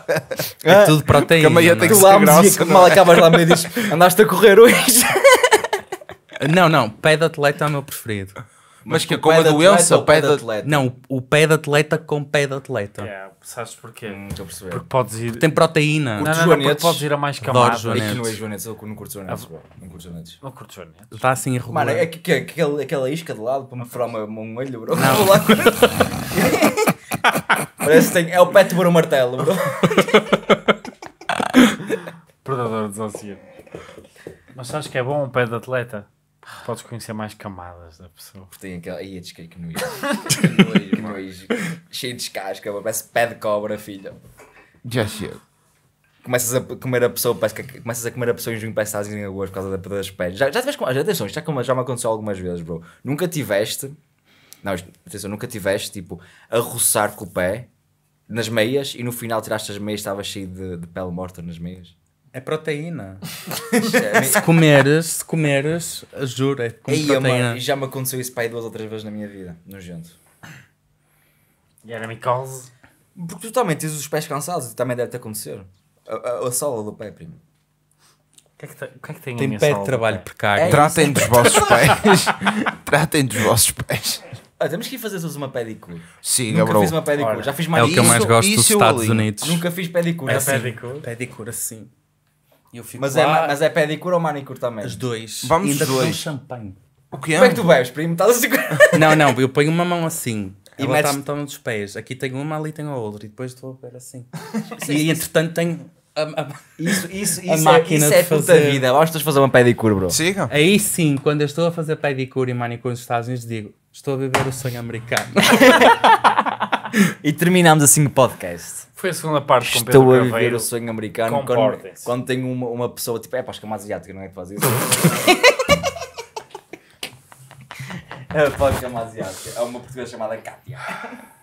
É ah, tudo proteína. Que a meia tem que, ser grossa. mal acabas lá, meio diz, andaste a correr hoje. não, não, pé de atleta é o meu preferido. Mas, que como a doença, é o pé de atleta. Não, o pé de atleta com pé de atleta. é sabes porquê? Hum, estou a Porque podes ir. Porque tem proteína. Curto não, não, não, porque podes ir a mais camadas. Adoro joanetes. que não é joanetes, eu não curto joanetes. Ah, não curto joanetes. Não curto joanetes. Está assim irregular. Mano, é que, que, aquela, aquela isca de lado para me furar uma, um olho, bro. Não. Parece que tem... é o pé de um martelo, bro. Predador desocido Mas sabes que é bom um pé de atleta? Podes conhecer mais camadas da pessoa. porque Tem aquela. Ia descai que nojo. que nojo. Cheio de casca, parece pé de cobra, filho. Já chego. Começas a comer a pessoa, parece que começas a comer a pessoa em junho, parece que estás em agosto por causa da, das peles. Já, já tiveste. Já, atenção, isto já, já me aconteceu algumas vezes, bro. Nunca tiveste. Não, atenção, nunca tiveste, tipo, a roçar com o pé nas meias e no final tiraste as meias, estava cheio de, de pele morta nas meias. É proteína. se comeres, se comeres, juro, é Ei, proteína. Mano, já me aconteceu isso para aí duas ou três vezes na minha vida, nojento. E era micose. Porque tu também tens os pés cansados e também deve-te acontecer. A, a, a, sola do pé, primo. O que é que, te, que, é que tem Tem pé de trabalho precário. É Tratem dos vossos pés. Tratem dos vossos pés. Ah, temos que ir fazer uma pedicure. Sim, Nunca bro. fiz uma pedicure. Ora, já fiz mais É o que eu mais gosto dos Estados Unidos. Nunca fiz pedicure. É assim. pedicure. Pedicure, sim. Eu fico mas, é lá. é, mas é pedicure ou manicure também? Os dois. Vamos ainda os dois. Um champanhe. O que é? Como é que tu bebes, primo? Estás a segurar? não, não, eu ponho uma mão assim. E ela está-me tão nos pés. Aqui tenho uma, ali tenho a outra. E depois estou a ver assim. e entretanto tenho... A, a, isso, isso, isso, a é- máquina isso é, isso é de fazer. vida. Gostas de fazer uma pedicure, bro? Siga. Aí sim, quando eu estou a fazer pedicure e manicure nos Estados Unidos, digo, estou a viver o sonho americano. e terminamos assim o podcast. Foi a segunda parte com Estou Pedro a viver o sonho americano quando, quando tenho uma, uma pessoa tipo, é pá, acho que é uma asiática, não é que faz isso? é, pode chamar asiática. É uma portuguesa chamada Kátia.